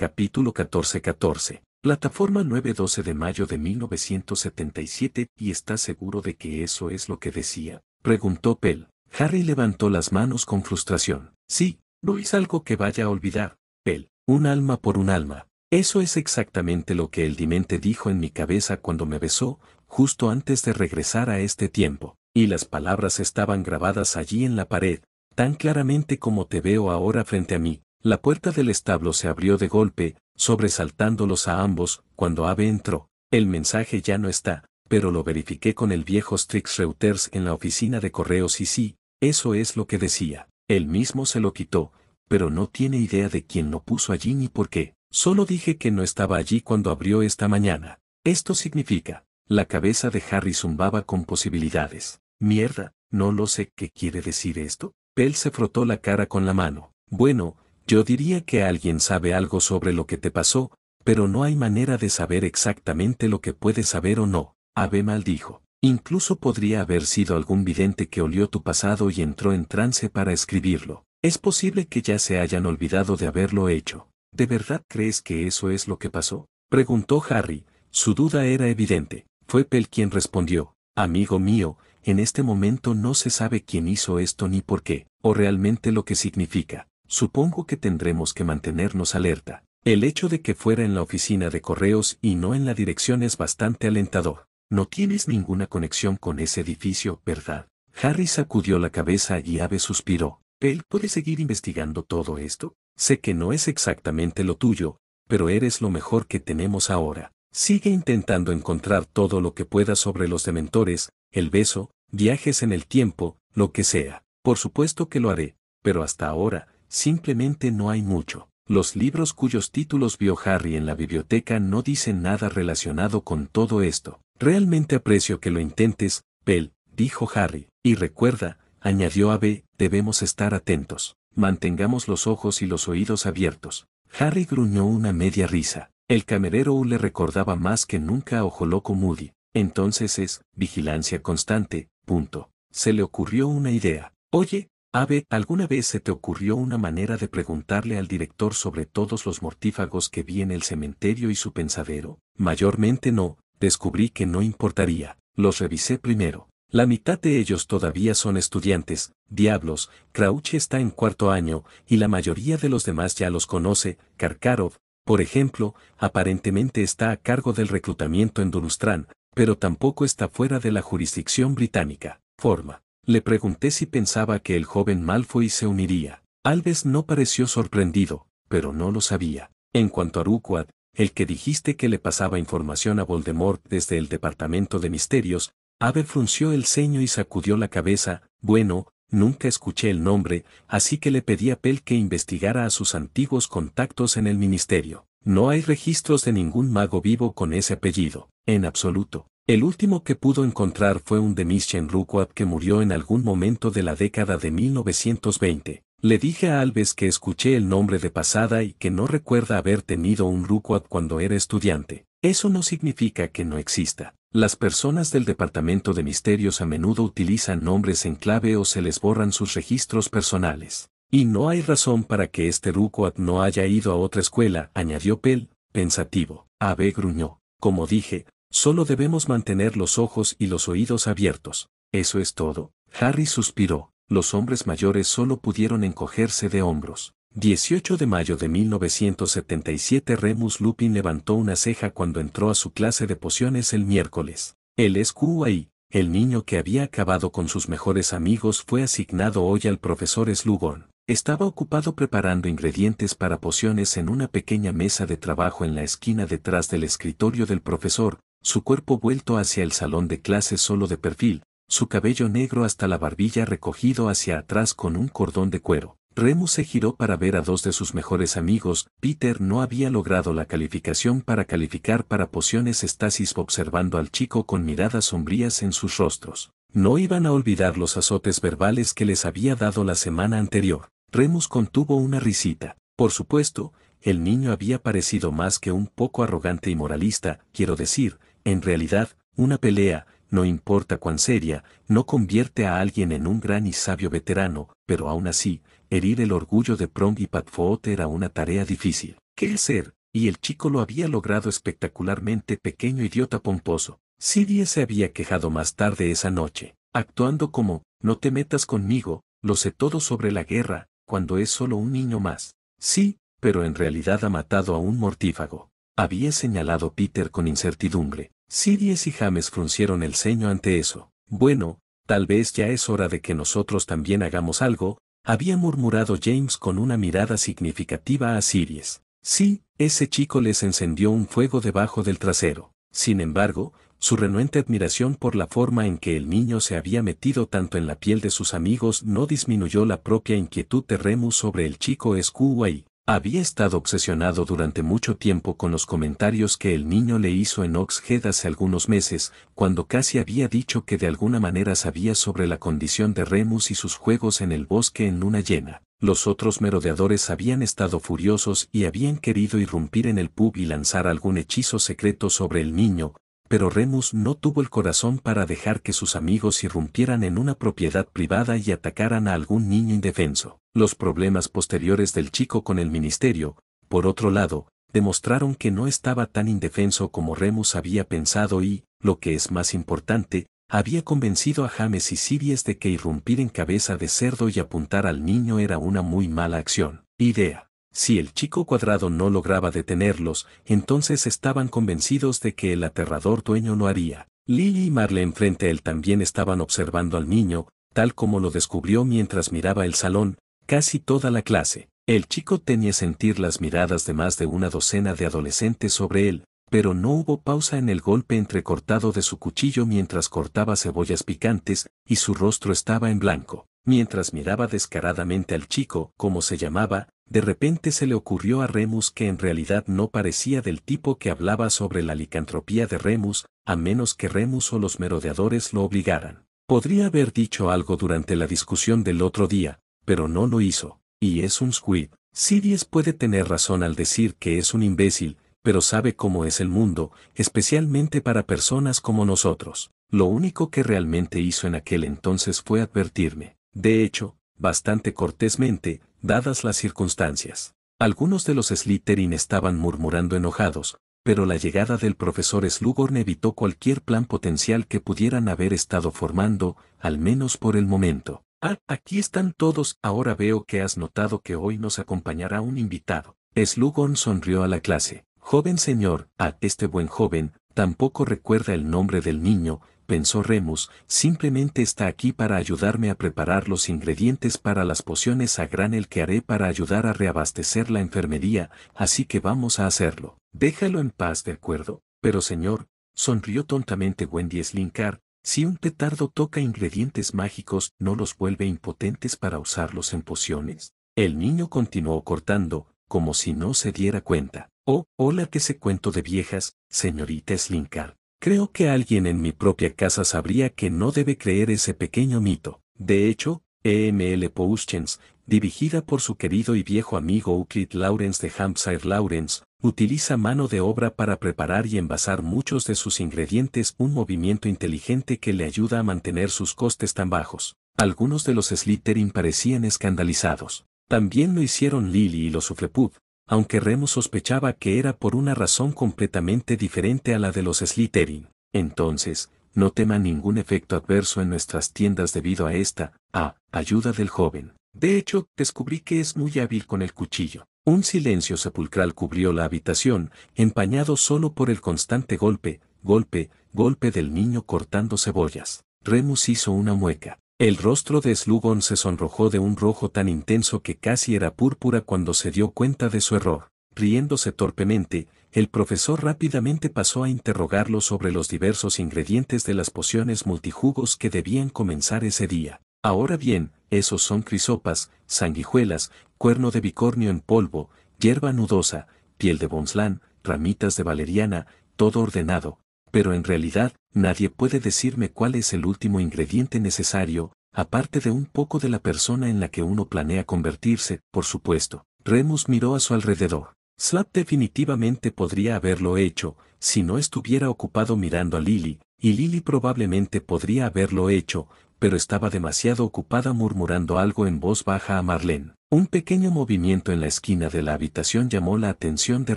capítulo 1414, plataforma 9-12 de mayo de 1977, y está seguro de que eso es lo que decía, preguntó Pell. Harry levantó las manos con frustración. Sí, no es algo que vaya a olvidar, Pell, un alma por un alma. Eso es exactamente lo que el dimente dijo en mi cabeza cuando me besó, justo antes de regresar a este tiempo. Y las palabras estaban grabadas allí en la pared, tan claramente como te veo ahora frente a mí. La puerta del establo se abrió de golpe, sobresaltándolos a ambos, cuando Ave entró. El mensaje ya no está, pero lo verifiqué con el viejo Strix Reuters en la oficina de correos y sí, eso es lo que decía. Él mismo se lo quitó, pero no tiene idea de quién lo puso allí ni por qué. Solo dije que no estaba allí cuando abrió esta mañana. Esto significa, la cabeza de Harry zumbaba con posibilidades. Mierda, no lo sé qué quiere decir esto. Pell se frotó la cara con la mano. Bueno, yo diría que alguien sabe algo sobre lo que te pasó, pero no hay manera de saber exactamente lo que puede saber o no, Abemal dijo. Incluso podría haber sido algún vidente que olió tu pasado y entró en trance para escribirlo. Es posible que ya se hayan olvidado de haberlo hecho. ¿De verdad crees que eso es lo que pasó? Preguntó Harry. Su duda era evidente. Fue Pell quien respondió. Amigo mío, en este momento no se sabe quién hizo esto ni por qué, o realmente lo que significa supongo que tendremos que mantenernos alerta. El hecho de que fuera en la oficina de correos y no en la dirección es bastante alentador. No tienes ninguna conexión con ese edificio, ¿verdad? Harry sacudió la cabeza y Ave suspiró. ¿Él puede seguir investigando todo esto? Sé que no es exactamente lo tuyo, pero eres lo mejor que tenemos ahora. Sigue intentando encontrar todo lo que pueda sobre los dementores, el beso, viajes en el tiempo, lo que sea. Por supuesto que lo haré, pero hasta ahora, Simplemente no hay mucho. Los libros cuyos títulos vio Harry en la biblioteca no dicen nada relacionado con todo esto. Realmente aprecio que lo intentes, Bell, dijo Harry. Y recuerda, añadió Abe, debemos estar atentos. Mantengamos los ojos y los oídos abiertos. Harry gruñó una media risa. El camerero le recordaba más que nunca a Ojo Loco Moody. Entonces es, vigilancia constante, punto. Se le ocurrió una idea. Oye, Ave, ¿alguna vez se te ocurrió una manera de preguntarle al director sobre todos los mortífagos que vi en el cementerio y su pensadero? Mayormente no, descubrí que no importaría, los revisé primero. La mitad de ellos todavía son estudiantes, diablos, Crouch está en cuarto año, y la mayoría de los demás ya los conoce, Karkarov, por ejemplo, aparentemente está a cargo del reclutamiento en Durustrán, pero tampoco está fuera de la jurisdicción británica. Forma. Le pregunté si pensaba que el joven Malfoy se uniría. Alves no pareció sorprendido, pero no lo sabía. En cuanto a Rukwad, el que dijiste que le pasaba información a Voldemort desde el Departamento de Misterios, Abel frunció el ceño y sacudió la cabeza, bueno, nunca escuché el nombre, así que le pedí a Pell que investigara a sus antiguos contactos en el ministerio. No hay registros de ningún mago vivo con ese apellido, en absoluto. El último que pudo encontrar fue un Demishen Rukuat que murió en algún momento de la década de 1920. Le dije a Alves que escuché el nombre de pasada y que no recuerda haber tenido un Rukwat cuando era estudiante. Eso no significa que no exista. Las personas del Departamento de Misterios a menudo utilizan nombres en clave o se les borran sus registros personales. Y no hay razón para que este Rukwat no haya ido a otra escuela, añadió Pell, pensativo. Ave gruñó. Como dije, Solo debemos mantener los ojos y los oídos abiertos. Eso es todo. Harry suspiró. Los hombres mayores solo pudieron encogerse de hombros. 18 de mayo de 1977 Remus Lupin levantó una ceja cuando entró a su clase de pociones el miércoles. El SQI, el niño que había acabado con sus mejores amigos fue asignado hoy al profesor Slughorn. Estaba ocupado preparando ingredientes para pociones en una pequeña mesa de trabajo en la esquina detrás del escritorio del profesor, su cuerpo vuelto hacia el salón de clase solo de perfil, su cabello negro hasta la barbilla recogido hacia atrás con un cordón de cuero. Remus se giró para ver a dos de sus mejores amigos, Peter no había logrado la calificación para calificar para pociones estasis observando al chico con miradas sombrías en sus rostros. No iban a olvidar los azotes verbales que les había dado la semana anterior. Remus contuvo una risita. Por supuesto, el niño había parecido más que un poco arrogante y moralista, quiero decir, en realidad, una pelea, no importa cuán seria, no convierte a alguien en un gran y sabio veterano, pero aún así, herir el orgullo de Prong y Patfoot era una tarea difícil. ¿Qué ser? Y el chico lo había logrado espectacularmente pequeño idiota pomposo. Sirie se había quejado más tarde esa noche, actuando como, no te metas conmigo, lo sé todo sobre la guerra, cuando es solo un niño más. Sí, pero en realidad ha matado a un mortífago. Había señalado Peter con incertidumbre. Sirius y James fruncieron el ceño ante eso. Bueno, tal vez ya es hora de que nosotros también hagamos algo, había murmurado James con una mirada significativa a Sirius. Sí, ese chico les encendió un fuego debajo del trasero. Sin embargo, su renuente admiración por la forma en que el niño se había metido tanto en la piel de sus amigos no disminuyó la propia inquietud de Remus sobre el chico Skuway. Había estado obsesionado durante mucho tiempo con los comentarios que el niño le hizo en Oxhead hace algunos meses, cuando casi había dicho que de alguna manera sabía sobre la condición de Remus y sus juegos en el bosque en luna llena. Los otros merodeadores habían estado furiosos y habían querido irrumpir en el pub y lanzar algún hechizo secreto sobre el niño, pero Remus no tuvo el corazón para dejar que sus amigos irrumpieran en una propiedad privada y atacaran a algún niño indefenso. Los problemas posteriores del chico con el ministerio, por otro lado, demostraron que no estaba tan indefenso como Remus había pensado y, lo que es más importante, había convencido a James y Sirius de que irrumpir en cabeza de cerdo y apuntar al niño era una muy mala acción. Idea. Si el chico cuadrado no lograba detenerlos, entonces estaban convencidos de que el aterrador dueño no haría. Lily y Marle enfrente a él también estaban observando al niño, tal como lo descubrió mientras miraba el salón, casi toda la clase. El chico tenía sentir las miradas de más de una docena de adolescentes sobre él, pero no hubo pausa en el golpe entrecortado de su cuchillo mientras cortaba cebollas picantes, y su rostro estaba en blanco. Mientras miraba descaradamente al chico, como se llamaba, de repente se le ocurrió a Remus que en realidad no parecía del tipo que hablaba sobre la licantropía de Remus, a menos que Remus o los merodeadores lo obligaran. Podría haber dicho algo durante la discusión del otro día, pero no lo hizo, y es un squid. Sidious puede tener razón al decir que es un imbécil, pero sabe cómo es el mundo, especialmente para personas como nosotros. Lo único que realmente hizo en aquel entonces fue advertirme. De hecho, bastante cortésmente, dadas las circunstancias. Algunos de los Slytherin estaban murmurando enojados, pero la llegada del profesor Slughorn evitó cualquier plan potencial que pudieran haber estado formando, al menos por el momento. Ah, aquí están todos, ahora veo que has notado que hoy nos acompañará un invitado. Slughorn sonrió a la clase. Joven señor, a este buen joven, tampoco recuerda el nombre del niño, pensó Remus, simplemente está aquí para ayudarme a preparar los ingredientes para las pociones a granel que haré para ayudar a reabastecer la enfermería, así que vamos a hacerlo. Déjalo en paz, de acuerdo. Pero señor, sonrió tontamente Wendy Slinkard, si un petardo toca ingredientes mágicos, ¿no los vuelve impotentes para usarlos en pociones? El niño continuó cortando, como si no se diera cuenta. Oh, hola que se cuento de viejas, señorita Slinkard. Creo que alguien en mi propia casa sabría que no debe creer ese pequeño mito. De hecho, E.M.L. Pouschens, dirigida por su querido y viejo amigo Euclid Lawrence de Hampshire Lawrence, utiliza mano de obra para preparar y envasar muchos de sus ingredientes, un movimiento inteligente que le ayuda a mantener sus costes tan bajos. Algunos de los Slytherin parecían escandalizados. También lo hicieron Lily y los Sufleput aunque Remus sospechaba que era por una razón completamente diferente a la de los Slytherin. Entonces, no teman ningún efecto adverso en nuestras tiendas debido a esta, a, ayuda del joven. De hecho, descubrí que es muy hábil con el cuchillo. Un silencio sepulcral cubrió la habitación, empañado solo por el constante golpe, golpe, golpe del niño cortando cebollas. Remus hizo una mueca. El rostro de Slugon se sonrojó de un rojo tan intenso que casi era púrpura cuando se dio cuenta de su error. Riéndose torpemente, el profesor rápidamente pasó a interrogarlo sobre los diversos ingredientes de las pociones multijugos que debían comenzar ese día. Ahora bien, esos son crisopas, sanguijuelas, cuerno de bicornio en polvo, hierba nudosa, piel de bonslán, ramitas de valeriana, todo ordenado, pero en realidad, nadie puede decirme cuál es el último ingrediente necesario, aparte de un poco de la persona en la que uno planea convertirse, por supuesto. Remus miró a su alrededor. Slap definitivamente podría haberlo hecho, si no estuviera ocupado mirando a Lily, y Lily probablemente podría haberlo hecho, pero estaba demasiado ocupada murmurando algo en voz baja a Marlene. Un pequeño movimiento en la esquina de la habitación llamó la atención de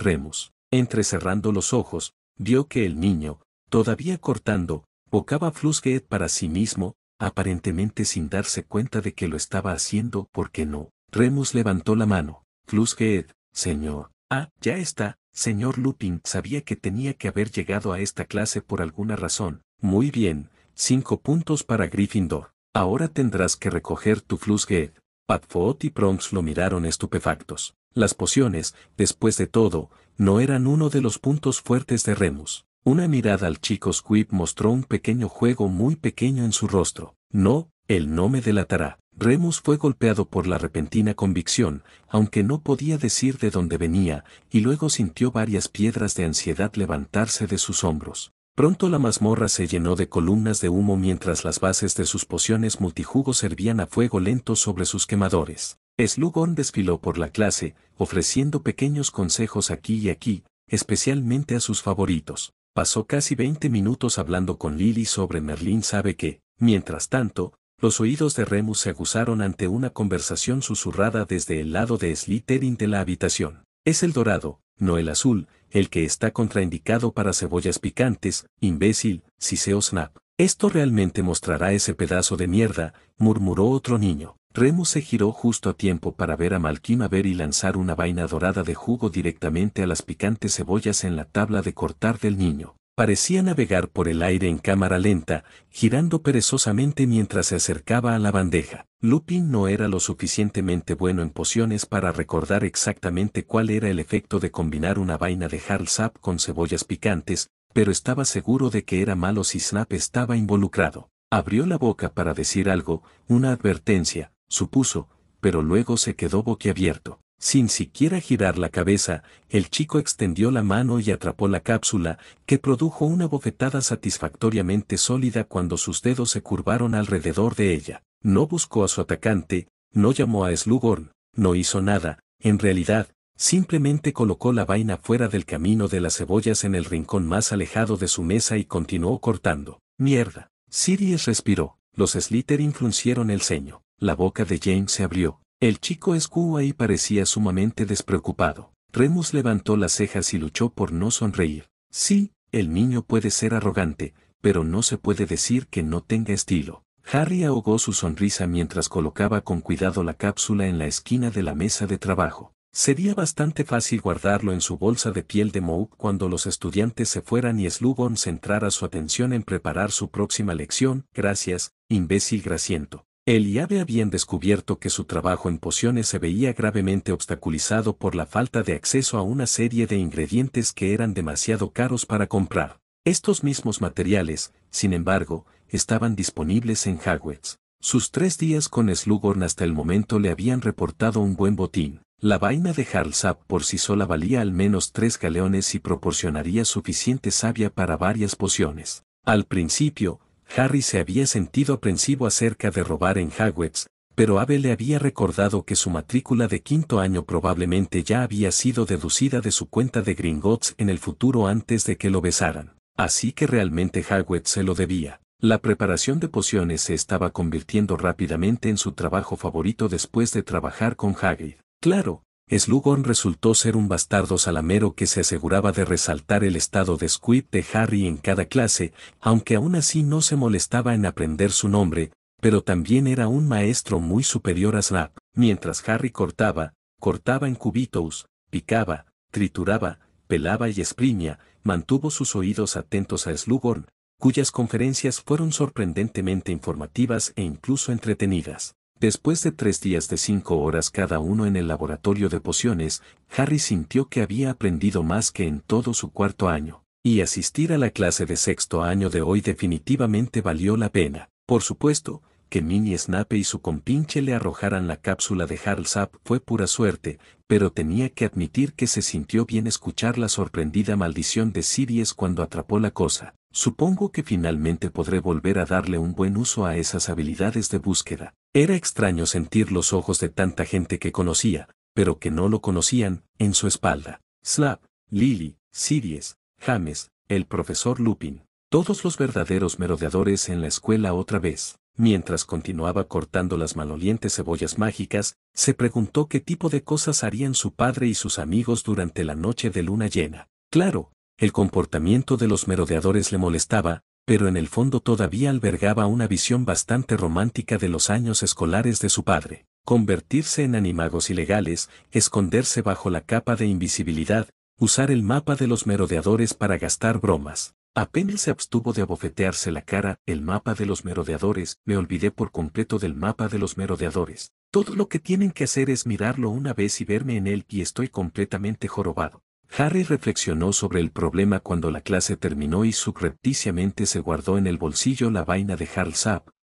Remus. Entrecerrando los ojos, vio que el niño, Todavía cortando, bocaba Flusgeet para sí mismo, aparentemente sin darse cuenta de que lo estaba haciendo, porque no? Remus levantó la mano. Flusgeet, señor. Ah, ya está, señor Lupin. Sabía que tenía que haber llegado a esta clase por alguna razón. Muy bien, cinco puntos para Gryffindor. Ahora tendrás que recoger tu Flusgeet. Padfoot y Prongs lo miraron estupefactos. Las pociones, después de todo, no eran uno de los puntos fuertes de Remus. Una mirada al chico Squib mostró un pequeño juego muy pequeño en su rostro. No, él no me delatará. Remus fue golpeado por la repentina convicción, aunque no podía decir de dónde venía, y luego sintió varias piedras de ansiedad levantarse de sus hombros. Pronto la mazmorra se llenó de columnas de humo mientras las bases de sus pociones multijugos servían a fuego lento sobre sus quemadores. Slughorn desfiló por la clase, ofreciendo pequeños consejos aquí y aquí, especialmente a sus favoritos. Pasó casi 20 minutos hablando con Lily sobre Merlín sabe que, mientras tanto, los oídos de Remus se aguzaron ante una conversación susurrada desde el lado de Slytherin de la habitación. Es el dorado, no el azul, el que está contraindicado para cebollas picantes, imbécil, ciseo Snap. Esto realmente mostrará ese pedazo de mierda, murmuró otro niño. Remo se giró justo a tiempo para ver a a ver y lanzar una vaina dorada de jugo directamente a las picantes cebollas en la tabla de cortar del niño. Parecía navegar por el aire en cámara lenta, girando perezosamente mientras se acercaba a la bandeja. Lupin no era lo suficientemente bueno en pociones para recordar exactamente cuál era el efecto de combinar una vaina de Harl Sap con cebollas picantes, pero estaba seguro de que era malo si Snap estaba involucrado. Abrió la boca para decir algo, una advertencia, supuso, pero luego se quedó boquiabierto. Sin siquiera girar la cabeza, el chico extendió la mano y atrapó la cápsula, que produjo una bofetada satisfactoriamente sólida cuando sus dedos se curvaron alrededor de ella. No buscó a su atacante, no llamó a Slugorn, no hizo nada, en realidad, simplemente colocó la vaina fuera del camino de las cebollas en el rincón más alejado de su mesa y continuó cortando. Mierda. Sirius respiró. Los Slytherin fruncieron el ceño la boca de James se abrió. El chico escúa y parecía sumamente despreocupado. Remus levantó las cejas y luchó por no sonreír. Sí, el niño puede ser arrogante, pero no se puede decir que no tenga estilo. Harry ahogó su sonrisa mientras colocaba con cuidado la cápsula en la esquina de la mesa de trabajo. Sería bastante fácil guardarlo en su bolsa de piel de Mouk cuando los estudiantes se fueran y Slughorn centrara su atención en preparar su próxima lección, gracias, imbécil grasiento yabe habían descubierto que su trabajo en pociones se veía gravemente obstaculizado por la falta de acceso a una serie de ingredientes que eran demasiado caros para comprar. Estos mismos materiales, sin embargo, estaban disponibles en Hagwitz. Sus tres días con Slughorn hasta el momento le habían reportado un buen botín. La vaina de Harlsap por sí sola valía al menos tres galeones y proporcionaría suficiente savia para varias pociones. Al principio, Harry se había sentido aprensivo acerca de robar en Hogwarts, pero Abel le había recordado que su matrícula de quinto año probablemente ya había sido deducida de su cuenta de Gringotts en el futuro antes de que lo besaran. Así que realmente Hogwarts se lo debía. La preparación de pociones se estaba convirtiendo rápidamente en su trabajo favorito después de trabajar con Hagrid. Claro, Slughorn resultó ser un bastardo salamero que se aseguraba de resaltar el estado de Squid de Harry en cada clase, aunque aún así no se molestaba en aprender su nombre, pero también era un maestro muy superior a Snap. Mientras Harry cortaba, cortaba en cubitos, picaba, trituraba, pelaba y exprimía, mantuvo sus oídos atentos a Slughorn, cuyas conferencias fueron sorprendentemente informativas e incluso entretenidas. Después de tres días de cinco horas cada uno en el laboratorio de pociones, Harry sintió que había aprendido más que en todo su cuarto año, y asistir a la clase de sexto año de hoy definitivamente valió la pena. Por supuesto, que Minnie Snape y su compinche le arrojaran la cápsula de Harl fue pura suerte, pero tenía que admitir que se sintió bien escuchar la sorprendida maldición de Sirius cuando atrapó la cosa. Supongo que finalmente podré volver a darle un buen uso a esas habilidades de búsqueda. Era extraño sentir los ojos de tanta gente que conocía, pero que no lo conocían, en su espalda. Slap, Lily, Siries, James, el profesor Lupin, todos los verdaderos merodeadores en la escuela otra vez. Mientras continuaba cortando las malolientes cebollas mágicas, se preguntó qué tipo de cosas harían su padre y sus amigos durante la noche de luna llena. Claro, el comportamiento de los merodeadores le molestaba, pero en el fondo todavía albergaba una visión bastante romántica de los años escolares de su padre. Convertirse en animagos ilegales, esconderse bajo la capa de invisibilidad, usar el mapa de los merodeadores para gastar bromas. Apenas se abstuvo de abofetearse la cara, el mapa de los merodeadores, me olvidé por completo del mapa de los merodeadores. Todo lo que tienen que hacer es mirarlo una vez y verme en él y estoy completamente jorobado. Harry reflexionó sobre el problema cuando la clase terminó y subrepticiamente se guardó en el bolsillo la vaina de Harl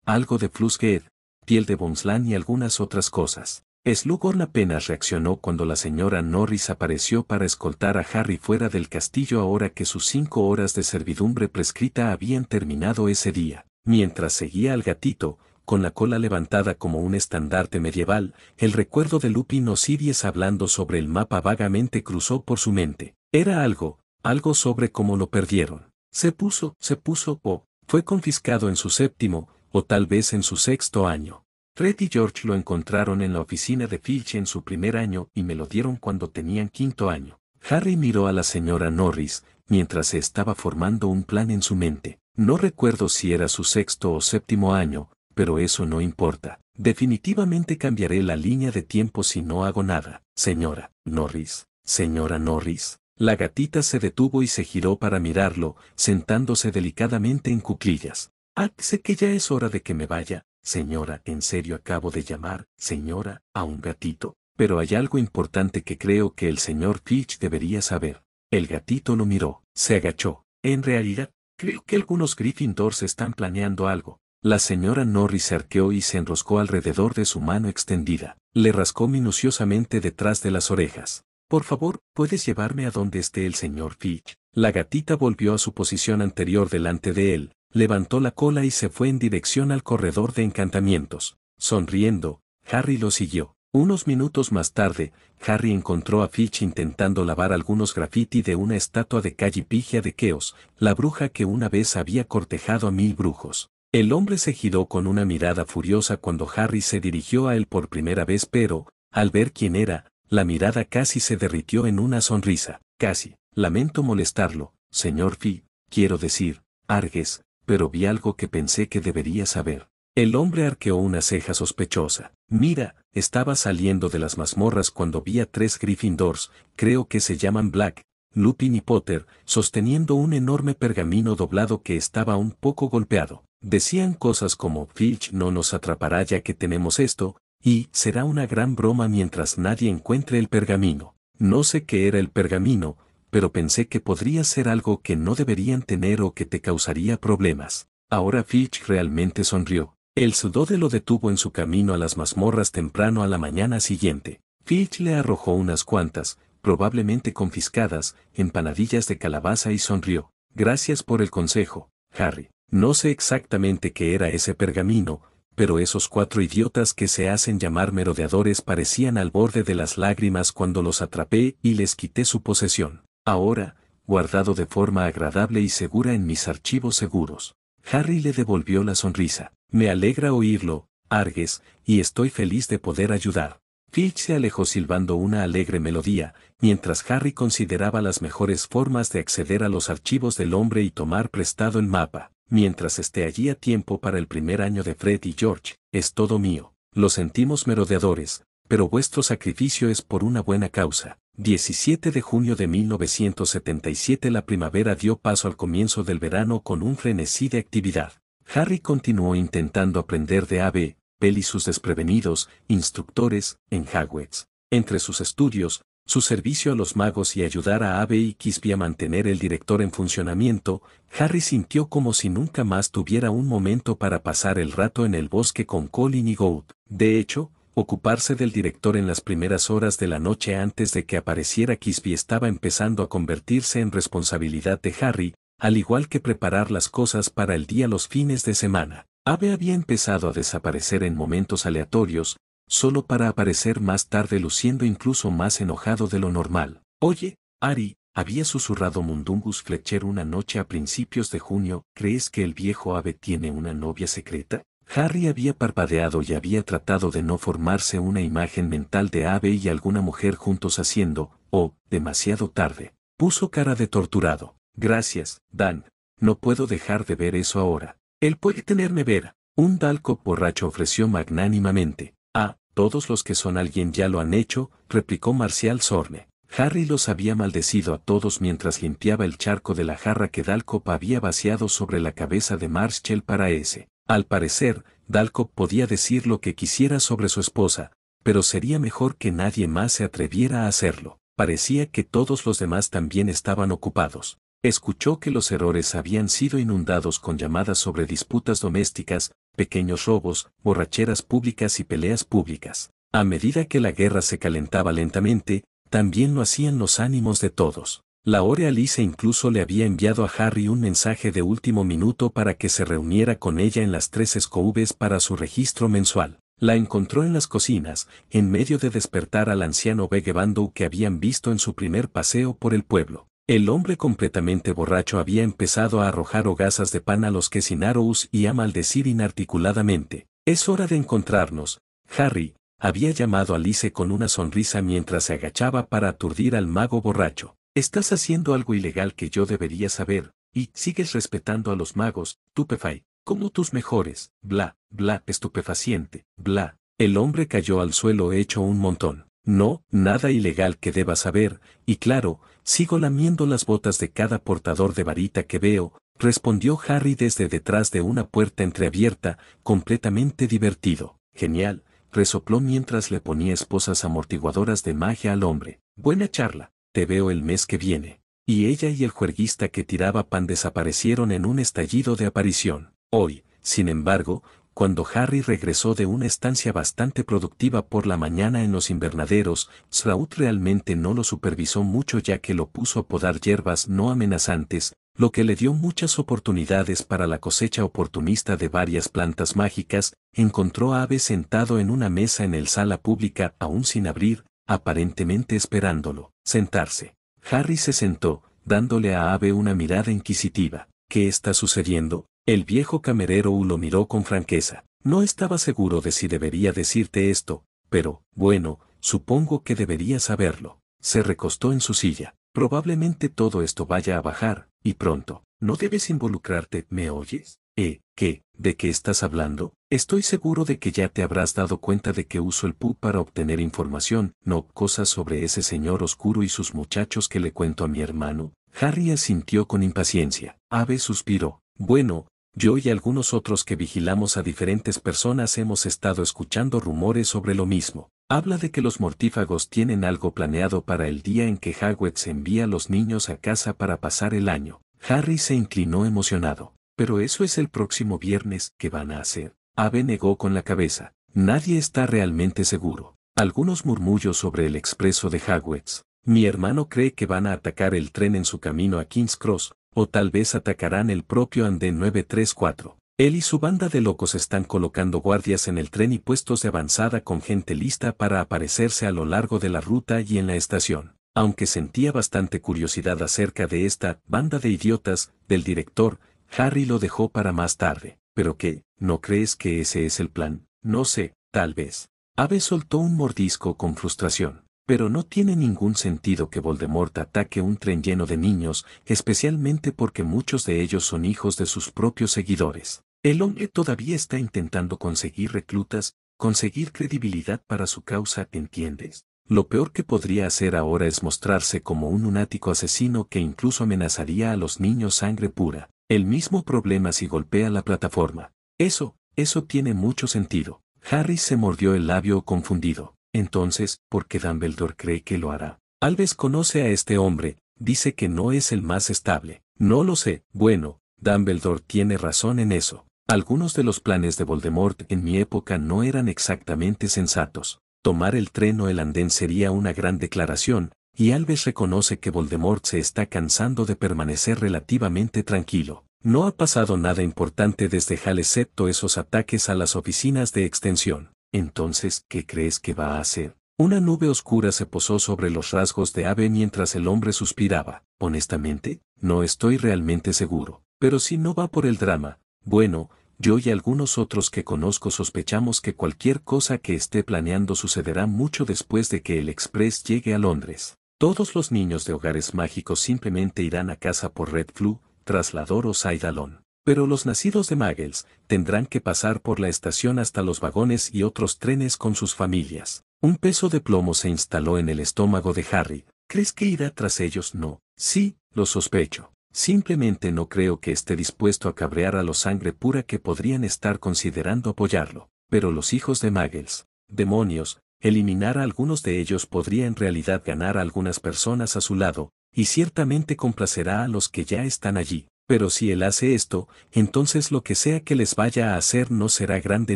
algo de Flusged, piel de Bonslan y algunas otras cosas. Slughorn apenas reaccionó cuando la señora Norris apareció para escoltar a Harry fuera del castillo ahora que sus cinco horas de servidumbre prescrita habían terminado ese día. Mientras seguía al gatito, con la cola levantada como un estandarte medieval, el recuerdo de Lupin Osiris hablando sobre el mapa vagamente cruzó por su mente. Era algo, algo sobre cómo lo perdieron. Se puso, se puso o fue confiscado en su séptimo, o tal vez en su sexto año. Fred y George lo encontraron en la oficina de Filch en su primer año y me lo dieron cuando tenían quinto año. Harry miró a la señora Norris, mientras se estaba formando un plan en su mente. No recuerdo si era su sexto o séptimo año, pero eso no importa. Definitivamente cambiaré la línea de tiempo si no hago nada. Señora, Norris. Señora Norris. La gatita se detuvo y se giró para mirarlo, sentándose delicadamente en cuclillas. Ah, sé que ya es hora de que me vaya. Señora, en serio acabo de llamar, señora, a un gatito. Pero hay algo importante que creo que el señor Peach debería saber. El gatito lo miró, se agachó. En realidad, creo que algunos Gryffindors están planeando algo. La señora Norris arqueó y se enroscó alrededor de su mano extendida. Le rascó minuciosamente detrás de las orejas. Por favor, ¿puedes llevarme a donde esté el señor Fitch? La gatita volvió a su posición anterior delante de él, levantó la cola y se fue en dirección al corredor de encantamientos. Sonriendo, Harry lo siguió. Unos minutos más tarde, Harry encontró a Fitch intentando lavar algunos graffiti de una estatua de calle de Keos, la bruja que una vez había cortejado a mil brujos. El hombre se giró con una mirada furiosa cuando Harry se dirigió a él por primera vez pero, al ver quién era, la mirada casi se derritió en una sonrisa. Casi, lamento molestarlo, señor Fee, quiero decir, Argues, pero vi algo que pensé que debería saber. El hombre arqueó una ceja sospechosa. Mira, estaba saliendo de las mazmorras cuando vi a tres Gryffindors, creo que se llaman Black, Lupin y Potter, sosteniendo un enorme pergamino doblado que estaba un poco golpeado. Decían cosas como "Fitch no nos atrapará ya que tenemos esto, y será una gran broma mientras nadie encuentre el pergamino. No sé qué era el pergamino, pero pensé que podría ser algo que no deberían tener o que te causaría problemas. Ahora Fitch realmente sonrió. El sudode lo detuvo en su camino a las mazmorras temprano a la mañana siguiente. Fitch le arrojó unas cuantas, probablemente confiscadas, empanadillas de calabaza y sonrió. Gracias por el consejo, Harry. No sé exactamente qué era ese pergamino, pero esos cuatro idiotas que se hacen llamar merodeadores parecían al borde de las lágrimas cuando los atrapé y les quité su posesión. Ahora, guardado de forma agradable y segura en mis archivos seguros. Harry le devolvió la sonrisa. Me alegra oírlo, Argues, y estoy feliz de poder ayudar. Fitch se alejó silbando una alegre melodía, mientras Harry consideraba las mejores formas de acceder a los archivos del hombre y tomar prestado el mapa mientras esté allí a tiempo para el primer año de Fred y George, es todo mío. Lo sentimos merodeadores, pero vuestro sacrificio es por una buena causa. 17 de junio de 1977 la primavera dio paso al comienzo del verano con un frenesí de actividad. Harry continuó intentando aprender de Ave, Bell y sus desprevenidos, instructores, en Hogwarts. Entre sus estudios, su servicio a los magos y ayudar a Abe y Kisby a mantener el director en funcionamiento, Harry sintió como si nunca más tuviera un momento para pasar el rato en el bosque con Colin y Gould. De hecho, ocuparse del director en las primeras horas de la noche antes de que apareciera Kisby estaba empezando a convertirse en responsabilidad de Harry, al igual que preparar las cosas para el día los fines de semana. Abe había empezado a desaparecer en momentos aleatorios, solo para aparecer más tarde luciendo incluso más enojado de lo normal. Oye, Ari, había susurrado Mundungus Fletcher una noche a principios de junio, ¿crees que el viejo ave tiene una novia secreta? Harry había parpadeado y había tratado de no formarse una imagen mental de ave y alguna mujer juntos haciendo, oh, demasiado tarde. Puso cara de torturado. Gracias, Dan. No puedo dejar de ver eso ahora. Él puede tenerme ver. Un Dalco borracho ofreció magnánimamente. Ah, todos los que son alguien ya lo han hecho, replicó Marcial Sorne. Harry los había maldecido a todos mientras limpiaba el charco de la jarra que Dalcop había vaciado sobre la cabeza de Marshall para ese. Al parecer, Dalcop podía decir lo que quisiera sobre su esposa, pero sería mejor que nadie más se atreviera a hacerlo. Parecía que todos los demás también estaban ocupados. Escuchó que los errores habían sido inundados con llamadas sobre disputas domésticas, pequeños robos, borracheras públicas y peleas públicas. A medida que la guerra se calentaba lentamente, también lo hacían los ánimos de todos. La Orea Lisa incluso le había enviado a Harry un mensaje de último minuto para que se reuniera con ella en las tres escobes para su registro mensual. La encontró en las cocinas, en medio de despertar al anciano Begevando que habían visto en su primer paseo por el pueblo. El hombre completamente borracho había empezado a arrojar hogazas de pan a los que Sinarous y a maldecir inarticuladamente. Es hora de encontrarnos. Harry, había llamado a Lice con una sonrisa mientras se agachaba para aturdir al mago borracho. Estás haciendo algo ilegal que yo debería saber, y sigues respetando a los magos, tupefai, como tus mejores, bla, bla, estupefaciente, bla. El hombre cayó al suelo hecho un montón. No, nada ilegal que deba saber, y claro, Sigo lamiendo las botas de cada portador de varita que veo, respondió Harry desde detrás de una puerta entreabierta, completamente divertido. Genial, resopló mientras le ponía esposas amortiguadoras de magia al hombre. Buena charla, te veo el mes que viene. Y ella y el juerguista que tiraba pan desaparecieron en un estallido de aparición. Hoy, sin embargo, cuando Harry regresó de una estancia bastante productiva por la mañana en los invernaderos, Sraut realmente no lo supervisó mucho ya que lo puso a podar hierbas no amenazantes, lo que le dio muchas oportunidades para la cosecha oportunista de varias plantas mágicas, encontró a Ave sentado en una mesa en el sala pública aún sin abrir, aparentemente esperándolo, sentarse. Harry se sentó, dándole a Ave una mirada inquisitiva. ¿Qué está sucediendo? El viejo camerero lo miró con franqueza. No estaba seguro de si debería decirte esto, pero, bueno, supongo que debería saberlo. Se recostó en su silla. Probablemente todo esto vaya a bajar, y pronto. No debes involucrarte, ¿me oyes? Eh, ¿qué? ¿De qué estás hablando? Estoy seguro de que ya te habrás dado cuenta de que uso el pu para obtener información, no cosas sobre ese señor oscuro y sus muchachos que le cuento a mi hermano. Harry asintió con impaciencia. Ave suspiró. Bueno, yo y algunos otros que vigilamos a diferentes personas hemos estado escuchando rumores sobre lo mismo. Habla de que los mortífagos tienen algo planeado para el día en que Hagwitz envía a los niños a casa para pasar el año. Harry se inclinó emocionado. Pero eso es el próximo viernes ¿Qué van a hacer. Ave negó con la cabeza. Nadie está realmente seguro. Algunos murmullos sobre el expreso de Hagwitz. Mi hermano cree que van a atacar el tren en su camino a King's Cross, o tal vez atacarán el propio andén 934. Él y su banda de locos están colocando guardias en el tren y puestos de avanzada con gente lista para aparecerse a lo largo de la ruta y en la estación. Aunque sentía bastante curiosidad acerca de esta banda de idiotas del director, Harry lo dejó para más tarde. ¿Pero qué? ¿No crees que ese es el plan? No sé, tal vez. Ave soltó un mordisco con frustración. Pero no tiene ningún sentido que Voldemort ataque un tren lleno de niños, especialmente porque muchos de ellos son hijos de sus propios seguidores. El hombre todavía está intentando conseguir reclutas, conseguir credibilidad para su causa, ¿entiendes? Lo peor que podría hacer ahora es mostrarse como un lunático asesino que incluso amenazaría a los niños sangre pura. El mismo problema si golpea la plataforma. Eso, eso tiene mucho sentido. Harry se mordió el labio confundido. Entonces, ¿por qué Dumbledore cree que lo hará? Alves conoce a este hombre, dice que no es el más estable. No lo sé, bueno, Dumbledore tiene razón en eso. Algunos de los planes de Voldemort en mi época no eran exactamente sensatos. Tomar el tren o el andén sería una gran declaración, y Alves reconoce que Voldemort se está cansando de permanecer relativamente tranquilo. No ha pasado nada importante desde Hall, excepto esos ataques a las oficinas de extensión. Entonces, ¿qué crees que va a hacer? Una nube oscura se posó sobre los rasgos de Ave mientras el hombre suspiraba. Honestamente, no estoy realmente seguro. Pero si no va por el drama, bueno, yo y algunos otros que conozco sospechamos que cualquier cosa que esté planeando sucederá mucho después de que el Express llegue a Londres. Todos los niños de hogares mágicos simplemente irán a casa por Red Flu, Traslador o Sidalon. Pero los nacidos de Magels tendrán que pasar por la estación hasta los vagones y otros trenes con sus familias. Un peso de plomo se instaló en el estómago de Harry. ¿Crees que irá tras ellos? No. Sí, lo sospecho. Simplemente no creo que esté dispuesto a cabrear a los sangre pura que podrían estar considerando apoyarlo. Pero los hijos de Muggles, demonios, eliminar a algunos de ellos podría en realidad ganar a algunas personas a su lado, y ciertamente complacerá a los que ya están allí. Pero si él hace esto, entonces lo que sea que les vaya a hacer no será grande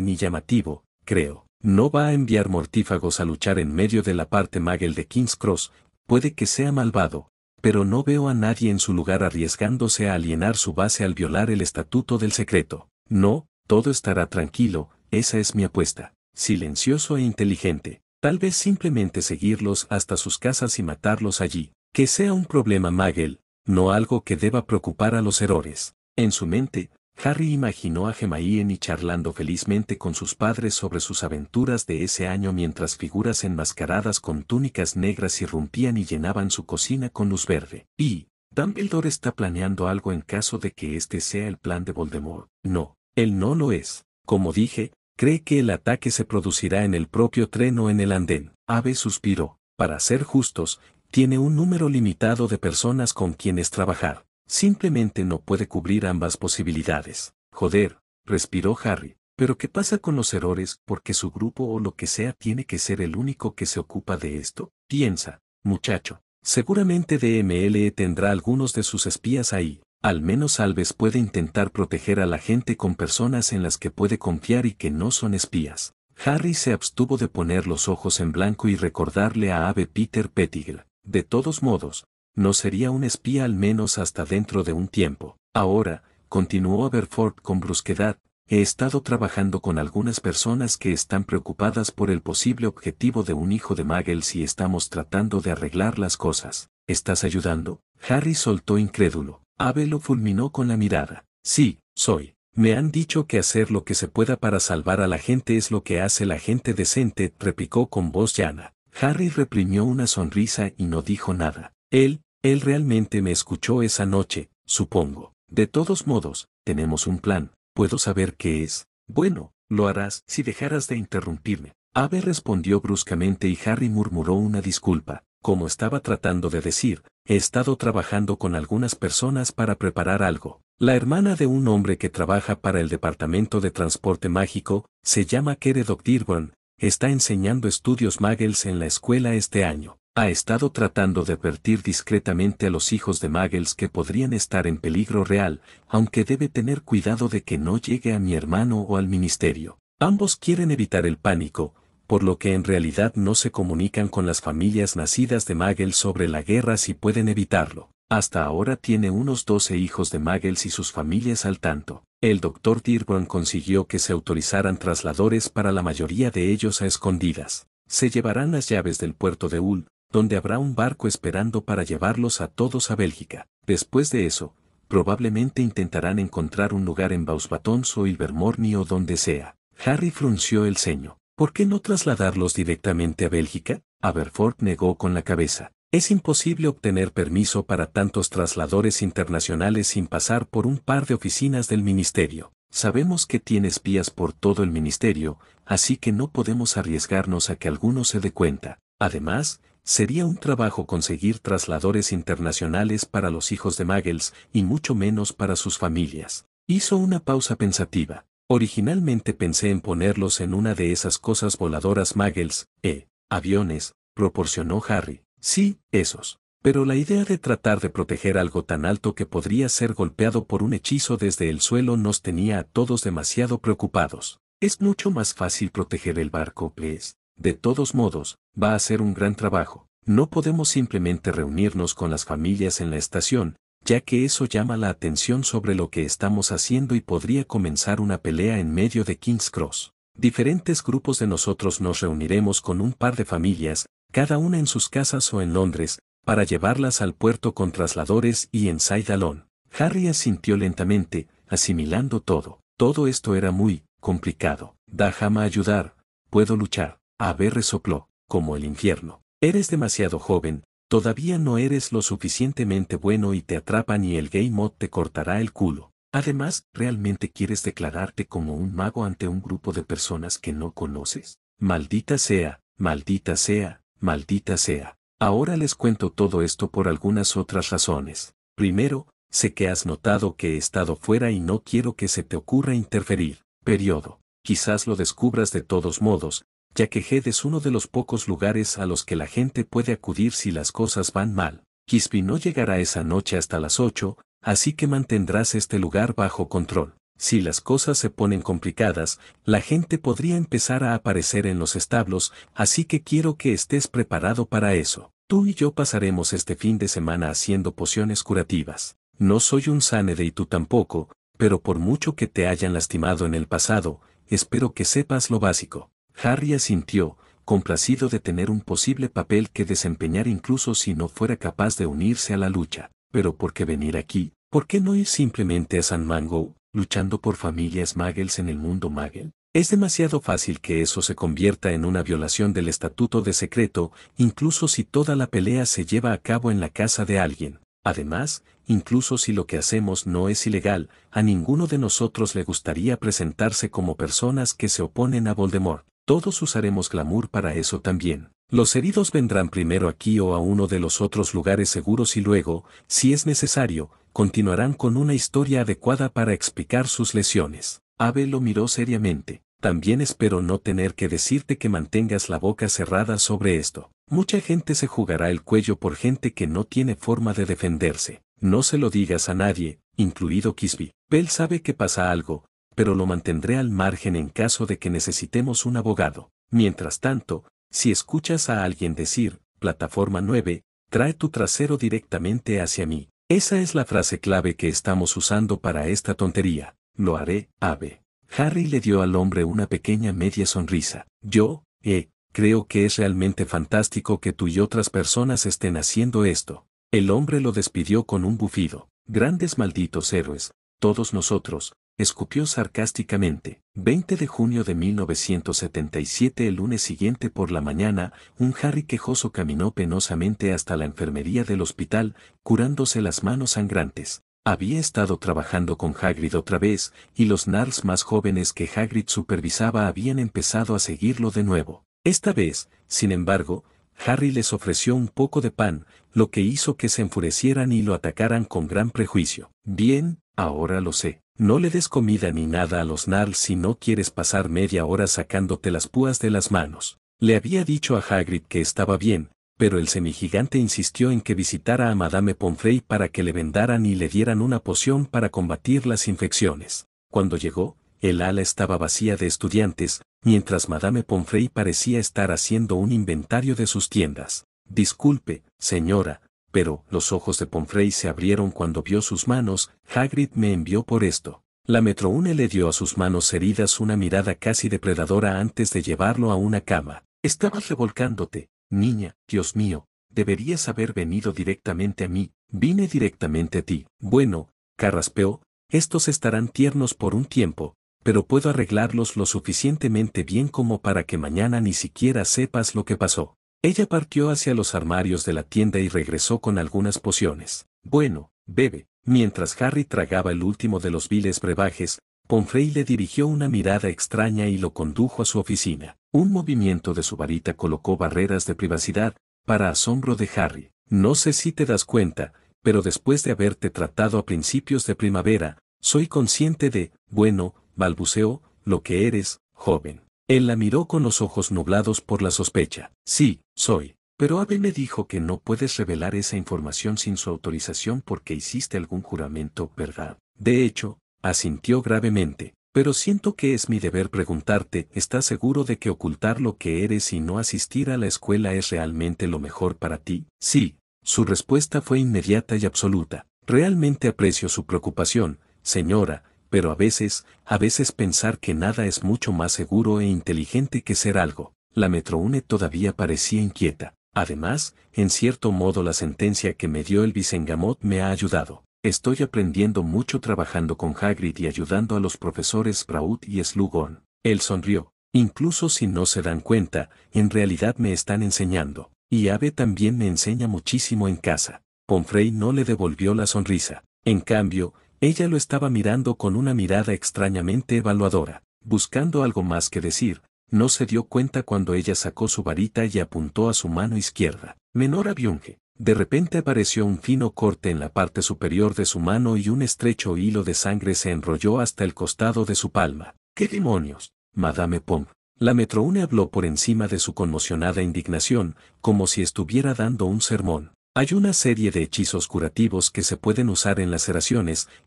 ni llamativo, creo. No va a enviar mortífagos a luchar en medio de la parte magel de King's Cross, puede que sea malvado, pero no veo a nadie en su lugar arriesgándose a alienar su base al violar el estatuto del secreto. No, todo estará tranquilo, esa es mi apuesta. Silencioso e inteligente. Tal vez simplemente seguirlos hasta sus casas y matarlos allí. Que sea un problema Magel, no algo que deba preocupar a los errores. En su mente, Harry imaginó a Gemma y charlando felizmente con sus padres sobre sus aventuras de ese año mientras figuras enmascaradas con túnicas negras irrumpían y llenaban su cocina con luz verde. Y, Dumbledore está planeando algo en caso de que este sea el plan de Voldemort. No, él no lo es. Como dije, cree que el ataque se producirá en el propio tren o en el andén. Ave suspiró. Para ser justos, tiene un número limitado de personas con quienes trabajar. Simplemente no puede cubrir ambas posibilidades. Joder, respiró Harry. Pero ¿qué pasa con los errores porque su grupo o lo que sea tiene que ser el único que se ocupa de esto? Piensa, muchacho. Seguramente DMLE tendrá algunos de sus espías ahí. Al menos Alves puede intentar proteger a la gente con personas en las que puede confiar y que no son espías. Harry se abstuvo de poner los ojos en blanco y recordarle a Ave Peter Pettigrew de todos modos, no sería un espía al menos hasta dentro de un tiempo. Ahora, continuó Aberford con brusquedad, he estado trabajando con algunas personas que están preocupadas por el posible objetivo de un hijo de Muggles y estamos tratando de arreglar las cosas. ¿Estás ayudando? Harry soltó incrédulo. Abe lo fulminó con la mirada. Sí, soy. Me han dicho que hacer lo que se pueda para salvar a la gente es lo que hace la gente decente, replicó con voz llana. Harry reprimió una sonrisa y no dijo nada. Él, él realmente me escuchó esa noche, supongo. De todos modos, tenemos un plan. Puedo saber qué es. Bueno, lo harás si dejaras de interrumpirme. Abe respondió bruscamente y Harry murmuró una disculpa. Como estaba tratando de decir, he estado trabajando con algunas personas para preparar algo. La hermana de un hombre que trabaja para el Departamento de Transporte Mágico, se llama Keredok Dirwan, está enseñando estudios Magels en la escuela este año. Ha estado tratando de advertir discretamente a los hijos de Magels que podrían estar en peligro real, aunque debe tener cuidado de que no llegue a mi hermano o al ministerio. Ambos quieren evitar el pánico, por lo que en realidad no se comunican con las familias nacidas de Muggles sobre la guerra si pueden evitarlo. Hasta ahora tiene unos doce hijos de Magels y sus familias al tanto. El doctor Dearborn consiguió que se autorizaran trasladores para la mayoría de ellos a escondidas. Se llevarán las llaves del puerto de Ul, donde habrá un barco esperando para llevarlos a todos a Bélgica. Después de eso, probablemente intentarán encontrar un lugar en Bausbatons o Ilvermorny o donde sea. Harry frunció el ceño. ¿Por qué no trasladarlos directamente a Bélgica? Aberford negó con la cabeza. Es imposible obtener permiso para tantos trasladores internacionales sin pasar por un par de oficinas del ministerio. Sabemos que tiene espías por todo el ministerio, así que no podemos arriesgarnos a que alguno se dé cuenta. Además, sería un trabajo conseguir trasladores internacionales para los hijos de Muggles y mucho menos para sus familias. Hizo una pausa pensativa. Originalmente pensé en ponerlos en una de esas cosas voladoras Muggles, eh, aviones, proporcionó Harry. Sí, esos. Pero la idea de tratar de proteger algo tan alto que podría ser golpeado por un hechizo desde el suelo nos tenía a todos demasiado preocupados. Es mucho más fácil proteger el barco, es. Pues, de todos modos, va a ser un gran trabajo. No podemos simplemente reunirnos con las familias en la estación, ya que eso llama la atención sobre lo que estamos haciendo y podría comenzar una pelea en medio de King's Cross. Diferentes grupos de nosotros nos reuniremos con un par de familias, cada una en sus casas o en Londres, para llevarlas al puerto con trasladores y en Saidalón. Harry asintió lentamente, asimilando todo. Todo esto era muy complicado. Dajama ayudar, puedo luchar. ver, resopló, como el infierno. Eres demasiado joven, todavía no eres lo suficientemente bueno y te atrapan y el gay mod te cortará el culo. Además, ¿realmente quieres declararte como un mago ante un grupo de personas que no conoces? Maldita sea, maldita sea, maldita sea. Ahora les cuento todo esto por algunas otras razones. Primero, sé que has notado que he estado fuera y no quiero que se te ocurra interferir. Periodo. Quizás lo descubras de todos modos, ya que Head es uno de los pocos lugares a los que la gente puede acudir si las cosas van mal. Kispi no llegará esa noche hasta las 8, así que mantendrás este lugar bajo control. Si las cosas se ponen complicadas, la gente podría empezar a aparecer en los establos, así que quiero que estés preparado para eso. Tú y yo pasaremos este fin de semana haciendo pociones curativas. No soy un sanede y tú tampoco, pero por mucho que te hayan lastimado en el pasado, espero que sepas lo básico. Harry asintió, complacido de tener un posible papel que desempeñar incluso si no fuera capaz de unirse a la lucha. Pero ¿por qué venir aquí? ¿Por qué no ir simplemente a San Mango? luchando por familias Magels en el mundo Magel. Es demasiado fácil que eso se convierta en una violación del estatuto de secreto, incluso si toda la pelea se lleva a cabo en la casa de alguien. Además, incluso si lo que hacemos no es ilegal, a ninguno de nosotros le gustaría presentarse como personas que se oponen a Voldemort. Todos usaremos glamour para eso también. Los heridos vendrán primero aquí o a uno de los otros lugares seguros y luego, si es necesario, continuarán con una historia adecuada para explicar sus lesiones. Abel lo miró seriamente. También espero no tener que decirte que mantengas la boca cerrada sobre esto. Mucha gente se jugará el cuello por gente que no tiene forma de defenderse. No se lo digas a nadie, incluido Kisby. Bell sabe que pasa algo, pero lo mantendré al margen en caso de que necesitemos un abogado. Mientras tanto, si escuchas a alguien decir, plataforma 9, trae tu trasero directamente hacia mí. Esa es la frase clave que estamos usando para esta tontería. Lo haré, ave. Harry le dio al hombre una pequeña media sonrisa. Yo, eh, creo que es realmente fantástico que tú y otras personas estén haciendo esto. El hombre lo despidió con un bufido. Grandes malditos héroes, todos nosotros, escupió sarcásticamente. 20 de junio de 1977 El lunes siguiente por la mañana, un Harry quejoso caminó penosamente hasta la enfermería del hospital, curándose las manos sangrantes. Había estado trabajando con Hagrid otra vez, y los Nars más jóvenes que Hagrid supervisaba habían empezado a seguirlo de nuevo. Esta vez, sin embargo, Harry les ofreció un poco de pan, lo que hizo que se enfurecieran y lo atacaran con gran prejuicio. Bien, ahora lo sé. No le des comida ni nada a los Narl si no quieres pasar media hora sacándote las púas de las manos. Le había dicho a Hagrid que estaba bien, pero el semigigante insistió en que visitara a Madame Pomfrey para que le vendaran y le dieran una poción para combatir las infecciones. Cuando llegó, el ala estaba vacía de estudiantes, mientras Madame Pomfrey parecía estar haciendo un inventario de sus tiendas. Disculpe, señora, pero los ojos de Pomfrey se abrieron cuando vio sus manos, Hagrid me envió por esto. La metroune le dio a sus manos heridas una mirada casi depredadora antes de llevarlo a una cama. Estabas revolcándote, niña, Dios mío, deberías haber venido directamente a mí, vine directamente a ti. Bueno, Carraspeo, estos estarán tiernos por un tiempo, pero puedo arreglarlos lo suficientemente bien como para que mañana ni siquiera sepas lo que pasó. Ella partió hacia los armarios de la tienda y regresó con algunas pociones. Bueno, bebe. Mientras Harry tragaba el último de los viles brebajes, Pomfrey le dirigió una mirada extraña y lo condujo a su oficina. Un movimiento de su varita colocó barreras de privacidad, para asombro de Harry. No sé si te das cuenta, pero después de haberte tratado a principios de primavera, soy consciente de, bueno, balbuceó, lo que eres, joven. Él la miró con los ojos nublados por la sospecha. Sí, soy. Pero Abe me dijo que no puedes revelar esa información sin su autorización porque hiciste algún juramento, ¿verdad? De hecho, asintió gravemente. Pero siento que es mi deber preguntarte, ¿estás seguro de que ocultar lo que eres y no asistir a la escuela es realmente lo mejor para ti? Sí. Su respuesta fue inmediata y absoluta. Realmente aprecio su preocupación, señora, pero a veces, a veces pensar que nada es mucho más seguro e inteligente que ser algo la Metroune todavía parecía inquieta. Además, en cierto modo la sentencia que me dio el Vicengamot me ha ayudado. Estoy aprendiendo mucho trabajando con Hagrid y ayudando a los profesores Braut y Slughorn. Él sonrió. Incluso si no se dan cuenta, en realidad me están enseñando. Y Ave también me enseña muchísimo en casa. Pomfrey no le devolvió la sonrisa. En cambio, ella lo estaba mirando con una mirada extrañamente evaluadora, buscando algo más que decir, no se dio cuenta cuando ella sacó su varita y apuntó a su mano izquierda. Menor aviunge. De repente apareció un fino corte en la parte superior de su mano y un estrecho hilo de sangre se enrolló hasta el costado de su palma. ¡Qué demonios! Madame Pom. La metroune habló por encima de su conmocionada indignación, como si estuviera dando un sermón. Hay una serie de hechizos curativos que se pueden usar en las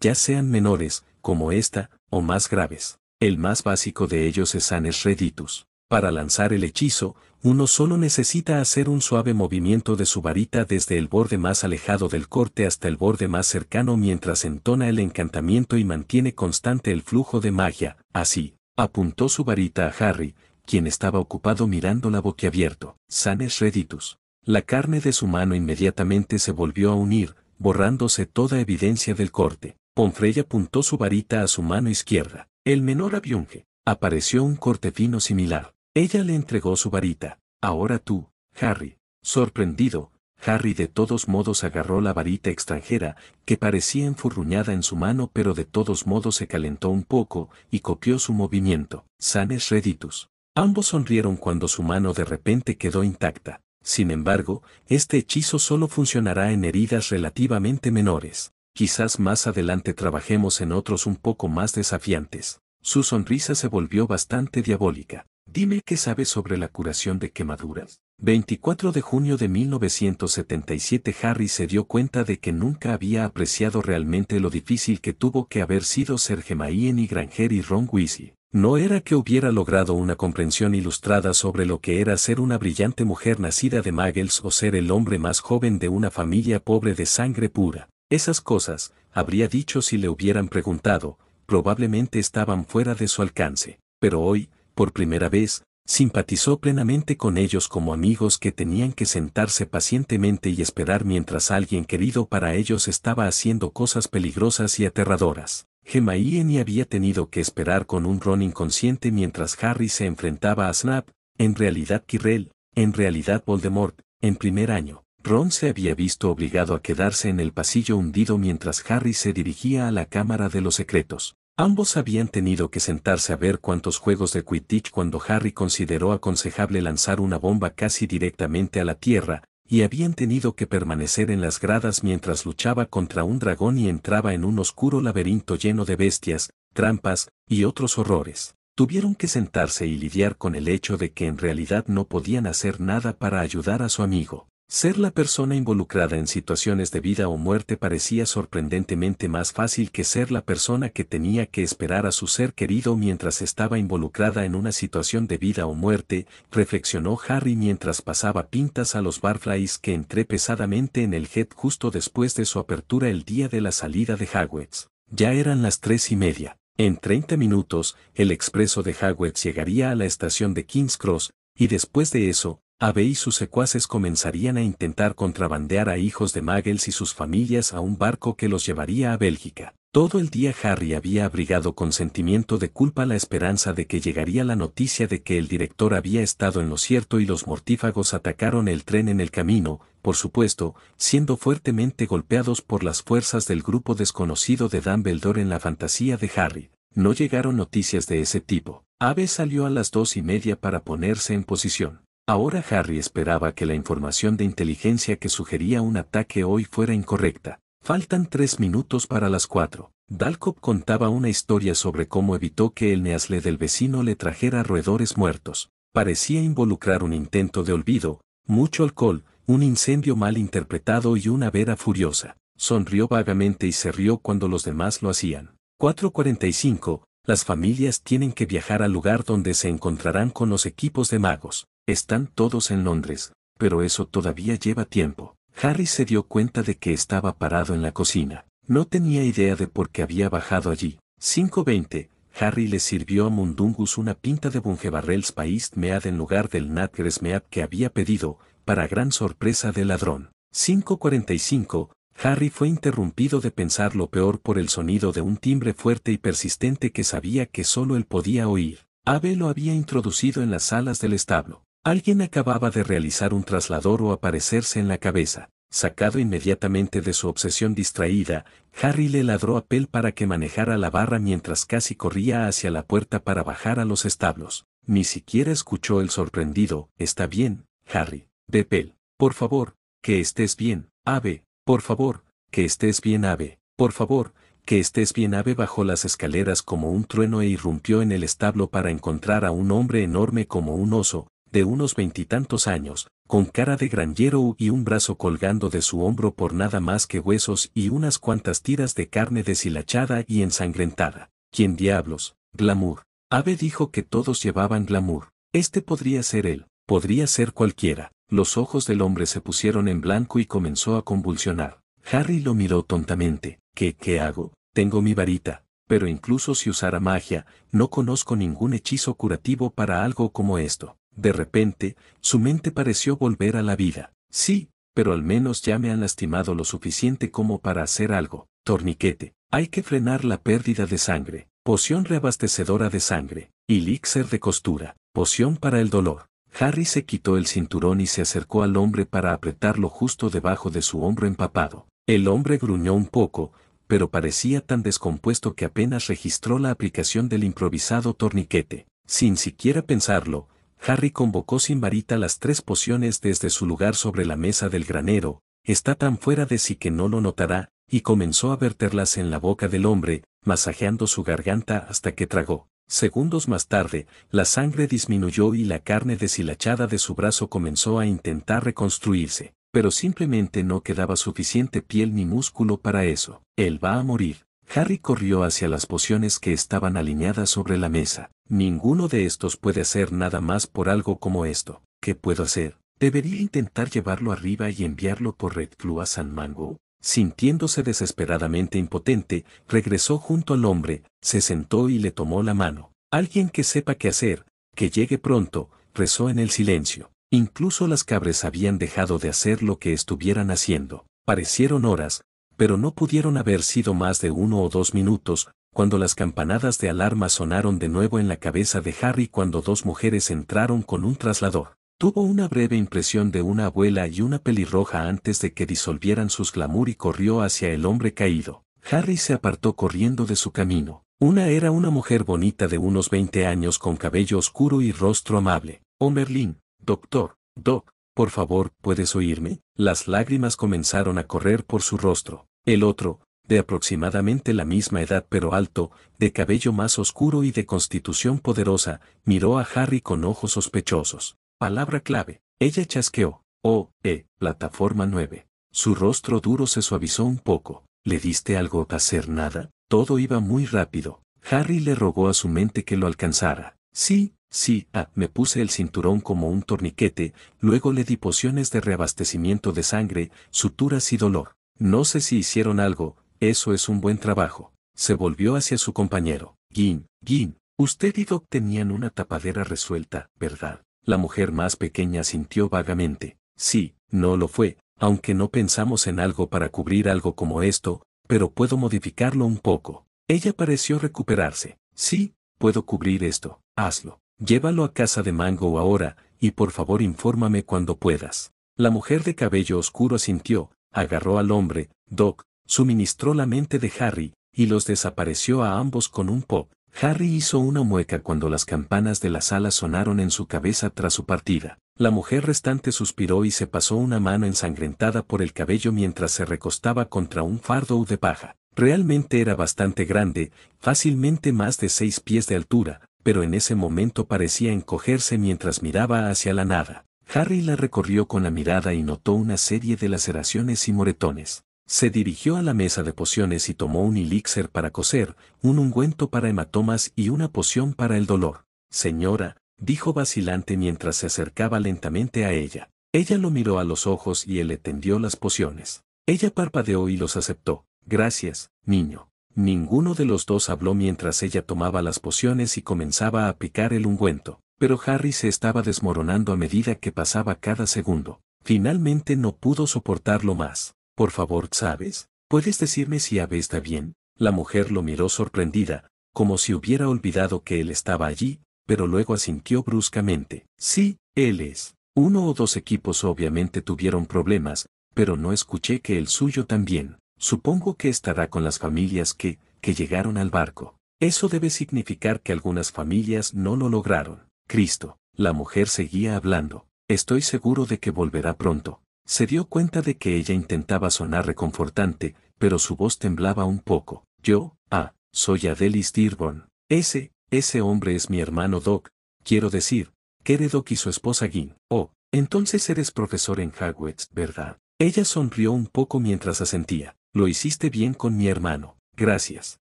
ya sean menores, como esta, o más graves. El más básico de ellos es sanes Reditus. Para lanzar el hechizo, uno solo necesita hacer un suave movimiento de su varita desde el borde más alejado del corte hasta el borde más cercano mientras entona el encantamiento y mantiene constante el flujo de magia. Así, apuntó su varita a Harry, quien estaba ocupado mirándola boquiabierto. Sanes Reditus. La carne de su mano inmediatamente se volvió a unir, borrándose toda evidencia del corte. Pomfrey apuntó su varita a su mano izquierda. El menor avionje. Apareció un corte fino similar. Ella le entregó su varita. Ahora tú, Harry. Sorprendido, Harry de todos modos agarró la varita extranjera, que parecía enfurruñada en su mano pero de todos modos se calentó un poco y copió su movimiento. Sanes Reditus. Ambos sonrieron cuando su mano de repente quedó intacta. Sin embargo, este hechizo solo funcionará en heridas relativamente menores quizás más adelante trabajemos en otros un poco más desafiantes. Su sonrisa se volvió bastante diabólica. Dime qué sabes sobre la curación de quemaduras. 24 de junio de 1977 Harry se dio cuenta de que nunca había apreciado realmente lo difícil que tuvo que haber sido ser Gemaíen y Granger y Ron Weasley. No era que hubiera logrado una comprensión ilustrada sobre lo que era ser una brillante mujer nacida de Muggles o ser el hombre más joven de una familia pobre de sangre pura, esas cosas, habría dicho si le hubieran preguntado, probablemente estaban fuera de su alcance, pero hoy, por primera vez, simpatizó plenamente con ellos como amigos que tenían que sentarse pacientemente y esperar mientras alguien querido para ellos estaba haciendo cosas peligrosas y aterradoras. Gemma había tenido que esperar con un Ron inconsciente mientras Harry se enfrentaba a Snap, en realidad Kirrell, en realidad Voldemort, en primer año. Ron se había visto obligado a quedarse en el pasillo hundido mientras Harry se dirigía a la Cámara de los Secretos. Ambos habían tenido que sentarse a ver cuántos juegos de Quidditch cuando Harry consideró aconsejable lanzar una bomba casi directamente a la Tierra, y habían tenido que permanecer en las gradas mientras luchaba contra un dragón y entraba en un oscuro laberinto lleno de bestias, trampas y otros horrores. Tuvieron que sentarse y lidiar con el hecho de que en realidad no podían hacer nada para ayudar a su amigo. Ser la persona involucrada en situaciones de vida o muerte parecía sorprendentemente más fácil que ser la persona que tenía que esperar a su ser querido mientras estaba involucrada en una situación de vida o muerte, reflexionó Harry mientras pasaba pintas a los Barflies que entré pesadamente en el jet justo después de su apertura el día de la salida de Hagwitz. Ya eran las tres y media. En 30 minutos, el expreso de Hagwitz llegaría a la estación de King's Cross, y después de eso, Ave y sus secuaces comenzarían a intentar contrabandear a hijos de Magels y sus familias a un barco que los llevaría a Bélgica. Todo el día Harry había abrigado con sentimiento de culpa la esperanza de que llegaría la noticia de que el director había estado en lo cierto y los mortífagos atacaron el tren en el camino, por supuesto, siendo fuertemente golpeados por las fuerzas del grupo desconocido de Dumbledore en la fantasía de Harry. No llegaron noticias de ese tipo. Ave salió a las dos y media para ponerse en posición. Ahora Harry esperaba que la información de inteligencia que sugería un ataque hoy fuera incorrecta. Faltan tres minutos para las cuatro. Dalcop contaba una historia sobre cómo evitó que el neasle del vecino le trajera roedores muertos. Parecía involucrar un intento de olvido, mucho alcohol, un incendio mal interpretado y una vera furiosa. Sonrió vagamente y se rió cuando los demás lo hacían. 4.45. Las familias tienen que viajar al lugar donde se encontrarán con los equipos de magos. Están todos en Londres, pero eso todavía lleva tiempo. Harry se dio cuenta de que estaba parado en la cocina. No tenía idea de por qué había bajado allí. 5.20. Harry le sirvió a Mundungus una pinta de Bungebarrels Paist Mead en lugar del Natgres Mead que había pedido, para gran sorpresa del ladrón. 5.45. Harry fue interrumpido de pensar lo peor por el sonido de un timbre fuerte y persistente que sabía que solo él podía oír. ave lo había introducido en las salas del establo. Alguien acababa de realizar un traslador o aparecerse en la cabeza. Sacado inmediatamente de su obsesión distraída, Harry le ladró a Pell para que manejara la barra mientras casi corría hacia la puerta para bajar a los establos. Ni siquiera escuchó el sorprendido, está bien, Harry, de Pell. Por favor, que estés bien, ave, por favor, que estés bien, ave, por favor, que estés bien, ave bajó las escaleras como un trueno e irrumpió en el establo para encontrar a un hombre enorme como un oso, de unos veintitantos años, con cara de granjero y un brazo colgando de su hombro por nada más que huesos y unas cuantas tiras de carne deshilachada y ensangrentada. ¿Quién diablos? Glamour. Ave dijo que todos llevaban glamour. Este podría ser él, podría ser cualquiera. Los ojos del hombre se pusieron en blanco y comenzó a convulsionar. Harry lo miró tontamente. ¿Qué, qué hago? Tengo mi varita. Pero incluso si usara magia, no conozco ningún hechizo curativo para algo como esto. De repente, su mente pareció volver a la vida. Sí, pero al menos ya me han lastimado lo suficiente como para hacer algo. Torniquete. Hay que frenar la pérdida de sangre. Poción reabastecedora de sangre. Elixir de costura. Poción para el dolor. Harry se quitó el cinturón y se acercó al hombre para apretarlo justo debajo de su hombro empapado. El hombre gruñó un poco, pero parecía tan descompuesto que apenas registró la aplicación del improvisado torniquete. Sin siquiera pensarlo, Harry convocó sin varita las tres pociones desde su lugar sobre la mesa del granero, está tan fuera de sí que no lo notará, y comenzó a verterlas en la boca del hombre, masajeando su garganta hasta que tragó. Segundos más tarde, la sangre disminuyó y la carne deshilachada de su brazo comenzó a intentar reconstruirse, pero simplemente no quedaba suficiente piel ni músculo para eso. Él va a morir. Harry corrió hacia las pociones que estaban alineadas sobre la mesa. Ninguno de estos puede hacer nada más por algo como esto. ¿Qué puedo hacer? ¿Debería intentar llevarlo arriba y enviarlo por Red a San Mango? Sintiéndose desesperadamente impotente, regresó junto al hombre, se sentó y le tomó la mano. Alguien que sepa qué hacer, que llegue pronto, rezó en el silencio. Incluso las cabres habían dejado de hacer lo que estuvieran haciendo. Parecieron horas, pero no pudieron haber sido más de uno o dos minutos, cuando las campanadas de alarma sonaron de nuevo en la cabeza de Harry cuando dos mujeres entraron con un traslador. Tuvo una breve impresión de una abuela y una pelirroja antes de que disolvieran sus glamour y corrió hacia el hombre caído. Harry se apartó corriendo de su camino. Una era una mujer bonita de unos 20 años con cabello oscuro y rostro amable. Merlin, doctor, Doc, por favor, ¿puedes oírme? Las lágrimas comenzaron a correr por su rostro. El otro, de aproximadamente la misma edad pero alto, de cabello más oscuro y de constitución poderosa, miró a Harry con ojos sospechosos. Palabra clave. Ella chasqueó. Oh, eh, plataforma 9. Su rostro duro se suavizó un poco. ¿Le diste algo a hacer nada? Todo iba muy rápido. Harry le rogó a su mente que lo alcanzara. Sí, Sí, ah, me puse el cinturón como un torniquete, luego le di pociones de reabastecimiento de sangre, suturas y dolor. No sé si hicieron algo, eso es un buen trabajo. Se volvió hacia su compañero. «Guin, Guin, usted y Doc tenían una tapadera resuelta, ¿verdad? La mujer más pequeña sintió vagamente. Sí, no lo fue, aunque no pensamos en algo para cubrir algo como esto, pero puedo modificarlo un poco. Ella pareció recuperarse. Sí, puedo cubrir esto, hazlo. Llévalo a casa de Mango ahora, y por favor infórmame cuando puedas. La mujer de cabello oscuro asintió, agarró al hombre, Doc, suministró la mente de Harry, y los desapareció a ambos con un pop. Harry hizo una mueca cuando las campanas de la sala sonaron en su cabeza tras su partida. La mujer restante suspiró y se pasó una mano ensangrentada por el cabello mientras se recostaba contra un fardo de paja. Realmente era bastante grande, fácilmente más de seis pies de altura, pero en ese momento parecía encogerse mientras miraba hacia la nada. Harry la recorrió con la mirada y notó una serie de laceraciones y moretones. Se dirigió a la mesa de pociones y tomó un elixir para coser, un ungüento para hematomas y una poción para el dolor. Señora, dijo vacilante mientras se acercaba lentamente a ella. Ella lo miró a los ojos y él le tendió las pociones. Ella parpadeó y los aceptó. Gracias, niño. Ninguno de los dos habló mientras ella tomaba las pociones y comenzaba a picar el ungüento, pero Harry se estaba desmoronando a medida que pasaba cada segundo. Finalmente no pudo soportarlo más. Por favor, ¿sabes? ¿Puedes decirme si Ave está bien? La mujer lo miró sorprendida, como si hubiera olvidado que él estaba allí, pero luego asintió bruscamente. Sí, él es. Uno o dos equipos obviamente tuvieron problemas, pero no escuché que el suyo también. Supongo que estará con las familias que, que llegaron al barco. Eso debe significar que algunas familias no lo lograron. Cristo, la mujer seguía hablando. Estoy seguro de que volverá pronto. Se dio cuenta de que ella intentaba sonar reconfortante, pero su voz temblaba un poco. Yo, ah, soy Adelis Dearborn. Ese, ese hombre es mi hermano Doc. Quiero decir, Doc y su esposa Gin. Oh, entonces eres profesor en Hogwarts, ¿verdad? Ella sonrió un poco mientras asentía. Lo hiciste bien con mi hermano. Gracias.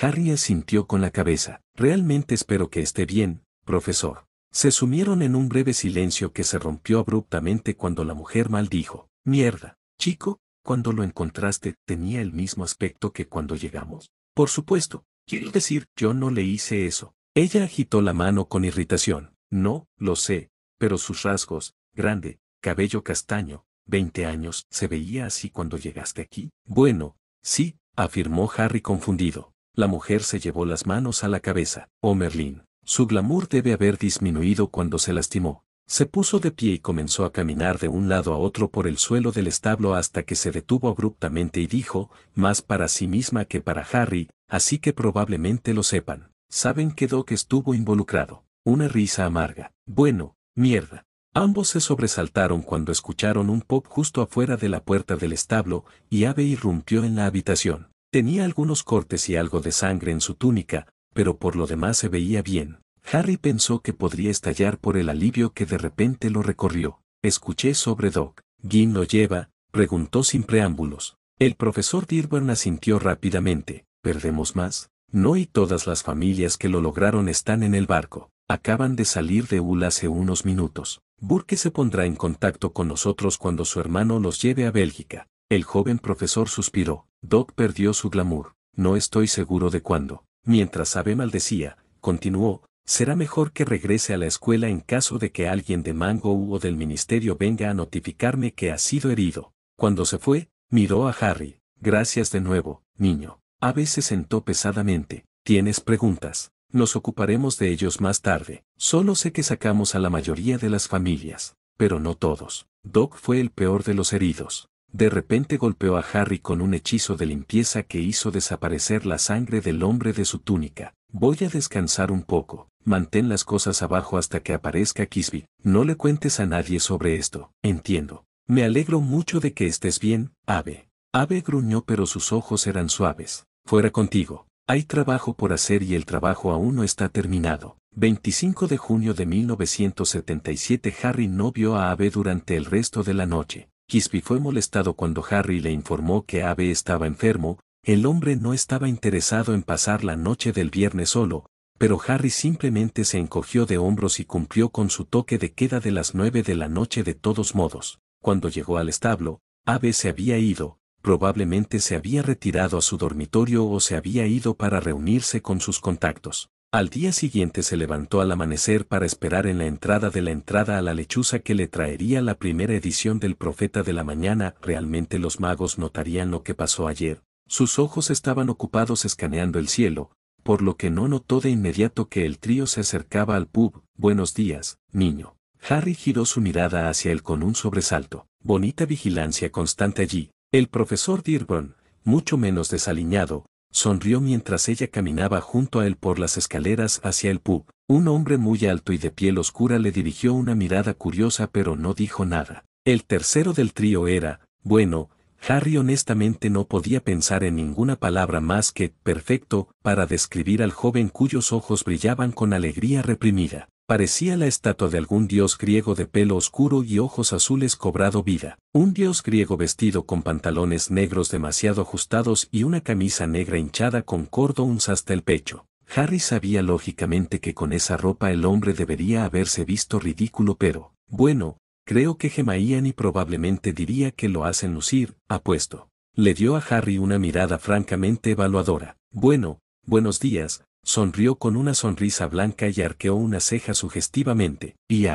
Harry asintió con la cabeza. Realmente espero que esté bien, profesor. Se sumieron en un breve silencio que se rompió abruptamente cuando la mujer maldijo. Mierda. Chico, cuando lo encontraste, tenía el mismo aspecto que cuando llegamos. Por supuesto. Quiero decir, yo no le hice eso. Ella agitó la mano con irritación. No, lo sé, pero sus rasgos, grande, cabello castaño, veinte años, ¿se veía así cuando llegaste aquí? Bueno, sí, afirmó Harry confundido. La mujer se llevó las manos a la cabeza. Oh Merlin, su glamour debe haber disminuido cuando se lastimó. Se puso de pie y comenzó a caminar de un lado a otro por el suelo del establo hasta que se detuvo abruptamente y dijo, más para sí misma que para Harry, así que probablemente lo sepan. Saben que Doc estuvo involucrado. Una risa amarga. Bueno, mierda. Ambos se sobresaltaron cuando escucharon un pop justo afuera de la puerta del establo, y Abe irrumpió en la habitación. Tenía algunos cortes y algo de sangre en su túnica, pero por lo demás se veía bien. Harry pensó que podría estallar por el alivio que de repente lo recorrió. Escuché sobre Doc. ¿Gin lo lleva? preguntó sin preámbulos. El profesor Dirburn asintió rápidamente. ¿Perdemos más? No y todas las familias que lo lograron están en el barco. Acaban de salir de ULA hace unos minutos. Burke se pondrá en contacto con nosotros cuando su hermano nos lleve a Bélgica. El joven profesor suspiró. Doc perdió su glamour. No estoy seguro de cuándo. Mientras Abe maldecía, continuó, será mejor que regrese a la escuela en caso de que alguien de Mango o del ministerio venga a notificarme que ha sido herido. Cuando se fue, miró a Harry. Gracias de nuevo, niño. Abe se sentó pesadamente. ¿Tienes preguntas? Nos ocuparemos de ellos más tarde. Solo sé que sacamos a la mayoría de las familias, pero no todos. Doc fue el peor de los heridos. De repente golpeó a Harry con un hechizo de limpieza que hizo desaparecer la sangre del hombre de su túnica. Voy a descansar un poco. Mantén las cosas abajo hasta que aparezca Kisby. No le cuentes a nadie sobre esto. Entiendo. Me alegro mucho de que estés bien, Ave. Ave gruñó pero sus ojos eran suaves. Fuera contigo. Hay trabajo por hacer y el trabajo aún no está terminado. 25 de junio de 1977 Harry no vio a Abe durante el resto de la noche. Kisby fue molestado cuando Harry le informó que Abe estaba enfermo, el hombre no estaba interesado en pasar la noche del viernes solo, pero Harry simplemente se encogió de hombros y cumplió con su toque de queda de las nueve de la noche de todos modos. Cuando llegó al establo, Abe se había ido, probablemente se había retirado a su dormitorio o se había ido para reunirse con sus contactos. Al día siguiente se levantó al amanecer para esperar en la entrada de la entrada a la lechuza que le traería la primera edición del Profeta de la Mañana. Realmente los magos notarían lo que pasó ayer. Sus ojos estaban ocupados escaneando el cielo, por lo que no notó de inmediato que el trío se acercaba al pub. Buenos días, niño. Harry giró su mirada hacia él con un sobresalto. Bonita vigilancia constante allí, el profesor Dearborn, mucho menos desaliñado, sonrió mientras ella caminaba junto a él por las escaleras hacia el pub. Un hombre muy alto y de piel oscura le dirigió una mirada curiosa pero no dijo nada. El tercero del trío era, bueno, Harry honestamente no podía pensar en ninguna palabra más que perfecto para describir al joven cuyos ojos brillaban con alegría reprimida parecía la estatua de algún dios griego de pelo oscuro y ojos azules cobrado vida, un dios griego vestido con pantalones negros demasiado ajustados y una camisa negra hinchada con cordones hasta el pecho. Harry sabía lógicamente que con esa ropa el hombre debería haberse visto ridículo pero, bueno, creo que gemaían y probablemente diría que lo hacen lucir, apuesto. Le dio a Harry una mirada francamente evaluadora. Bueno, buenos días, Sonrió con una sonrisa blanca y arqueó una ceja sugestivamente, y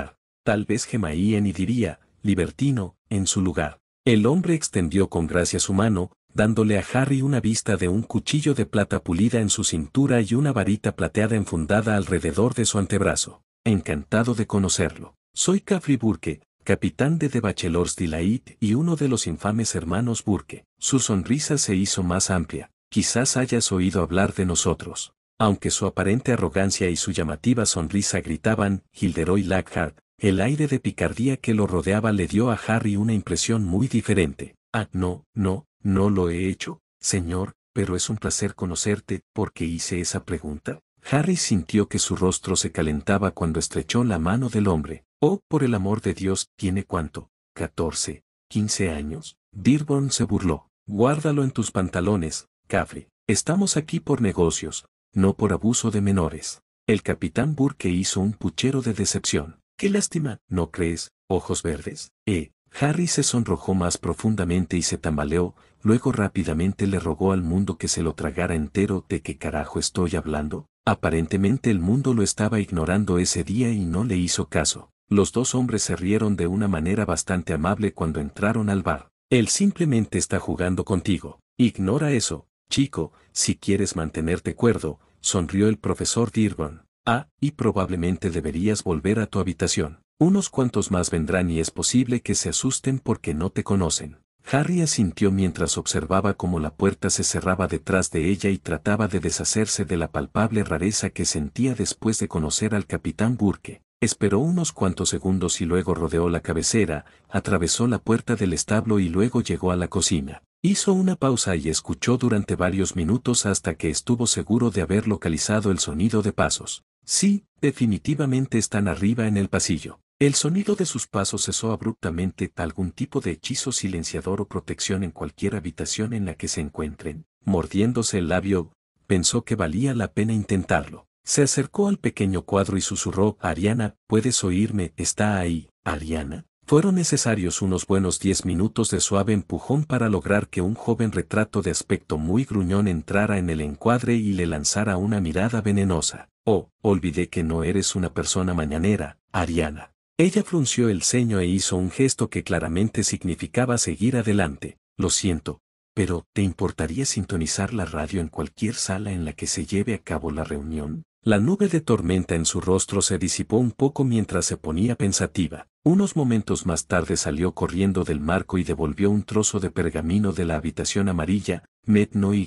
tal vez gemaíen y diría, libertino, en su lugar. El hombre extendió con gracia su mano, dándole a Harry una vista de un cuchillo de plata pulida en su cintura y una varita plateada enfundada alrededor de su antebrazo. Encantado de conocerlo. Soy Caffrey Burke, capitán de The Bachelor's Delight y uno de los infames hermanos Burke. Su sonrisa se hizo más amplia. Quizás hayas oído hablar de nosotros. Aunque su aparente arrogancia y su llamativa sonrisa gritaban, Gilderoy Lackhart, el aire de picardía que lo rodeaba le dio a Harry una impresión muy diferente. Ah, no, no, no lo he hecho, señor, pero es un placer conocerte, porque hice esa pregunta. Harry sintió que su rostro se calentaba cuando estrechó la mano del hombre. Oh, por el amor de Dios, ¿tiene cuánto? ¿Catorce? ¿Quince años? Dearborn se burló. Guárdalo en tus pantalones, Caffrey. Estamos aquí por negocios, no por abuso de menores. El capitán Burke hizo un puchero de decepción. Qué lástima, ¿no crees? Ojos verdes. Eh. Harry se sonrojó más profundamente y se tambaleó, luego rápidamente le rogó al mundo que se lo tragara entero de qué carajo estoy hablando. Aparentemente el mundo lo estaba ignorando ese día y no le hizo caso. Los dos hombres se rieron de una manera bastante amable cuando entraron al bar. Él simplemente está jugando contigo. Ignora eso, chico, si quieres mantenerte cuerdo, sonrió el profesor Dearborn. Ah, y probablemente deberías volver a tu habitación. Unos cuantos más vendrán y es posible que se asusten porque no te conocen. Harry asintió mientras observaba cómo la puerta se cerraba detrás de ella y trataba de deshacerse de la palpable rareza que sentía después de conocer al capitán Burke. Esperó unos cuantos segundos y luego rodeó la cabecera, atravesó la puerta del establo y luego llegó a la cocina. Hizo una pausa y escuchó durante varios minutos hasta que estuvo seguro de haber localizado el sonido de pasos. Sí, definitivamente están arriba en el pasillo. El sonido de sus pasos cesó abruptamente, algún tipo de hechizo silenciador o protección en cualquier habitación en la que se encuentren. Mordiéndose el labio, pensó que valía la pena intentarlo. Se acercó al pequeño cuadro y susurró, Ariana, puedes oírme, está ahí, Ariana. Fueron necesarios unos buenos diez minutos de suave empujón para lograr que un joven retrato de aspecto muy gruñón entrara en el encuadre y le lanzara una mirada venenosa. Oh, olvidé que no eres una persona mañanera, Ariana. Ella frunció el ceño e hizo un gesto que claramente significaba seguir adelante. Lo siento, pero ¿te importaría sintonizar la radio en cualquier sala en la que se lleve a cabo la reunión? La nube de tormenta en su rostro se disipó un poco mientras se ponía pensativa. Unos momentos más tarde salió corriendo del marco y devolvió un trozo de pergamino de la habitación amarilla, met no y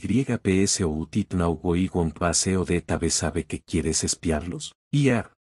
paseo e de Tabe sabe que quieres espiarlos. Y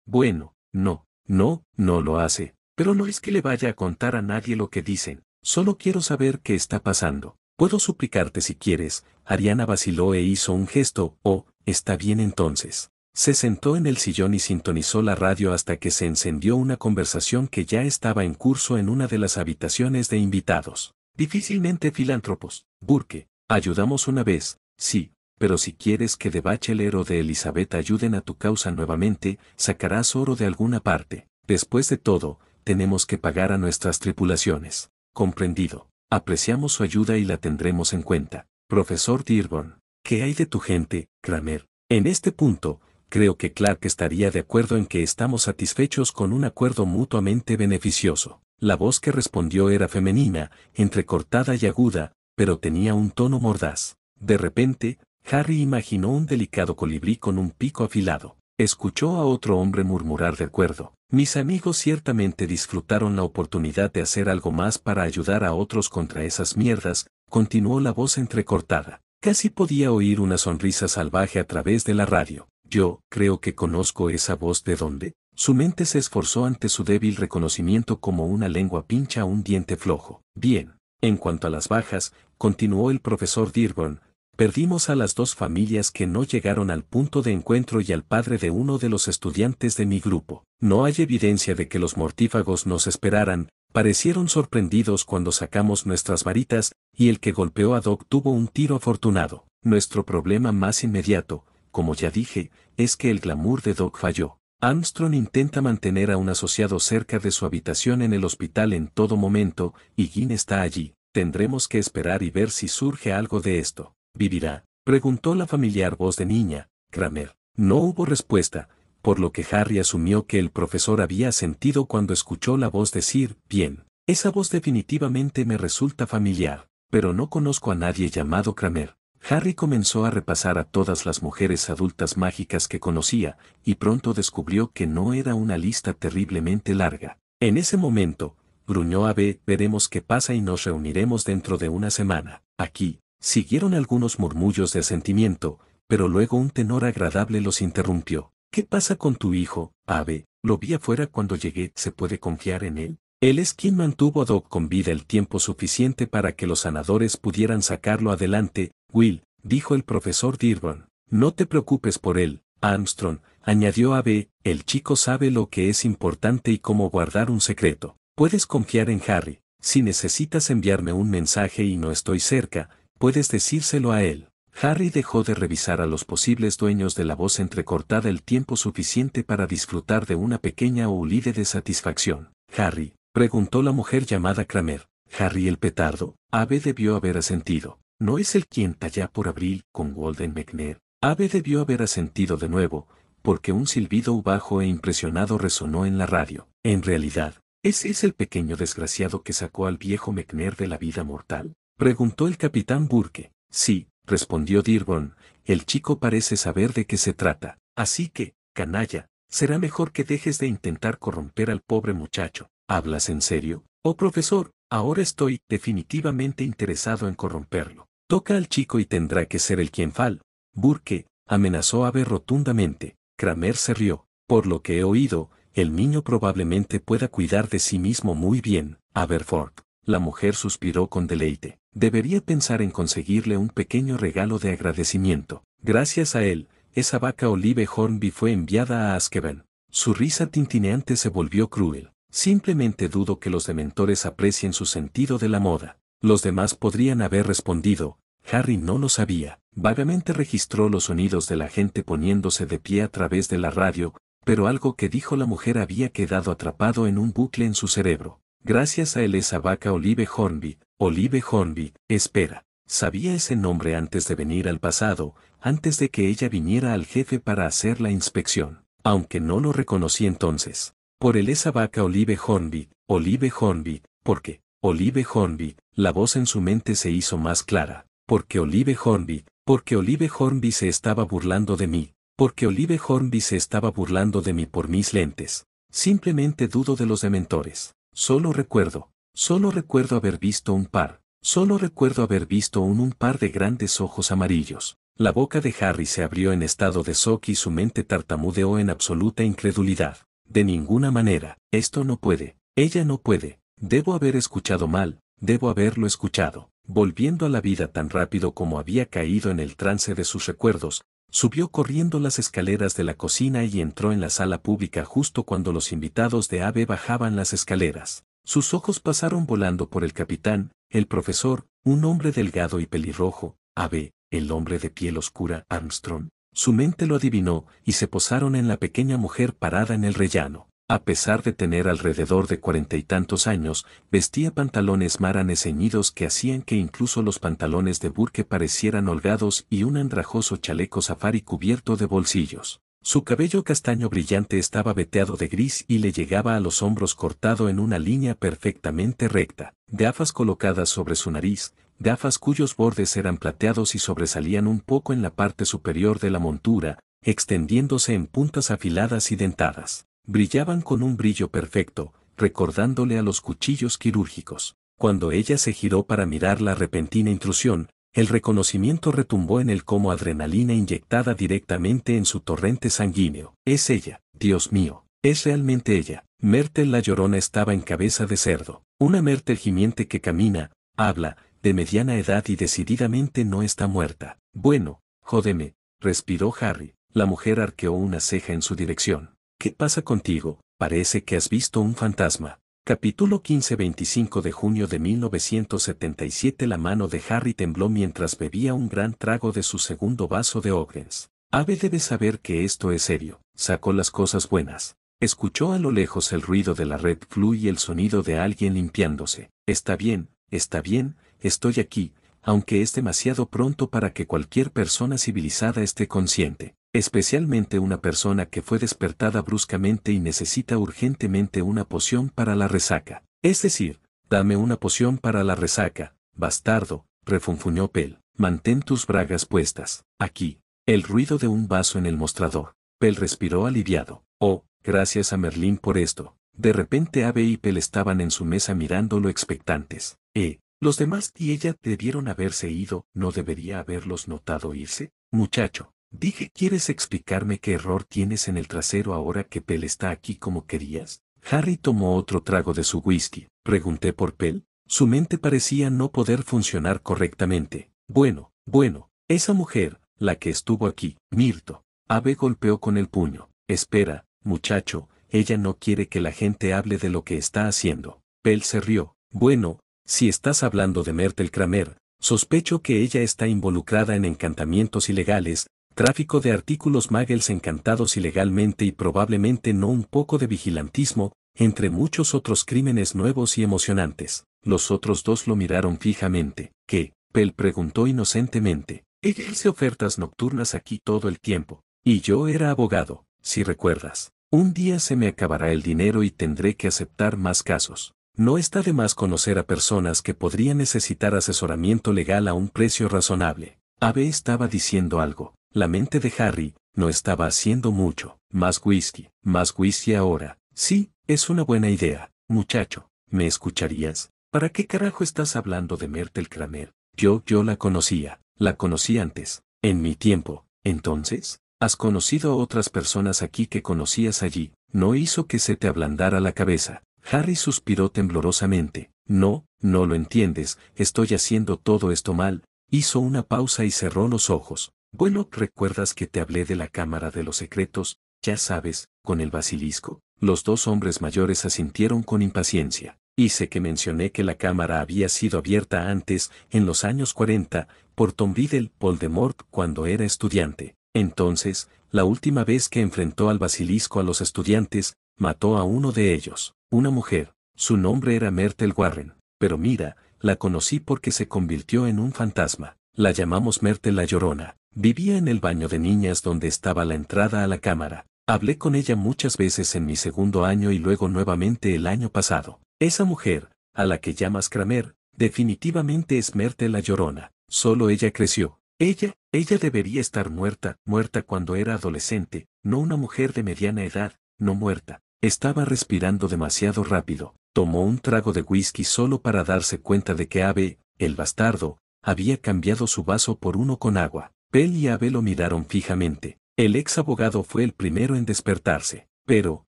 bueno, no, no, no lo hace, pero no es que le vaya a contar a nadie lo que dicen, solo quiero saber qué está pasando. Puedo suplicarte si quieres, Ariana vaciló e hizo un gesto, oh, está bien entonces. Se sentó en el sillón y sintonizó la radio hasta que se encendió una conversación que ya estaba en curso en una de las habitaciones de invitados. Difícilmente filántropos, Burke, ayudamos una vez, sí, pero si quieres que de Bachelor o de Elizabeth ayuden a tu causa nuevamente, sacarás oro de alguna parte. Después de todo, tenemos que pagar a nuestras tripulaciones. Comprendido. Apreciamos su ayuda y la tendremos en cuenta. Profesor Dearborn, ¿qué hay de tu gente, Kramer? En este punto, creo que Clark estaría de acuerdo en que estamos satisfechos con un acuerdo mutuamente beneficioso. La voz que respondió era femenina, entrecortada y aguda, pero tenía un tono mordaz. De repente, Harry imaginó un delicado colibrí con un pico afilado. Escuchó a otro hombre murmurar de acuerdo. Mis amigos ciertamente disfrutaron la oportunidad de hacer algo más para ayudar a otros contra esas mierdas, continuó la voz entrecortada. Casi podía oír una sonrisa salvaje a través de la radio. Yo creo que conozco esa voz de donde. Su mente se esforzó ante su débil reconocimiento como una lengua pincha un diente flojo. Bien. En cuanto a las bajas, continuó el profesor Dearborn, perdimos a las dos familias que no llegaron al punto de encuentro y al padre de uno de los estudiantes de mi grupo. No hay evidencia de que los mortífagos nos esperaran, parecieron sorprendidos cuando sacamos nuestras varitas, y el que golpeó a Doc tuvo un tiro afortunado. Nuestro problema más inmediato, como ya dije, es que el glamour de Doc falló. Armstrong intenta mantener a un asociado cerca de su habitación en el hospital en todo momento, y Gin está allí. Tendremos que esperar y ver si surge algo de esto. ¿Vivirá? Preguntó la familiar voz de niña, Kramer. No hubo respuesta, por lo que Harry asumió que el profesor había sentido cuando escuchó la voz decir, bien, esa voz definitivamente me resulta familiar, pero no conozco a nadie llamado Kramer. Harry comenzó a repasar a todas las mujeres adultas mágicas que conocía, y pronto descubrió que no era una lista terriblemente larga. En ese momento, gruñó a veremos qué pasa y nos reuniremos dentro de una semana. Aquí, siguieron algunos murmullos de asentimiento, pero luego un tenor agradable los interrumpió. ¿Qué pasa con tu hijo, Ave? Lo vi afuera cuando llegué, ¿se puede confiar en él? Él es quien mantuvo a Doc con vida el tiempo suficiente para que los sanadores pudieran sacarlo adelante, Will, dijo el profesor Dearborn. No te preocupes por él, Armstrong, añadió Abe. el chico sabe lo que es importante y cómo guardar un secreto. Puedes confiar en Harry, si necesitas enviarme un mensaje y no estoy cerca, puedes decírselo a él. Harry dejó de revisar a los posibles dueños de la voz entrecortada el tiempo suficiente para disfrutar de una pequeña oulide de satisfacción. Harry, Preguntó la mujer llamada Kramer. Harry el petardo, Ave debió haber asentido. ¿No es el quien talla por abril con Golden McNair? Ave debió haber asentido de nuevo, porque un silbido bajo e impresionado resonó en la radio. En realidad, ¿ese es el pequeño desgraciado que sacó al viejo McNair de la vida mortal? Preguntó el capitán Burke. Sí, respondió Dirbon, el chico parece saber de qué se trata. Así que, canalla, será mejor que dejes de intentar corromper al pobre muchacho. ¿Hablas en serio? Oh profesor, ahora estoy definitivamente interesado en corromperlo. Toca al chico y tendrá que ser el quien fal. Burke amenazó a ver rotundamente. Kramer se rió. Por lo que he oído, el niño probablemente pueda cuidar de sí mismo muy bien. Aberford. La mujer suspiró con deleite. Debería pensar en conseguirle un pequeño regalo de agradecimiento. Gracias a él, esa vaca Olive Hornby fue enviada a Askeban. Su risa tintineante se volvió cruel. Simplemente dudo que los dementores aprecien su sentido de la moda. Los demás podrían haber respondido, Harry no lo sabía. Vagamente registró los sonidos de la gente poniéndose de pie a través de la radio, pero algo que dijo la mujer había quedado atrapado en un bucle en su cerebro. Gracias a él esa vaca Olive Hornby, Olive Hornby, espera. Sabía ese nombre antes de venir al pasado, antes de que ella viniera al jefe para hacer la inspección, aunque no lo reconocí entonces. Por el esa vaca Olive Hornby, Olive Hornby, porque, Olive Hornby, la voz en su mente se hizo más clara, porque Olive Hornby, porque Olive Hornby se estaba burlando de mí, porque Olive Hornby se estaba burlando de mí por mis lentes. Simplemente dudo de los dementores. Solo recuerdo, solo recuerdo haber visto un par, solo recuerdo haber visto un, un par de grandes ojos amarillos. La boca de Harry se abrió en estado de shock y su mente tartamudeó en absoluta incredulidad. De ninguna manera, esto no puede, ella no puede, debo haber escuchado mal, debo haberlo escuchado. Volviendo a la vida tan rápido como había caído en el trance de sus recuerdos, subió corriendo las escaleras de la cocina y entró en la sala pública justo cuando los invitados de Ave bajaban las escaleras. Sus ojos pasaron volando por el capitán, el profesor, un hombre delgado y pelirrojo, Ave, el hombre de piel oscura Armstrong, su mente lo adivinó, y se posaron en la pequeña mujer parada en el rellano. A pesar de tener alrededor de cuarenta y tantos años, vestía pantalones maranes ceñidos que hacían que incluso los pantalones de Burke parecieran holgados y un andrajoso chaleco safari cubierto de bolsillos. Su cabello castaño brillante estaba veteado de gris y le llegaba a los hombros cortado en una línea perfectamente recta. gafas colocadas sobre su nariz, gafas cuyos bordes eran plateados y sobresalían un poco en la parte superior de la montura, extendiéndose en puntas afiladas y dentadas. Brillaban con un brillo perfecto, recordándole a los cuchillos quirúrgicos. Cuando ella se giró para mirar la repentina intrusión, el reconocimiento retumbó en él como adrenalina inyectada directamente en su torrente sanguíneo. Es ella, Dios mío, es realmente ella. Mertel la llorona estaba en cabeza de cerdo, una Mertel gimiente que camina, habla, de mediana edad y decididamente no está muerta. Bueno, jódeme, respiró Harry. La mujer arqueó una ceja en su dirección. ¿Qué pasa contigo? Parece que has visto un fantasma. Capítulo 15-25 de junio de 1977 La mano de Harry tembló mientras bebía un gran trago de su segundo vaso de ogres. Ave debe saber que esto es serio. Sacó las cosas buenas. Escuchó a lo lejos el ruido de la red flu y el sonido de alguien limpiándose. Está bien, está bien, estoy aquí, aunque es demasiado pronto para que cualquier persona civilizada esté consciente, especialmente una persona que fue despertada bruscamente y necesita urgentemente una poción para la resaca. Es decir, dame una poción para la resaca, bastardo, refunfuñó Pel. Mantén tus bragas puestas. Aquí. El ruido de un vaso en el mostrador. Pel respiró aliviado. Oh, gracias a Merlín por esto. De repente Abe y Pel estaban en su mesa mirándolo expectantes. Eh, los demás y ella debieron haberse ido, no debería haberlos notado irse. Muchacho, dije, ¿quieres explicarme qué error tienes en el trasero ahora que Pell está aquí como querías? Harry tomó otro trago de su whisky. Pregunté por Pell. Su mente parecía no poder funcionar correctamente. Bueno, bueno, esa mujer, la que estuvo aquí, Mirto. Ave golpeó con el puño. Espera, muchacho, ella no quiere que la gente hable de lo que está haciendo. Pell se rió. Bueno, si estás hablando de Mertel Kramer, sospecho que ella está involucrada en encantamientos ilegales, tráfico de artículos magels encantados ilegalmente y probablemente no un poco de vigilantismo, entre muchos otros crímenes nuevos y emocionantes. Los otros dos lo miraron fijamente. ¿Qué? Pell preguntó inocentemente. Ella hice ofertas nocturnas aquí todo el tiempo. Y yo era abogado, si recuerdas. Un día se me acabará el dinero y tendré que aceptar más casos. No está de más conocer a personas que podrían necesitar asesoramiento legal a un precio razonable. Abe estaba diciendo algo. La mente de Harry no estaba haciendo mucho. Más whisky, más whisky ahora. Sí, es una buena idea. Muchacho, ¿me escucharías? ¿Para qué carajo estás hablando de Mertel Kramer? Yo, yo la conocía. La conocí antes. En mi tiempo. Entonces, has conocido a otras personas aquí que conocías allí. No hizo que se te ablandara la cabeza. Harry suspiró temblorosamente. No, no lo entiendes, estoy haciendo todo esto mal. Hizo una pausa y cerró los ojos. Bueno, ¿recuerdas que te hablé de la Cámara de los Secretos? Ya sabes, con el basilisco. Los dos hombres mayores asintieron con impaciencia. Hice que mencioné que la cámara había sido abierta antes, en los años cuarenta, por Tom Riddle Voldemort cuando era estudiante. Entonces, la última vez que enfrentó al basilisco a los estudiantes, mató a uno de ellos, una mujer, su nombre era Mertel Warren, pero mira, la conocí porque se convirtió en un fantasma, la llamamos Mertel la Llorona, vivía en el baño de niñas donde estaba la entrada a la cámara, hablé con ella muchas veces en mi segundo año y luego nuevamente el año pasado, esa mujer, a la que llamas Kramer, definitivamente es Mertel la Llorona, solo ella creció, ella, ella debería estar muerta, muerta cuando era adolescente, no una mujer de mediana edad, no muerta. Estaba respirando demasiado rápido. Tomó un trago de whisky solo para darse cuenta de que Abe, el bastardo, había cambiado su vaso por uno con agua. Pell y Abe lo miraron fijamente. El ex abogado fue el primero en despertarse. Pero,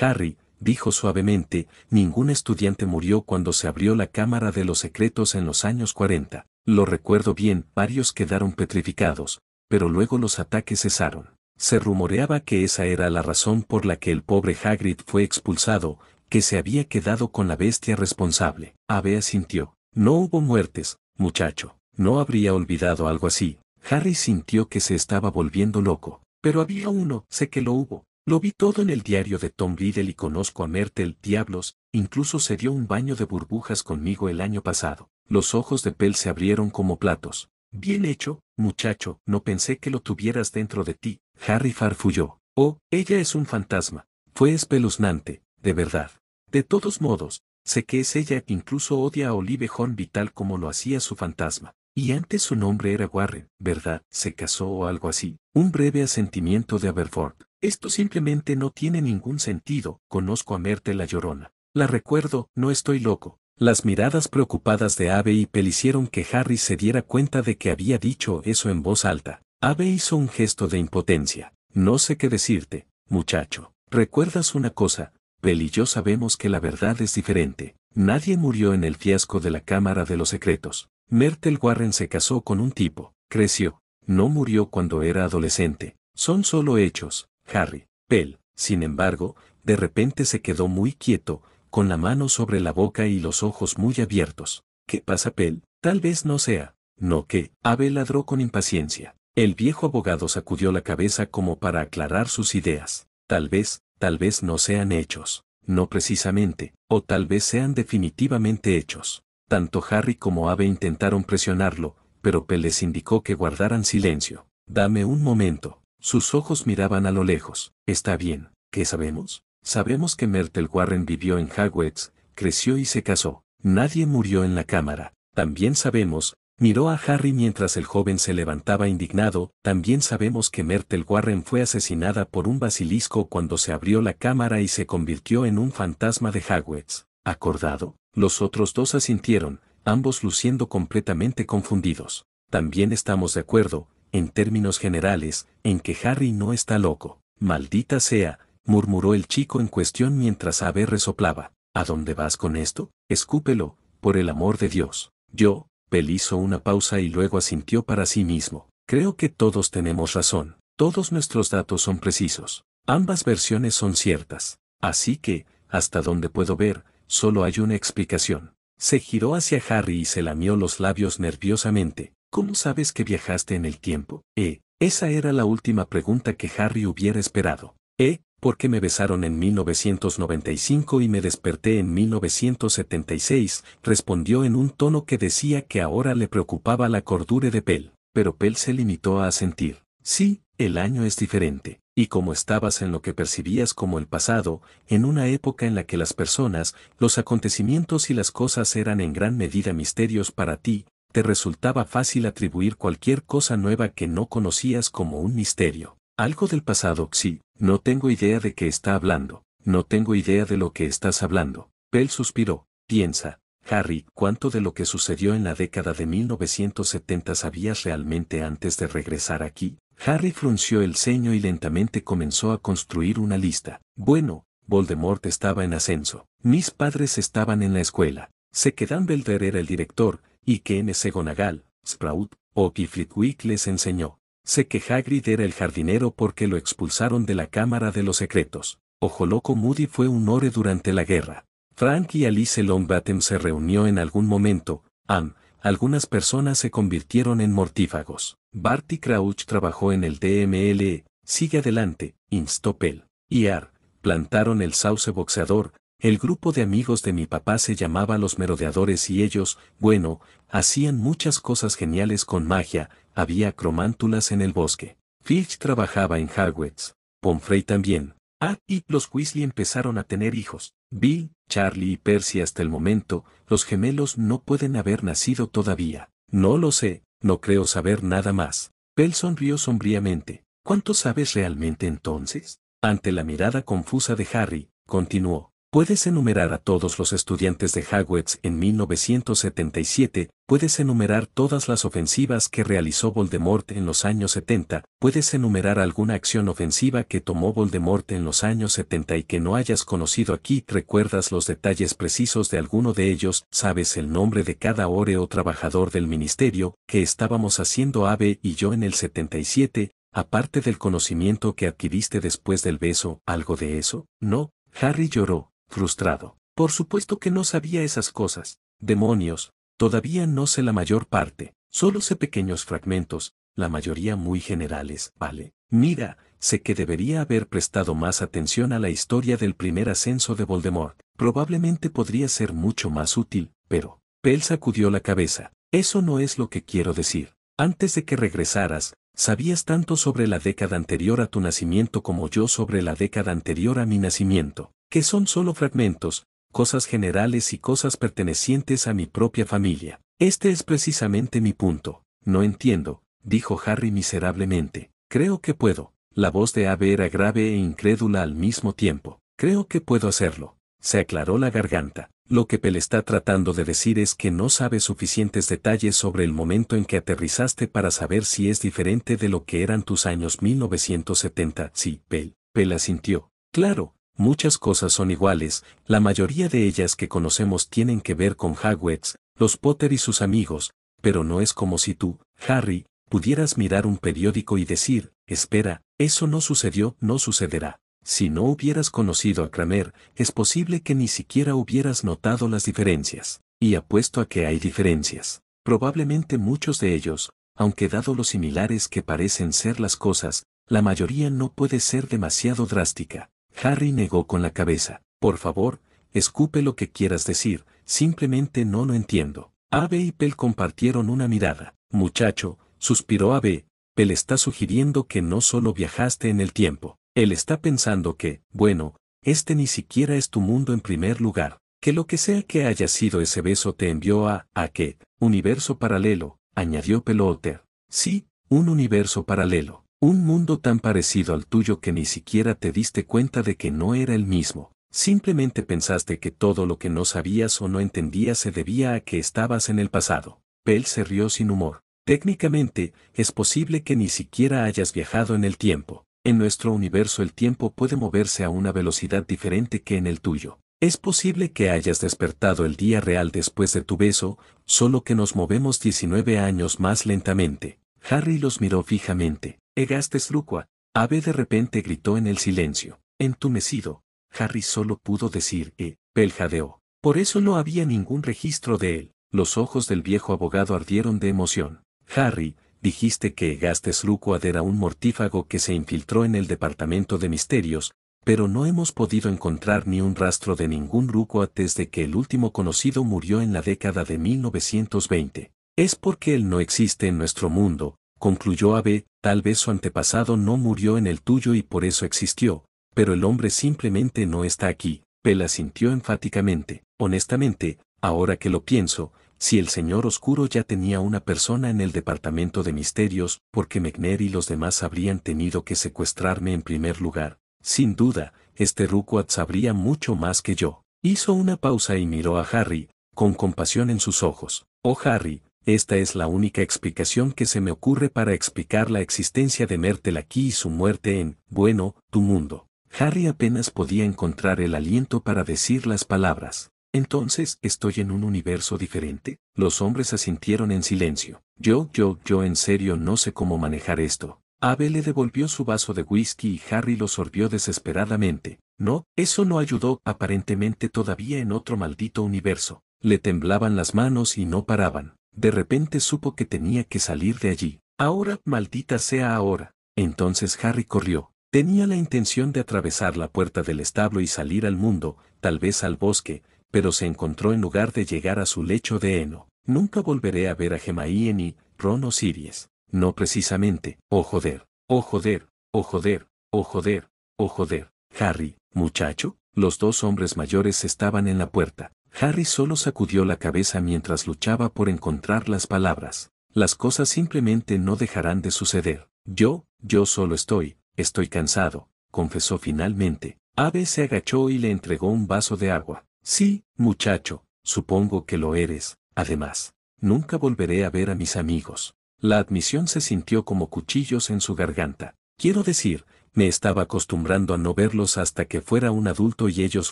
Harry, dijo suavemente, ningún estudiante murió cuando se abrió la Cámara de los Secretos en los años 40. Lo recuerdo bien, varios quedaron petrificados, pero luego los ataques cesaron. Se rumoreaba que esa era la razón por la que el pobre Hagrid fue expulsado, que se había quedado con la bestia responsable. Ave sintió, No hubo muertes, muchacho. No habría olvidado algo así. Harry sintió que se estaba volviendo loco. Pero había uno, sé que lo hubo. Lo vi todo en el diario de Tom Riddle y conozco a Mertel, diablos, incluso se dio un baño de burbujas conmigo el año pasado. Los ojos de Pell se abrieron como platos. Bien hecho, Muchacho, no pensé que lo tuvieras dentro de ti. Harry farfulló. Oh, ella es un fantasma. Fue espeluznante, de verdad. De todos modos, sé que es ella que incluso odia a Olive Hornby vital como lo hacía su fantasma. Y antes su nombre era Warren, ¿verdad? Se casó o algo así. Un breve asentimiento de Aberford. Esto simplemente no tiene ningún sentido. Conozco a Merte la llorona. La recuerdo, no estoy loco. Las miradas preocupadas de Abe y Pell hicieron que Harry se diera cuenta de que había dicho eso en voz alta. Abe hizo un gesto de impotencia. No sé qué decirte, muchacho. ¿Recuerdas una cosa? Pel y yo sabemos que la verdad es diferente. Nadie murió en el fiasco de la Cámara de los Secretos. Mertel Warren se casó con un tipo, creció, no murió cuando era adolescente. Son solo hechos, Harry. Pell, sin embargo, de repente se quedó muy quieto, con la mano sobre la boca y los ojos muy abiertos. ¿Qué pasa, Pell? Tal vez no sea. No ¿qué? Ave ladró con impaciencia. El viejo abogado sacudió la cabeza como para aclarar sus ideas. Tal vez, tal vez no sean hechos. No precisamente, o tal vez sean definitivamente hechos. Tanto Harry como Abe intentaron presionarlo, pero Pell les indicó que guardaran silencio. Dame un momento. Sus ojos miraban a lo lejos. Está bien, ¿qué sabemos? Sabemos que Mertel Warren vivió en Hagwitz, creció y se casó. Nadie murió en la cámara. También sabemos, miró a Harry mientras el joven se levantaba indignado, también sabemos que Mertel Warren fue asesinada por un basilisco cuando se abrió la cámara y se convirtió en un fantasma de Hagwitz. Acordado, los otros dos asintieron, ambos luciendo completamente confundidos. También estamos de acuerdo, en términos generales, en que Harry no está loco. Maldita sea, murmuró el chico en cuestión mientras Abe resoplaba. ¿A dónde vas con esto? Escúpelo, por el amor de Dios. Yo, Bell hizo una pausa y luego asintió para sí mismo. Creo que todos tenemos razón. Todos nuestros datos son precisos. Ambas versiones son ciertas. Así que, hasta donde puedo ver, solo hay una explicación. Se giró hacia Harry y se lamió los labios nerviosamente. ¿Cómo sabes que viajaste en el tiempo? Eh, esa era la última pregunta que Harry hubiera esperado. Eh, porque me besaron en 1995 y me desperté en 1976, respondió en un tono que decía que ahora le preocupaba la cordura de Pell, pero Pell se limitó a asentir. Sí, el año es diferente, y como estabas en lo que percibías como el pasado, en una época en la que las personas, los acontecimientos y las cosas eran en gran medida misterios para ti, te resultaba fácil atribuir cualquier cosa nueva que no conocías como un misterio. Algo del pasado, sí, no tengo idea de qué está hablando, no tengo idea de lo que estás hablando. Bell suspiró, piensa, Harry, ¿cuánto de lo que sucedió en la década de 1970 sabías realmente antes de regresar aquí? Harry frunció el ceño y lentamente comenzó a construir una lista. Bueno, Voldemort estaba en ascenso. Mis padres estaban en la escuela. Sé que Dan Belder era el director, y que M. Gonagal, Sprout, o Kiflickwick les enseñó. Sé que Hagrid era el jardinero porque lo expulsaron de la Cámara de los Secretos. Ojo Loco Moody fue un ore durante la guerra. Frank y Alice Longbottom se reunió en algún momento. Am, algunas personas se convirtieron en mortífagos. Barty Crouch trabajó en el DMLE, Sigue adelante, instopel. Pell. Y Ar, plantaron el sauce boxeador, el grupo de amigos de mi papá se llamaba los merodeadores y ellos, bueno, hacían muchas cosas geniales con magia, había cromántulas en el bosque. Fitch trabajaba en Harwitz. Pomfrey también. Ah, y los Weasley empezaron a tener hijos. Bill, Charlie y Percy hasta el momento, los gemelos no pueden haber nacido todavía. No lo sé, no creo saber nada más. Bell sonrió sombríamente. ¿Cuánto sabes realmente entonces? Ante la mirada confusa de Harry, continuó. Puedes enumerar a todos los estudiantes de Hagwitz en 1977, puedes enumerar todas las ofensivas que realizó Voldemort en los años 70, puedes enumerar alguna acción ofensiva que tomó Voldemort en los años 70 y que no hayas conocido aquí, recuerdas los detalles precisos de alguno de ellos, sabes el nombre de cada oreo trabajador del ministerio, que estábamos haciendo Ave y yo en el 77, aparte del conocimiento que adquiriste después del beso, algo de eso, no, Harry lloró, frustrado. Por supuesto que no sabía esas cosas. Demonios, todavía no sé la mayor parte, solo sé pequeños fragmentos, la mayoría muy generales, vale. Mira, sé que debería haber prestado más atención a la historia del primer ascenso de Voldemort. Probablemente podría ser mucho más útil, pero... Pell sacudió la cabeza. Eso no es lo que quiero decir. Antes de que regresaras, sabías tanto sobre la década anterior a tu nacimiento como yo sobre la década anterior a mi nacimiento que son solo fragmentos, cosas generales y cosas pertenecientes a mi propia familia. Este es precisamente mi punto. No entiendo, dijo Harry miserablemente. Creo que puedo. La voz de Ave era grave e incrédula al mismo tiempo. Creo que puedo hacerlo. Se aclaró la garganta. Lo que Pel está tratando de decir es que no sabe suficientes detalles sobre el momento en que aterrizaste para saber si es diferente de lo que eran tus años 1970. Sí, Pel. Pel asintió. Claro, Muchas cosas son iguales, la mayoría de ellas que conocemos tienen que ver con Hagwitz, los Potter y sus amigos, pero no es como si tú, Harry, pudieras mirar un periódico y decir, espera, eso no sucedió, no sucederá. Si no hubieras conocido a Kramer, es posible que ni siquiera hubieras notado las diferencias. Y apuesto a que hay diferencias. Probablemente muchos de ellos, aunque dado lo similares que parecen ser las cosas, la mayoría no puede ser demasiado drástica. Harry negó con la cabeza. Por favor, escupe lo que quieras decir, simplemente no lo entiendo. Abe y Pell compartieron una mirada. Muchacho, suspiró Abe, Pell está sugiriendo que no solo viajaste en el tiempo. Él está pensando que, bueno, este ni siquiera es tu mundo en primer lugar. Que lo que sea que haya sido ese beso te envió a, a qué, universo paralelo, añadió Pelotter. Sí, un universo paralelo. Un mundo tan parecido al tuyo que ni siquiera te diste cuenta de que no era el mismo. Simplemente pensaste que todo lo que no sabías o no entendías se debía a que estabas en el pasado. Pell se rió sin humor. Técnicamente, es posible que ni siquiera hayas viajado en el tiempo. En nuestro universo el tiempo puede moverse a una velocidad diferente que en el tuyo. Es posible que hayas despertado el día real después de tu beso, solo que nos movemos 19 años más lentamente. Harry los miró fijamente. Egastes Lucua, Ave de repente gritó en el silencio, entumecido. Harry solo pudo decir, eh, peljadeó. Por eso no había ningún registro de él. Los ojos del viejo abogado ardieron de emoción. Harry, dijiste que Egastes Lucuad era un mortífago que se infiltró en el departamento de misterios, pero no hemos podido encontrar ni un rastro de ningún Lucuad desde que el último conocido murió en la década de 1920. Es porque él no existe en nuestro mundo, concluyó Abe, tal vez su antepasado no murió en el tuyo y por eso existió, pero el hombre simplemente no está aquí. Pela sintió enfáticamente. Honestamente, ahora que lo pienso, si el señor oscuro ya tenía una persona en el departamento de misterios, porque McNair y los demás habrían tenido que secuestrarme en primer lugar. Sin duda, este Rukwat sabría mucho más que yo. Hizo una pausa y miró a Harry, con compasión en sus ojos. Oh Harry, esta es la única explicación que se me ocurre para explicar la existencia de Mertel aquí y su muerte en, bueno, tu mundo. Harry apenas podía encontrar el aliento para decir las palabras. Entonces, ¿estoy en un universo diferente? Los hombres asintieron en silencio. Yo, yo, yo en serio no sé cómo manejar esto. Abe le devolvió su vaso de whisky y Harry lo sorbió desesperadamente. No, eso no ayudó, aparentemente todavía en otro maldito universo. Le temblaban las manos y no paraban. De repente supo que tenía que salir de allí. Ahora, maldita sea ahora. Entonces Harry corrió. Tenía la intención de atravesar la puerta del establo y salir al mundo, tal vez al bosque, pero se encontró en lugar de llegar a su lecho de heno. Nunca volveré a ver a Gemaíen y Ron o Siries. No precisamente. Oh joder. Oh joder. Oh joder. Oh joder. Oh joder. Harry, muchacho. Los dos hombres mayores estaban en la puerta. Harry solo sacudió la cabeza mientras luchaba por encontrar las palabras. Las cosas simplemente no dejarán de suceder. Yo, yo solo estoy, estoy cansado, confesó finalmente. Abe se agachó y le entregó un vaso de agua. Sí, muchacho, supongo que lo eres. Además, nunca volveré a ver a mis amigos. La admisión se sintió como cuchillos en su garganta. Quiero decir, me estaba acostumbrando a no verlos hasta que fuera un adulto y ellos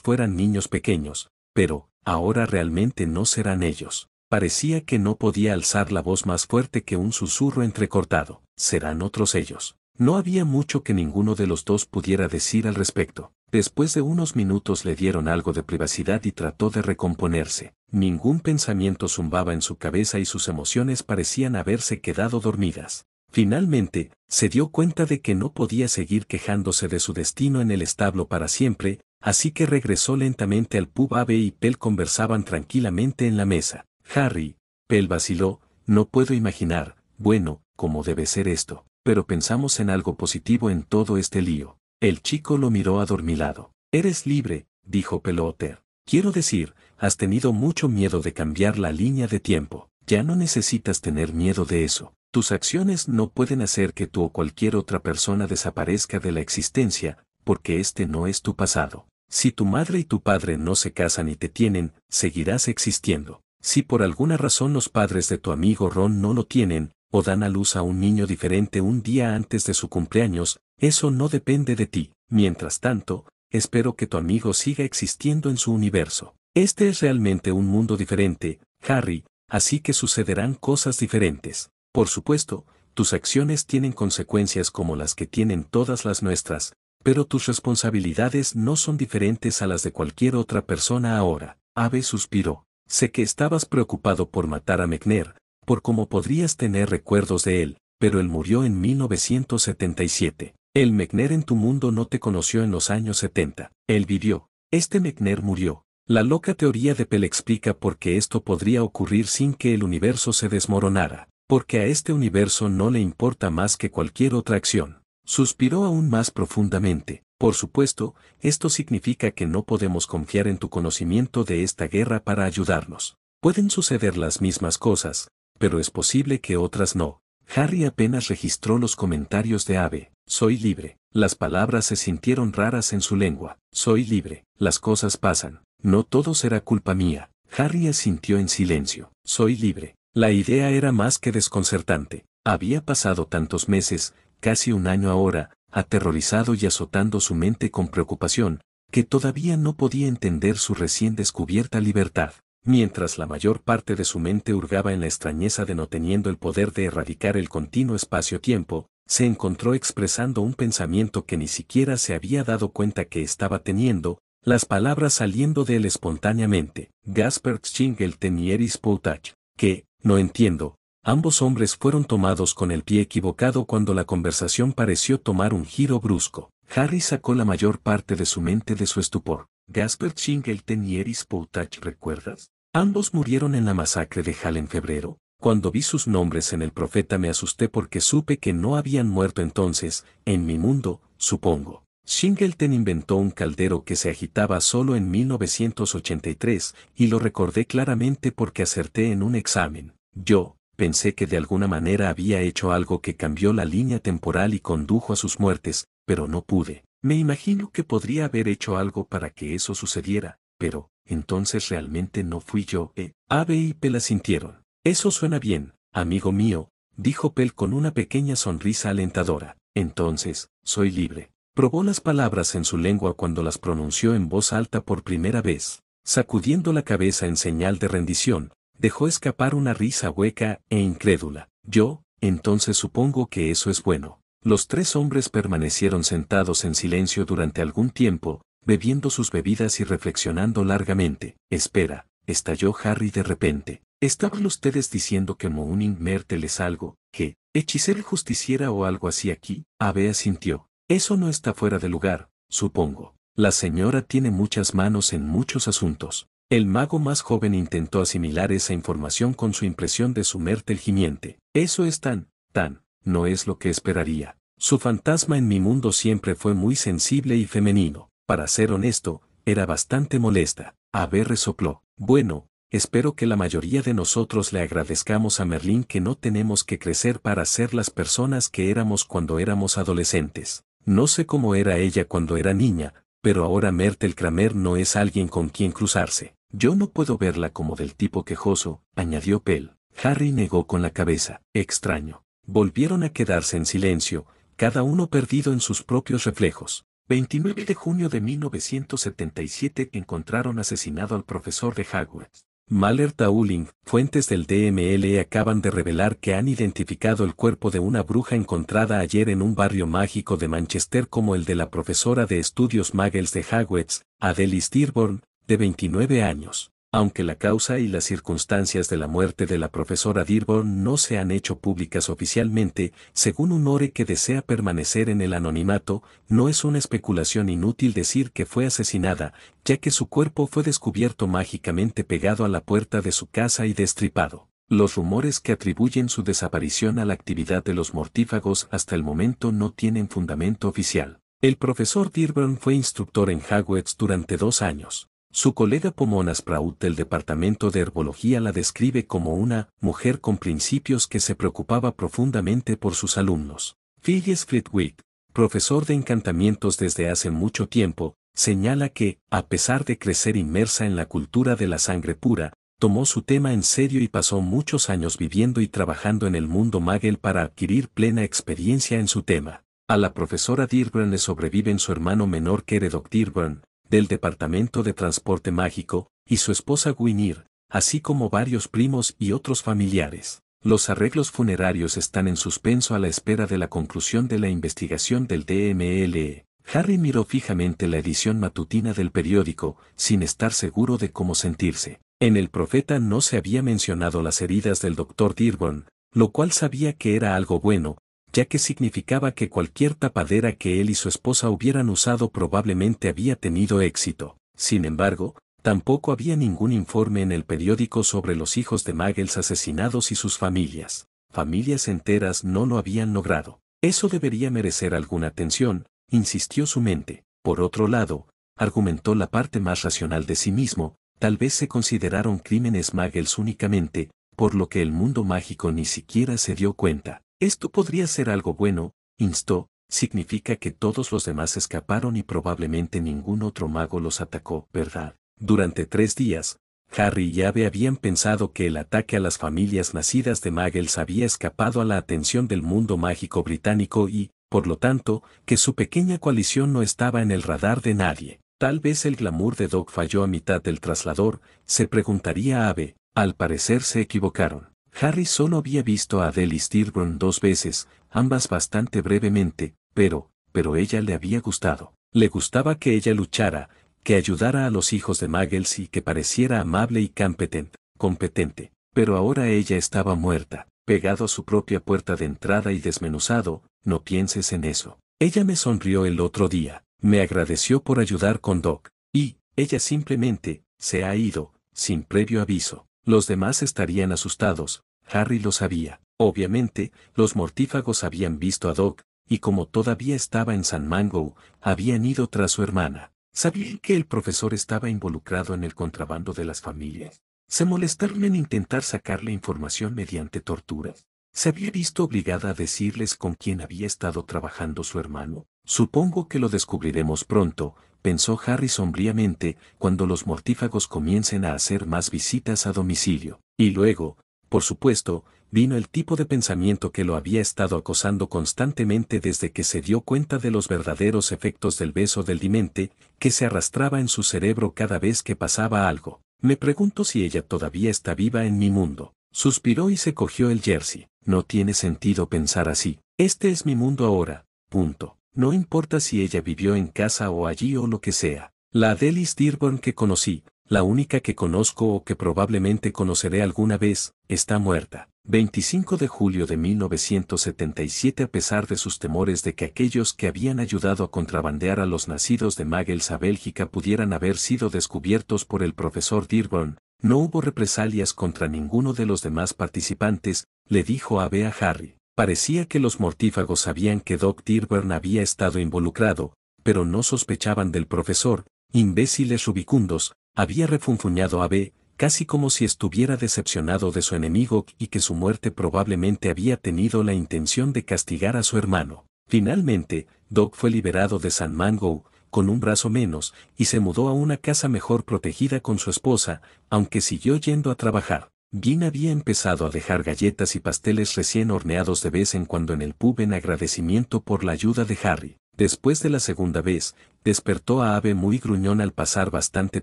fueran niños pequeños, pero, ahora realmente no serán ellos. Parecía que no podía alzar la voz más fuerte que un susurro entrecortado. Serán otros ellos. No había mucho que ninguno de los dos pudiera decir al respecto. Después de unos minutos le dieron algo de privacidad y trató de recomponerse. Ningún pensamiento zumbaba en su cabeza y sus emociones parecían haberse quedado dormidas. Finalmente, se dio cuenta de que no podía seguir quejándose de su destino en el establo para siempre, Así que regresó lentamente al pub Abe y Pell conversaban tranquilamente en la mesa. Harry, Pell vaciló, no puedo imaginar, bueno, cómo debe ser esto, pero pensamos en algo positivo en todo este lío. El chico lo miró adormilado. Eres libre, dijo Peloter. Quiero decir, has tenido mucho miedo de cambiar la línea de tiempo. Ya no necesitas tener miedo de eso. Tus acciones no pueden hacer que tú o cualquier otra persona desaparezca de la existencia, porque este no es tu pasado. Si tu madre y tu padre no se casan y te tienen, seguirás existiendo. Si por alguna razón los padres de tu amigo Ron no lo tienen, o dan a luz a un niño diferente un día antes de su cumpleaños, eso no depende de ti. Mientras tanto, espero que tu amigo siga existiendo en su universo. Este es realmente un mundo diferente, Harry, así que sucederán cosas diferentes. Por supuesto, tus acciones tienen consecuencias como las que tienen todas las nuestras, pero tus responsabilidades no son diferentes a las de cualquier otra persona ahora. Ave suspiró. Sé que estabas preocupado por matar a McNair, por cómo podrías tener recuerdos de él, pero él murió en 1977. El McNair en tu mundo no te conoció en los años 70. Él vivió. Este McNair murió. La loca teoría de Pell explica por qué esto podría ocurrir sin que el universo se desmoronara, porque a este universo no le importa más que cualquier otra acción. Suspiró aún más profundamente. Por supuesto, esto significa que no podemos confiar en tu conocimiento de esta guerra para ayudarnos. Pueden suceder las mismas cosas, pero es posible que otras no. Harry apenas registró los comentarios de Ave. Soy libre. Las palabras se sintieron raras en su lengua. Soy libre. Las cosas pasan. No todo será culpa mía. Harry asintió en silencio. Soy libre. La idea era más que desconcertante. Había pasado tantos meses, casi un año ahora, aterrorizado y azotando su mente con preocupación, que todavía no podía entender su recién descubierta libertad, mientras la mayor parte de su mente hurgaba en la extrañeza de no teniendo el poder de erradicar el continuo espacio-tiempo, se encontró expresando un pensamiento que ni siquiera se había dado cuenta que estaba teniendo, las palabras saliendo de él espontáneamente, "Gaspert Schingel Tenieris Poutach, que, no entiendo, Ambos hombres fueron tomados con el pie equivocado cuando la conversación pareció tomar un giro brusco. Harry sacó la mayor parte de su mente de su estupor. Gasper Singleton y Eris Poutach, ¿recuerdas? Ambos murieron en la masacre de Hall en febrero. Cuando vi sus nombres en el profeta me asusté porque supe que no habían muerto entonces, en mi mundo, supongo. Singleton inventó un caldero que se agitaba solo en 1983, y lo recordé claramente porque acerté en un examen. Yo, pensé que de alguna manera había hecho algo que cambió la línea temporal y condujo a sus muertes, pero no pude. Me imagino que podría haber hecho algo para que eso sucediera, pero, entonces realmente no fui yo. Eh. ave y la sintieron. Eso suena bien, amigo mío, dijo Pel con una pequeña sonrisa alentadora. Entonces, soy libre. Probó las palabras en su lengua cuando las pronunció en voz alta por primera vez, sacudiendo la cabeza en señal de rendición, Dejó escapar una risa hueca e incrédula. Yo, entonces supongo que eso es bueno. Los tres hombres permanecieron sentados en silencio durante algún tiempo, bebiendo sus bebidas y reflexionando largamente. Espera, estalló Harry de repente. ¿Estaban ustedes diciendo que Mooning Mertel es algo, que, hechicero justiciera o algo así aquí? Abe sintió. Eso no está fuera de lugar, supongo. La señora tiene muchas manos en muchos asuntos. El mago más joven intentó asimilar esa información con su impresión de su el gimiente. Eso es tan, tan, no es lo que esperaría. Su fantasma en mi mundo siempre fue muy sensible y femenino. Para ser honesto, era bastante molesta. A ver resopló. Bueno, espero que la mayoría de nosotros le agradezcamos a Merlín que no tenemos que crecer para ser las personas que éramos cuando éramos adolescentes. No sé cómo era ella cuando era niña, pero ahora Mertel Kramer no es alguien con quien cruzarse. Yo no puedo verla como del tipo quejoso, añadió Pell. Harry negó con la cabeza. Extraño. Volvieron a quedarse en silencio, cada uno perdido en sus propios reflejos. 29 de junio de 1977 encontraron asesinado al profesor de Hogwarts. Mahler Tauling, fuentes del DML acaban de revelar que han identificado el cuerpo de una bruja encontrada ayer en un barrio mágico de Manchester como el de la profesora de estudios Magels de Hogwarts, Adele Stearborn, de 29 años aunque la causa y las circunstancias de la muerte de la profesora Dearborn no se han hecho públicas oficialmente, según un ore que desea permanecer en el anonimato, no es una especulación inútil decir que fue asesinada, ya que su cuerpo fue descubierto mágicamente pegado a la puerta de su casa y destripado. Los rumores que atribuyen su desaparición a la actividad de los mortífagos hasta el momento no tienen fundamento oficial. El profesor Dearborn fue instructor en Hogwarts durante dos años. Su colega Pomonas Sprout del Departamento de Herbología la describe como una mujer con principios que se preocupaba profundamente por sus alumnos. Phyllis Fritwick, profesor de encantamientos desde hace mucho tiempo, señala que, a pesar de crecer inmersa en la cultura de la sangre pura, tomó su tema en serio y pasó muchos años viviendo y trabajando en el mundo Magel para adquirir plena experiencia en su tema. A la profesora Dearborn le sobreviven su hermano menor Keredoc Dearborn, del Departamento de Transporte Mágico, y su esposa Gwynir, así como varios primos y otros familiares. Los arreglos funerarios están en suspenso a la espera de la conclusión de la investigación del DMLE. Harry miró fijamente la edición matutina del periódico, sin estar seguro de cómo sentirse. En el profeta no se había mencionado las heridas del doctor Dearborn, lo cual sabía que era algo bueno, ya que significaba que cualquier tapadera que él y su esposa hubieran usado probablemente había tenido éxito. Sin embargo, tampoco había ningún informe en el periódico sobre los hijos de Magels asesinados y sus familias. Familias enteras no lo habían logrado. Eso debería merecer alguna atención, insistió su mente. Por otro lado, argumentó la parte más racional de sí mismo, tal vez se consideraron crímenes Magels únicamente, por lo que el mundo mágico ni siquiera se dio cuenta. Esto podría ser algo bueno, instó, significa que todos los demás escaparon y probablemente ningún otro mago los atacó, ¿verdad? Durante tres días, Harry y Ave habían pensado que el ataque a las familias nacidas de Muggles había escapado a la atención del mundo mágico británico y, por lo tanto, que su pequeña coalición no estaba en el radar de nadie. Tal vez el glamour de Doc falló a mitad del traslador, se preguntaría Ave, al parecer se equivocaron. Harry solo había visto a Adele Stirburn dos veces, ambas bastante brevemente, pero, pero ella le había gustado. Le gustaba que ella luchara, que ayudara a los hijos de Muggles y que pareciera amable y competente, competente. Pero ahora ella estaba muerta, pegado a su propia puerta de entrada y desmenuzado, no pienses en eso. Ella me sonrió el otro día, me agradeció por ayudar con Doc, y, ella simplemente, se ha ido, sin previo aviso. Los demás estarían asustados, Harry lo sabía. Obviamente, los mortífagos habían visto a Doc, y como todavía estaba en San Mango, habían ido tras su hermana. Sabían que el profesor estaba involucrado en el contrabando de las familias. Se molestaron en intentar sacarle información mediante tortura. Se había visto obligada a decirles con quién había estado trabajando su hermano. Supongo que lo descubriremos pronto, pensó Harry sombríamente, cuando los mortífagos comiencen a hacer más visitas a domicilio. Y luego, por supuesto, vino el tipo de pensamiento que lo había estado acosando constantemente desde que se dio cuenta de los verdaderos efectos del beso del dimente, que se arrastraba en su cerebro cada vez que pasaba algo. Me pregunto si ella todavía está viva en mi mundo. Suspiró y se cogió el jersey. No tiene sentido pensar así. Este es mi mundo ahora. Punto. No importa si ella vivió en casa o allí o lo que sea. La Delis Dearborn que conocí, la única que conozco o que probablemente conoceré alguna vez, está muerta. 25 de julio de 1977 A pesar de sus temores de que aquellos que habían ayudado a contrabandear a los nacidos de Magels a Bélgica pudieran haber sido descubiertos por el profesor Dearborn, no hubo represalias contra ninguno de los demás participantes, le dijo a Harry. Parecía que los mortífagos sabían que Doc Dearborn había estado involucrado, pero no sospechaban del profesor, imbéciles rubicundos, había refunfuñado a B, casi como si estuviera decepcionado de su enemigo y que su muerte probablemente había tenido la intención de castigar a su hermano. Finalmente, Doc fue liberado de San Mango, con un brazo menos, y se mudó a una casa mejor protegida con su esposa, aunque siguió yendo a trabajar. Bien había empezado a dejar galletas y pasteles recién horneados de vez en cuando en el pub en agradecimiento por la ayuda de Harry. Después de la segunda vez, despertó a Ave muy gruñón al pasar bastante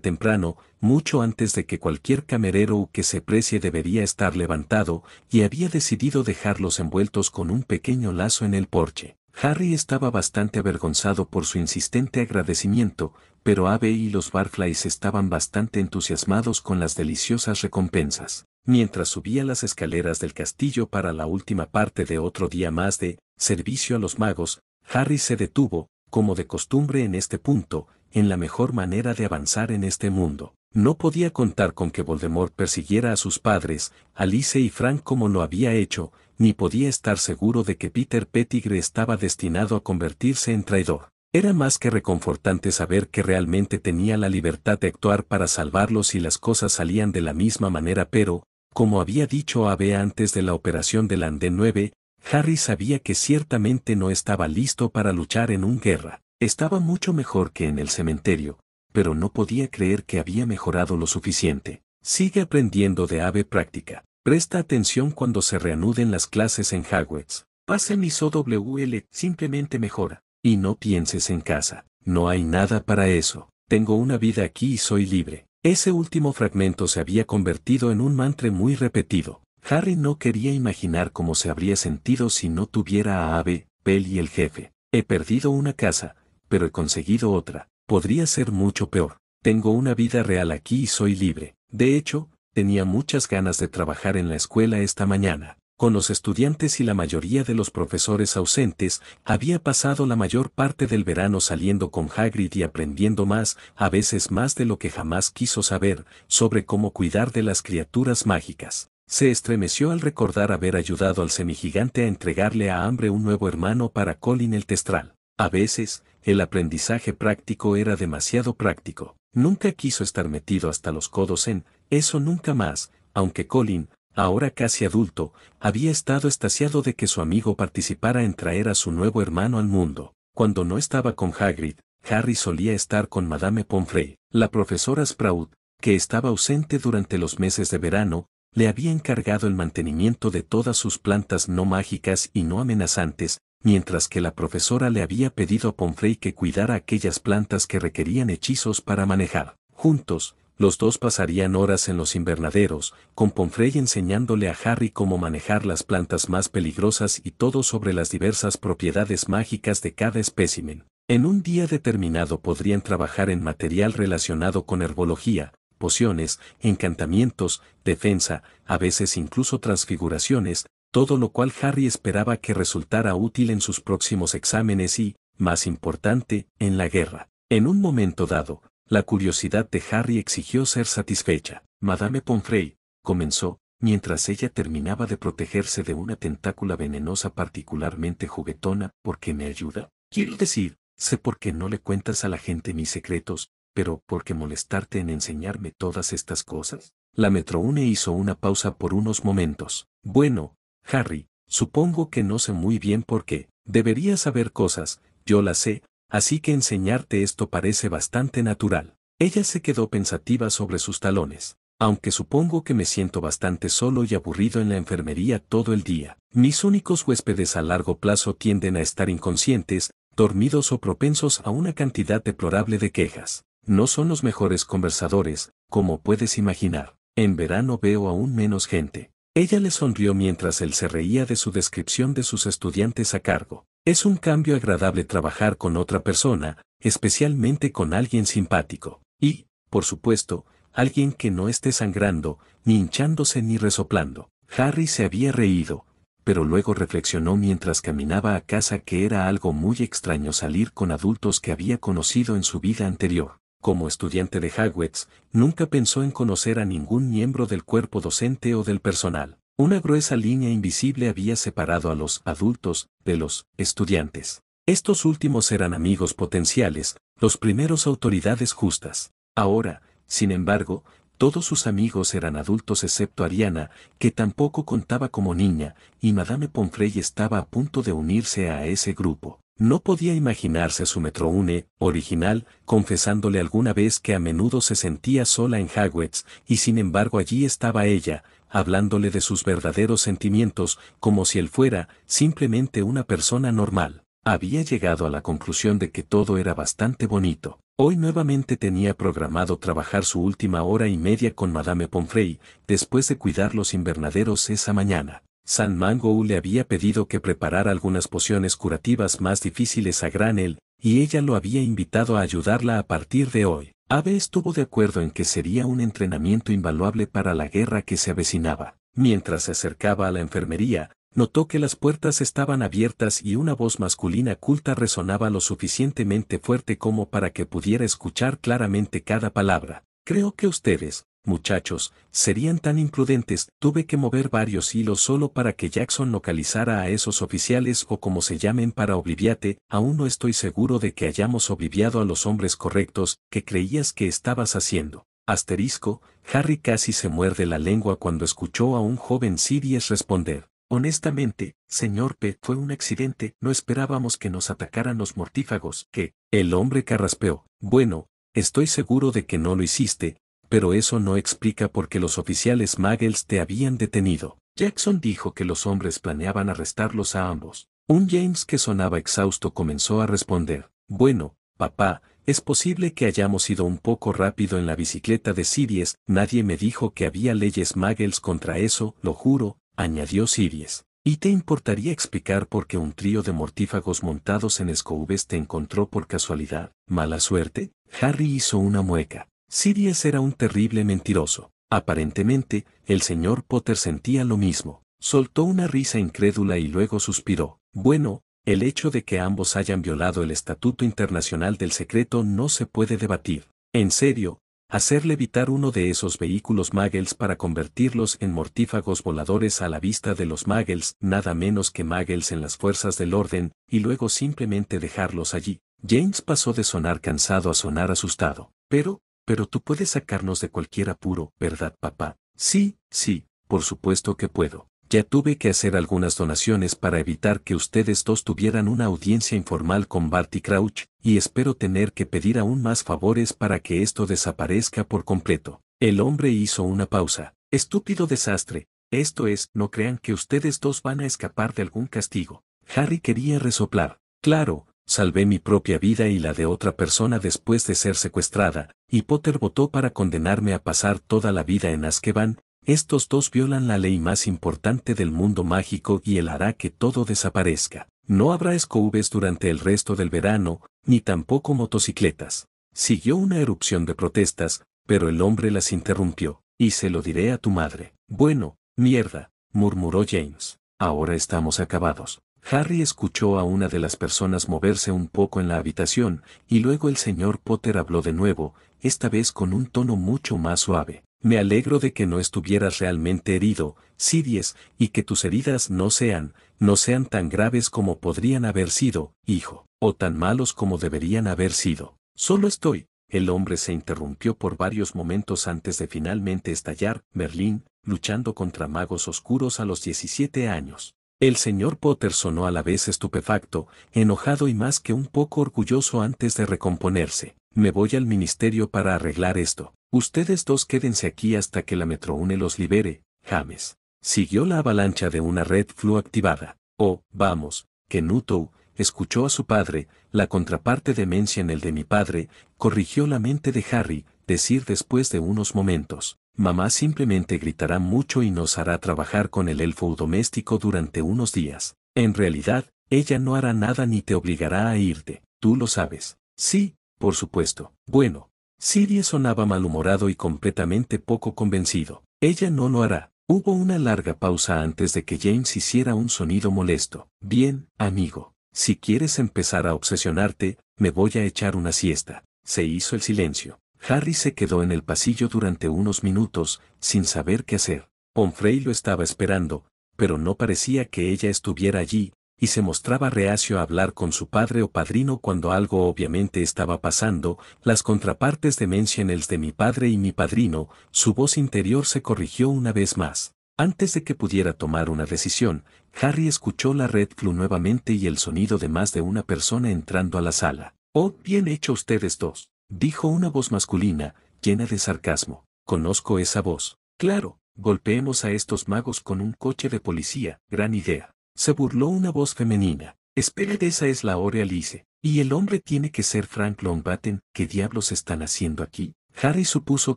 temprano, mucho antes de que cualquier camerero que se precie debería estar levantado, y había decidido dejarlos envueltos con un pequeño lazo en el porche. Harry estaba bastante avergonzado por su insistente agradecimiento, pero Ave y los Barflies estaban bastante entusiasmados con las deliciosas recompensas mientras subía las escaleras del castillo para la última parte de otro día más de servicio a los magos, Harry se detuvo, como de costumbre en este punto, en la mejor manera de avanzar en este mundo. No podía contar con que Voldemort persiguiera a sus padres, Alice y Frank como lo había hecho, ni podía estar seguro de que Peter Pettigrew estaba destinado a convertirse en traidor. Era más que reconfortante saber que realmente tenía la libertad de actuar para salvarlos si las cosas salían de la misma manera, pero, como había dicho Abe antes de la operación del Andén 9, Harry sabía que ciertamente no estaba listo para luchar en un guerra. Estaba mucho mejor que en el cementerio, pero no podía creer que había mejorado lo suficiente. Sigue aprendiendo de Ave práctica. Presta atención cuando se reanuden las clases en Hogwarts. Pase mi OWL, simplemente mejora. Y no pienses en casa. No hay nada para eso. Tengo una vida aquí y soy libre. Ese último fragmento se había convertido en un mantra muy repetido. Harry no quería imaginar cómo se habría sentido si no tuviera a Ave, Bell y el jefe. He perdido una casa, pero he conseguido otra. Podría ser mucho peor. Tengo una vida real aquí y soy libre. De hecho, tenía muchas ganas de trabajar en la escuela esta mañana con los estudiantes y la mayoría de los profesores ausentes, había pasado la mayor parte del verano saliendo con Hagrid y aprendiendo más, a veces más de lo que jamás quiso saber, sobre cómo cuidar de las criaturas mágicas. Se estremeció al recordar haber ayudado al semigigante a entregarle a Hambre un nuevo hermano para Colin el Testral. A veces, el aprendizaje práctico era demasiado práctico. Nunca quiso estar metido hasta los codos en eso nunca más, aunque Colin, ahora casi adulto, había estado estasiado de que su amigo participara en traer a su nuevo hermano al mundo. Cuando no estaba con Hagrid, Harry solía estar con Madame Pomfrey. La profesora Sprout, que estaba ausente durante los meses de verano, le había encargado el mantenimiento de todas sus plantas no mágicas y no amenazantes, mientras que la profesora le había pedido a Pomfrey que cuidara aquellas plantas que requerían hechizos para manejar. Juntos, los dos pasarían horas en los invernaderos, con Pomfrey enseñándole a Harry cómo manejar las plantas más peligrosas y todo sobre las diversas propiedades mágicas de cada espécimen. En un día determinado podrían trabajar en material relacionado con herbología, pociones, encantamientos, defensa, a veces incluso transfiguraciones, todo lo cual Harry esperaba que resultara útil en sus próximos exámenes y, más importante, en la guerra. En un momento dado, la curiosidad de Harry exigió ser satisfecha. Madame Pomfrey, comenzó, mientras ella terminaba de protegerse de una tentácula venenosa particularmente juguetona, ¿por qué me ayuda? Quiero decir, sé por qué no le cuentas a la gente mis secretos, pero ¿por qué molestarte en enseñarme todas estas cosas? La Metroune hizo una pausa por unos momentos. Bueno, Harry, supongo que no sé muy bien por qué. Debería saber cosas, yo las sé, así que enseñarte esto parece bastante natural. Ella se quedó pensativa sobre sus talones. Aunque supongo que me siento bastante solo y aburrido en la enfermería todo el día, mis únicos huéspedes a largo plazo tienden a estar inconscientes, dormidos o propensos a una cantidad deplorable de quejas. No son los mejores conversadores, como puedes imaginar. En verano veo aún menos gente. Ella le sonrió mientras él se reía de su descripción de sus estudiantes a cargo. Es un cambio agradable trabajar con otra persona, especialmente con alguien simpático. Y, por supuesto, alguien que no esté sangrando, ni hinchándose ni resoplando. Harry se había reído, pero luego reflexionó mientras caminaba a casa que era algo muy extraño salir con adultos que había conocido en su vida anterior. Como estudiante de Hogwarts, nunca pensó en conocer a ningún miembro del cuerpo docente o del personal. Una gruesa línea invisible había separado a los adultos de los estudiantes. Estos últimos eran amigos potenciales, los primeros autoridades justas. Ahora, sin embargo, todos sus amigos eran adultos excepto Ariana, que tampoco contaba como niña, y Madame Pomfrey estaba a punto de unirse a ese grupo. No podía imaginarse su metroune, original, confesándole alguna vez que a menudo se sentía sola en Hagwitz, y sin embargo allí estaba ella, hablándole de sus verdaderos sentimientos, como si él fuera simplemente una persona normal. Había llegado a la conclusión de que todo era bastante bonito. Hoy nuevamente tenía programado trabajar su última hora y media con Madame Pomfrey, después de cuidar los invernaderos esa mañana. San Mango le había pedido que preparara algunas pociones curativas más difíciles a granel, y ella lo había invitado a ayudarla a partir de hoy. Abe estuvo de acuerdo en que sería un entrenamiento invaluable para la guerra que se avecinaba. Mientras se acercaba a la enfermería, notó que las puertas estaban abiertas y una voz masculina culta resonaba lo suficientemente fuerte como para que pudiera escuchar claramente cada palabra. Creo que ustedes, muchachos, serían tan imprudentes, tuve que mover varios hilos solo para que Jackson localizara a esos oficiales o como se llamen para obliviate, aún no estoy seguro de que hayamos obliviado a los hombres correctos, que creías que estabas haciendo. Asterisco, Harry casi se muerde la lengua cuando escuchó a un joven Sirius responder. Honestamente, señor P, fue un accidente, no esperábamos que nos atacaran los mortífagos, que... El hombre carraspeó. Bueno, estoy seguro de que no lo hiciste, pero eso no explica por qué los oficiales Muggles te habían detenido. Jackson dijo que los hombres planeaban arrestarlos a ambos. Un James que sonaba exhausto comenzó a responder, bueno, papá, es posible que hayamos ido un poco rápido en la bicicleta de Sirius. nadie me dijo que había leyes Muggles contra eso, lo juro, añadió Sirius. ¿Y te importaría explicar por qué un trío de mortífagos montados en escobes te encontró por casualidad? ¿Mala suerte? Harry hizo una mueca. Sirius era un terrible mentiroso. Aparentemente, el señor Potter sentía lo mismo. Soltó una risa incrédula y luego suspiró. Bueno, el hecho de que ambos hayan violado el Estatuto Internacional del Secreto no se puede debatir. En serio, hacer levitar uno de esos vehículos Muggles para convertirlos en mortífagos voladores a la vista de los Muggles, nada menos que Muggles en las fuerzas del orden, y luego simplemente dejarlos allí. James pasó de sonar cansado a sonar asustado. Pero, pero tú puedes sacarnos de cualquier apuro, ¿verdad, papá? Sí, sí, por supuesto que puedo. Ya tuve que hacer algunas donaciones para evitar que ustedes dos tuvieran una audiencia informal con Barty Crouch, y espero tener que pedir aún más favores para que esto desaparezca por completo. El hombre hizo una pausa. Estúpido desastre. Esto es, no crean que ustedes dos van a escapar de algún castigo. Harry quería resoplar. Claro, salvé mi propia vida y la de otra persona después de ser secuestrada, y Potter votó para condenarme a pasar toda la vida en Azkaban, estos dos violan la ley más importante del mundo mágico y él hará que todo desaparezca. No habrá escobes durante el resto del verano, ni tampoco motocicletas. Siguió una erupción de protestas, pero el hombre las interrumpió, y se lo diré a tu madre. Bueno, mierda, murmuró James. Ahora estamos acabados. Harry escuchó a una de las personas moverse un poco en la habitación, y luego el señor Potter habló de nuevo, esta vez con un tono mucho más suave. Me alegro de que no estuvieras realmente herido, Siries, y que tus heridas no sean, no sean tan graves como podrían haber sido, hijo, o tan malos como deberían haber sido. Solo estoy. El hombre se interrumpió por varios momentos antes de finalmente estallar, Merlín, luchando contra magos oscuros a los 17 años. El señor Potter sonó a la vez estupefacto, enojado y más que un poco orgulloso antes de recomponerse. Me voy al ministerio para arreglar esto. Ustedes dos quédense aquí hasta que la Metroune los libere, James. Siguió la avalancha de una red flu activada. Oh, vamos, que Nuto, escuchó a su padre, la contraparte demencia en el de mi padre, corrigió la mente de Harry, decir después de unos momentos mamá simplemente gritará mucho y nos hará trabajar con el elfo doméstico durante unos días. En realidad, ella no hará nada ni te obligará a irte, tú lo sabes. Sí, por supuesto. Bueno, Siri sonaba malhumorado y completamente poco convencido. Ella no lo hará. Hubo una larga pausa antes de que James hiciera un sonido molesto. Bien, amigo, si quieres empezar a obsesionarte, me voy a echar una siesta. Se hizo el silencio. Harry se quedó en el pasillo durante unos minutos, sin saber qué hacer. Pomfrey lo estaba esperando, pero no parecía que ella estuviera allí, y se mostraba reacio a hablar con su padre o padrino cuando algo obviamente estaba pasando, las contrapartes de el de mi padre y mi padrino, su voz interior se corrigió una vez más. Antes de que pudiera tomar una decisión, Harry escuchó la red flu nuevamente y el sonido de más de una persona entrando a la sala. Oh, bien hecho ustedes dos. Dijo una voz masculina, llena de sarcasmo. Conozco esa voz. Claro, golpeemos a estos magos con un coche de policía, gran idea. Se burló una voz femenina. Espérate, esa es la hora, Alice. Y el hombre tiene que ser Frank Longbatten, ¿qué diablos están haciendo aquí? Harry supuso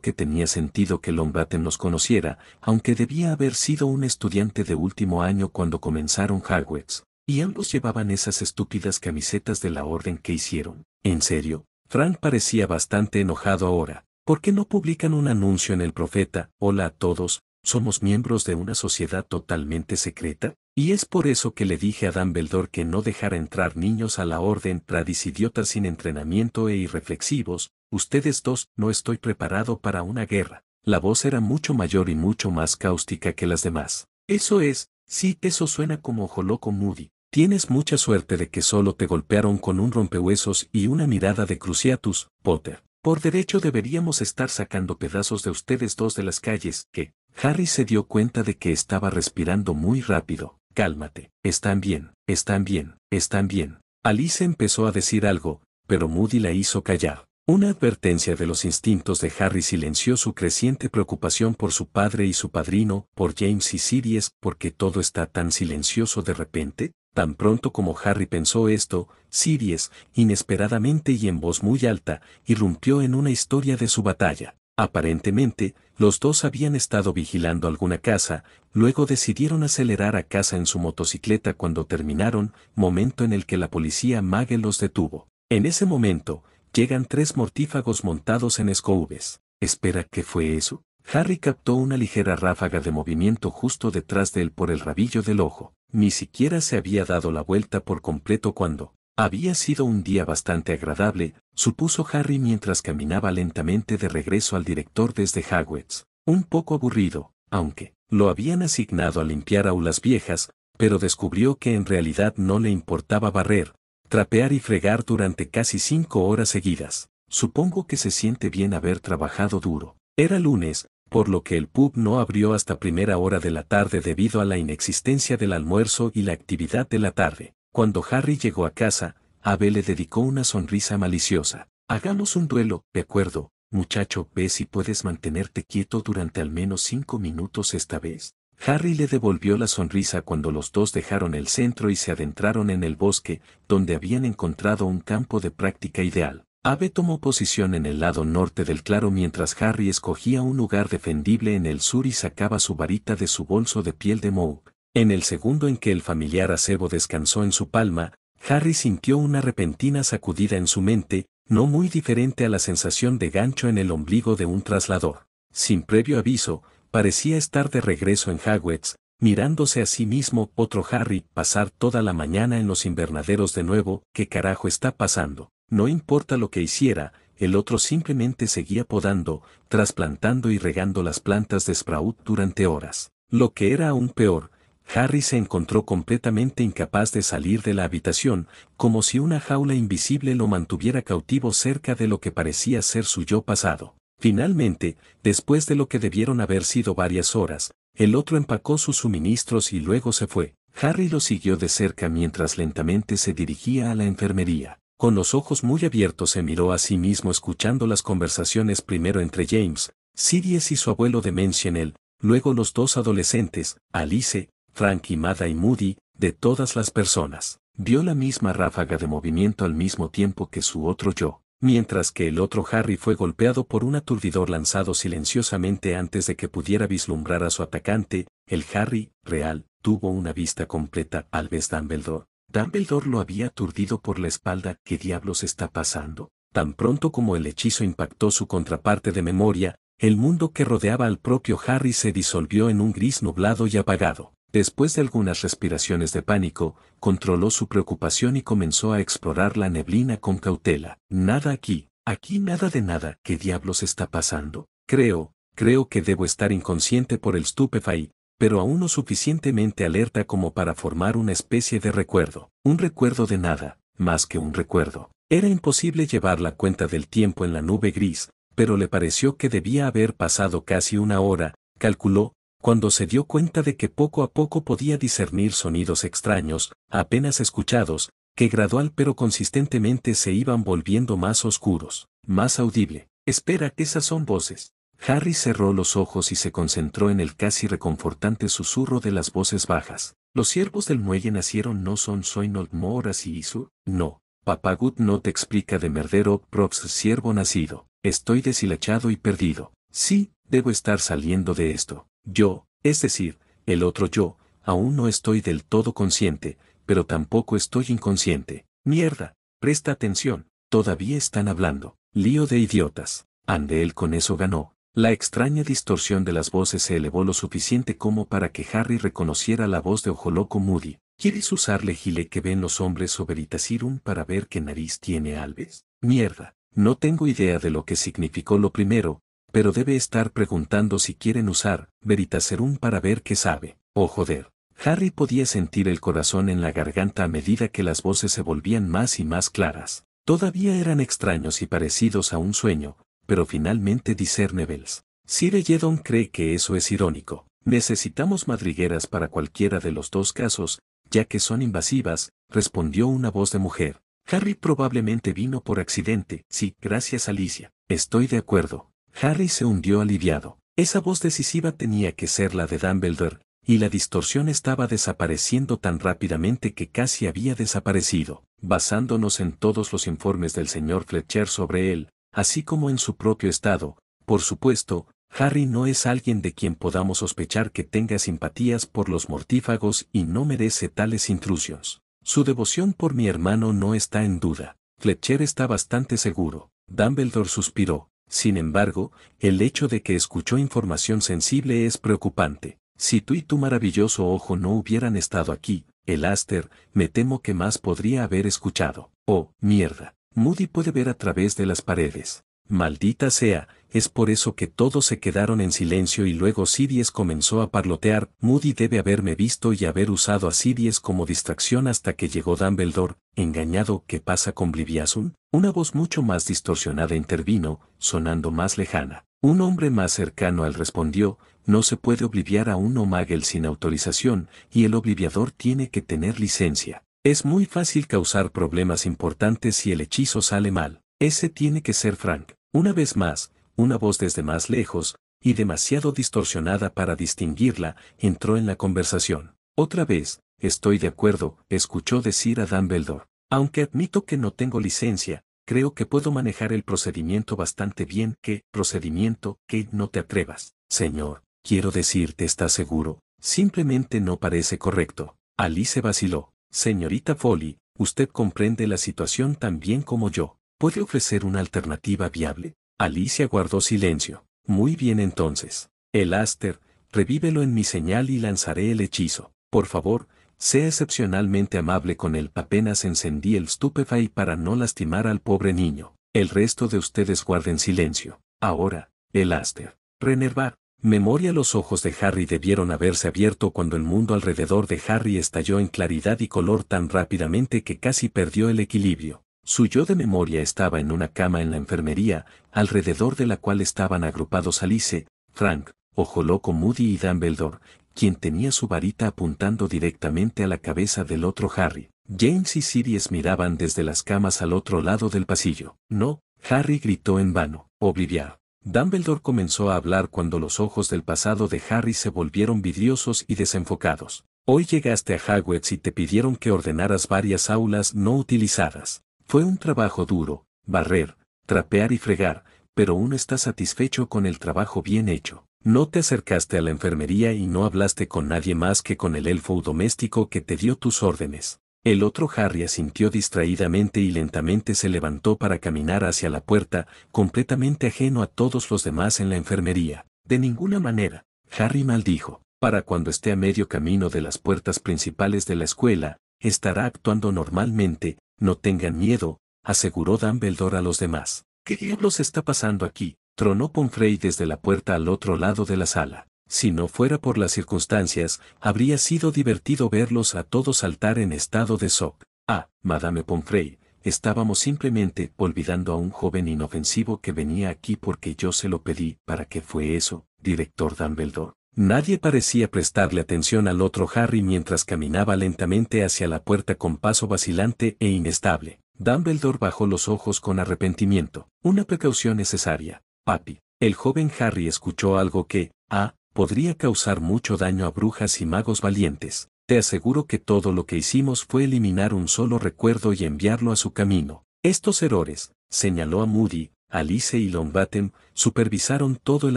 que tenía sentido que Longbatten nos conociera, aunque debía haber sido un estudiante de último año cuando comenzaron Hogwarts, y ambos llevaban esas estúpidas camisetas de la orden que hicieron. ¿En serio? Frank parecía bastante enojado ahora. ¿Por qué no publican un anuncio en el profeta? Hola a todos, somos miembros de una sociedad totalmente secreta, y es por eso que le dije a Dan Dumbledore que no dejara entrar niños a la orden tradisidiotas sin entrenamiento e irreflexivos, ustedes dos, no estoy preparado para una guerra. La voz era mucho mayor y mucho más cáustica que las demás. Eso es, sí, eso suena como ojo Moody. Tienes mucha suerte de que solo te golpearon con un rompehuesos y una mirada de Cruciatus, Potter. Por derecho deberíamos estar sacando pedazos de ustedes dos de las calles, que Harry se dio cuenta de que estaba respirando muy rápido. Cálmate. Están bien, están bien, están bien. Alice empezó a decir algo, pero Moody la hizo callar. Una advertencia de los instintos de Harry silenció su creciente preocupación por su padre y su padrino, por James y Sirius, porque todo está tan silencioso de repente. Tan pronto como Harry pensó esto, Sirius, inesperadamente y en voz muy alta, irrumpió en una historia de su batalla. Aparentemente, los dos habían estado vigilando alguna casa, luego decidieron acelerar a casa en su motocicleta cuando terminaron, momento en el que la policía Mague los detuvo. En ese momento, llegan tres mortífagos montados en escobes. ¿Espera qué fue eso? Harry captó una ligera ráfaga de movimiento justo detrás de él por el rabillo del ojo. Ni siquiera se había dado la vuelta por completo cuando. Había sido un día bastante agradable, supuso Harry mientras caminaba lentamente de regreso al director desde Hagwitz. Un poco aburrido, aunque lo habían asignado a limpiar aulas viejas, pero descubrió que en realidad no le importaba barrer, trapear y fregar durante casi cinco horas seguidas. Supongo que se siente bien haber trabajado duro. Era lunes, por lo que el pub no abrió hasta primera hora de la tarde debido a la inexistencia del almuerzo y la actividad de la tarde. Cuando Harry llegó a casa, Abel le dedicó una sonrisa maliciosa. Hagamos un duelo, de acuerdo, muchacho, ve si puedes mantenerte quieto durante al menos cinco minutos esta vez. Harry le devolvió la sonrisa cuando los dos dejaron el centro y se adentraron en el bosque, donde habían encontrado un campo de práctica ideal. Abe tomó posición en el lado norte del claro mientras Harry escogía un lugar defendible en el sur y sacaba su varita de su bolso de piel de Moog. En el segundo en que el familiar acebo descansó en su palma, Harry sintió una repentina sacudida en su mente, no muy diferente a la sensación de gancho en el ombligo de un traslador. Sin previo aviso, parecía estar de regreso en Hogwarts, mirándose a sí mismo otro Harry pasar toda la mañana en los invernaderos de nuevo, ¿qué carajo está pasando? no importa lo que hiciera, el otro simplemente seguía podando, trasplantando y regando las plantas de Sprout durante horas. Lo que era aún peor, Harry se encontró completamente incapaz de salir de la habitación, como si una jaula invisible lo mantuviera cautivo cerca de lo que parecía ser su yo pasado. Finalmente, después de lo que debieron haber sido varias horas, el otro empacó sus suministros y luego se fue. Harry lo siguió de cerca mientras lentamente se dirigía a la enfermería. Con los ojos muy abiertos se miró a sí mismo escuchando las conversaciones primero entre James, Sirius y su abuelo de Menschenel, luego los dos adolescentes, Alice, Frank y Mada y Moody, de todas las personas. Vio la misma ráfaga de movimiento al mismo tiempo que su otro yo, mientras que el otro Harry fue golpeado por un aturdidor lanzado silenciosamente antes de que pudiera vislumbrar a su atacante, el Harry, real, tuvo una vista completa al vez Dumbledore Dumbledore lo había aturdido por la espalda. ¿Qué diablos está pasando? Tan pronto como el hechizo impactó su contraparte de memoria, el mundo que rodeaba al propio Harry se disolvió en un gris nublado y apagado. Después de algunas respiraciones de pánico, controló su preocupación y comenzó a explorar la neblina con cautela. Nada aquí, aquí nada de nada. ¿Qué diablos está pasando? Creo, creo que debo estar inconsciente por el stupefy, pero aún no suficientemente alerta como para formar una especie de recuerdo, un recuerdo de nada, más que un recuerdo. Era imposible llevar la cuenta del tiempo en la nube gris, pero le pareció que debía haber pasado casi una hora, calculó, cuando se dio cuenta de que poco a poco podía discernir sonidos extraños, apenas escuchados, que gradual pero consistentemente se iban volviendo más oscuros, más audibles. Espera, esas son voces. Harry cerró los ojos y se concentró en el casi reconfortante susurro de las voces bajas. Los siervos del muelle nacieron no son soy moras y isu, no. Papagut no te explica de merdero props siervo nacido. Estoy deshilachado y perdido. Sí, debo estar saliendo de esto. Yo, es decir, el otro yo, aún no estoy del todo consciente, pero tampoco estoy inconsciente. Mierda, presta atención, todavía están hablando. Lío de idiotas. Ande él con eso ganó. La extraña distorsión de las voces se elevó lo suficiente como para que Harry reconociera la voz de Loco Moody. ¿Quieres usarle gile que ven los hombres o Veritasirum para ver qué nariz tiene Alves? Mierda, no tengo idea de lo que significó lo primero, pero debe estar preguntando si quieren usar Veritaserum para ver qué sabe. Oh joder. Harry podía sentir el corazón en la garganta a medida que las voces se volvían más y más claras. Todavía eran extraños y parecidos a un sueño, pero finalmente discernibles. Sir Eyedon cree que eso es irónico. Necesitamos madrigueras para cualquiera de los dos casos, ya que son invasivas, respondió una voz de mujer. Harry probablemente vino por accidente. Sí, gracias Alicia. Estoy de acuerdo. Harry se hundió aliviado. Esa voz decisiva tenía que ser la de Dumbledore, y la distorsión estaba desapareciendo tan rápidamente que casi había desaparecido. Basándonos en todos los informes del señor Fletcher sobre él, así como en su propio estado, por supuesto, Harry no es alguien de quien podamos sospechar que tenga simpatías por los mortífagos y no merece tales intrusiones. Su devoción por mi hermano no está en duda. Fletcher está bastante seguro. Dumbledore suspiró. Sin embargo, el hecho de que escuchó información sensible es preocupante. Si tú y tu maravilloso ojo no hubieran estado aquí, el Aster, me temo que más podría haber escuchado. Oh, mierda. Moody puede ver a través de las paredes. Maldita sea, es por eso que todos se quedaron en silencio y luego Sirius comenzó a parlotear. Moody debe haberme visto y haber usado a Sirius como distracción hasta que llegó Dumbledore, engañado. ¿Qué pasa con Bliviasun? Una voz mucho más distorsionada intervino, sonando más lejana. Un hombre más cercano al respondió, no se puede obliviar a un O'Magel sin autorización, y el obliviador tiene que tener licencia. Es muy fácil causar problemas importantes si el hechizo sale mal. Ese tiene que ser Frank. Una vez más, una voz desde más lejos, y demasiado distorsionada para distinguirla, entró en la conversación. Otra vez, estoy de acuerdo, escuchó decir a Dumbledore. Aunque admito que no tengo licencia, creo que puedo manejar el procedimiento bastante bien. ¿Qué procedimiento? Que no te atrevas. Señor, quiero decirte, está seguro? Simplemente no parece correcto. Alice vaciló. Señorita Foley, usted comprende la situación tan bien como yo. ¿Puede ofrecer una alternativa viable? Alicia guardó silencio. Muy bien entonces. El Aster, revívelo en mi señal y lanzaré el hechizo. Por favor, sea excepcionalmente amable con él. Apenas encendí el Stupefy para no lastimar al pobre niño. El resto de ustedes guarden silencio. Ahora, el Aster. Renervar. Memoria Los ojos de Harry debieron haberse abierto cuando el mundo alrededor de Harry estalló en claridad y color tan rápidamente que casi perdió el equilibrio. Su yo de memoria estaba en una cama en la enfermería, alrededor de la cual estaban agrupados Alice, Frank, Ojo Loco Moody y Dumbledore, quien tenía su varita apuntando directamente a la cabeza del otro Harry. James y Sirius miraban desde las camas al otro lado del pasillo. No, Harry gritó en vano, Obliviar. Dumbledore comenzó a hablar cuando los ojos del pasado de Harry se volvieron vidriosos y desenfocados. Hoy llegaste a Hogwarts y te pidieron que ordenaras varias aulas no utilizadas. Fue un trabajo duro, barrer, trapear y fregar, pero uno está satisfecho con el trabajo bien hecho. No te acercaste a la enfermería y no hablaste con nadie más que con el elfo doméstico que te dio tus órdenes. El otro Harry asintió distraídamente y lentamente se levantó para caminar hacia la puerta, completamente ajeno a todos los demás en la enfermería. De ninguna manera, Harry maldijo. Para cuando esté a medio camino de las puertas principales de la escuela, estará actuando normalmente, no tengan miedo, aseguró Dumbledore a los demás. ¿Qué diablos está pasando aquí? Tronó Pomfrey desde la puerta al otro lado de la sala si no fuera por las circunstancias, habría sido divertido verlos a todos saltar en estado de shock. Ah, Madame Pomfrey, estábamos simplemente olvidando a un joven inofensivo que venía aquí porque yo se lo pedí. ¿Para qué fue eso, director Dumbledore? Nadie parecía prestarle atención al otro Harry mientras caminaba lentamente hacia la puerta con paso vacilante e inestable. Dumbledore bajó los ojos con arrepentimiento. Una precaución necesaria. Papi. El joven Harry escuchó algo que, ah, podría causar mucho daño a brujas y magos valientes. Te aseguro que todo lo que hicimos fue eliminar un solo recuerdo y enviarlo a su camino. Estos errores, señaló a Moody, Alice y Longbottom, supervisaron todo el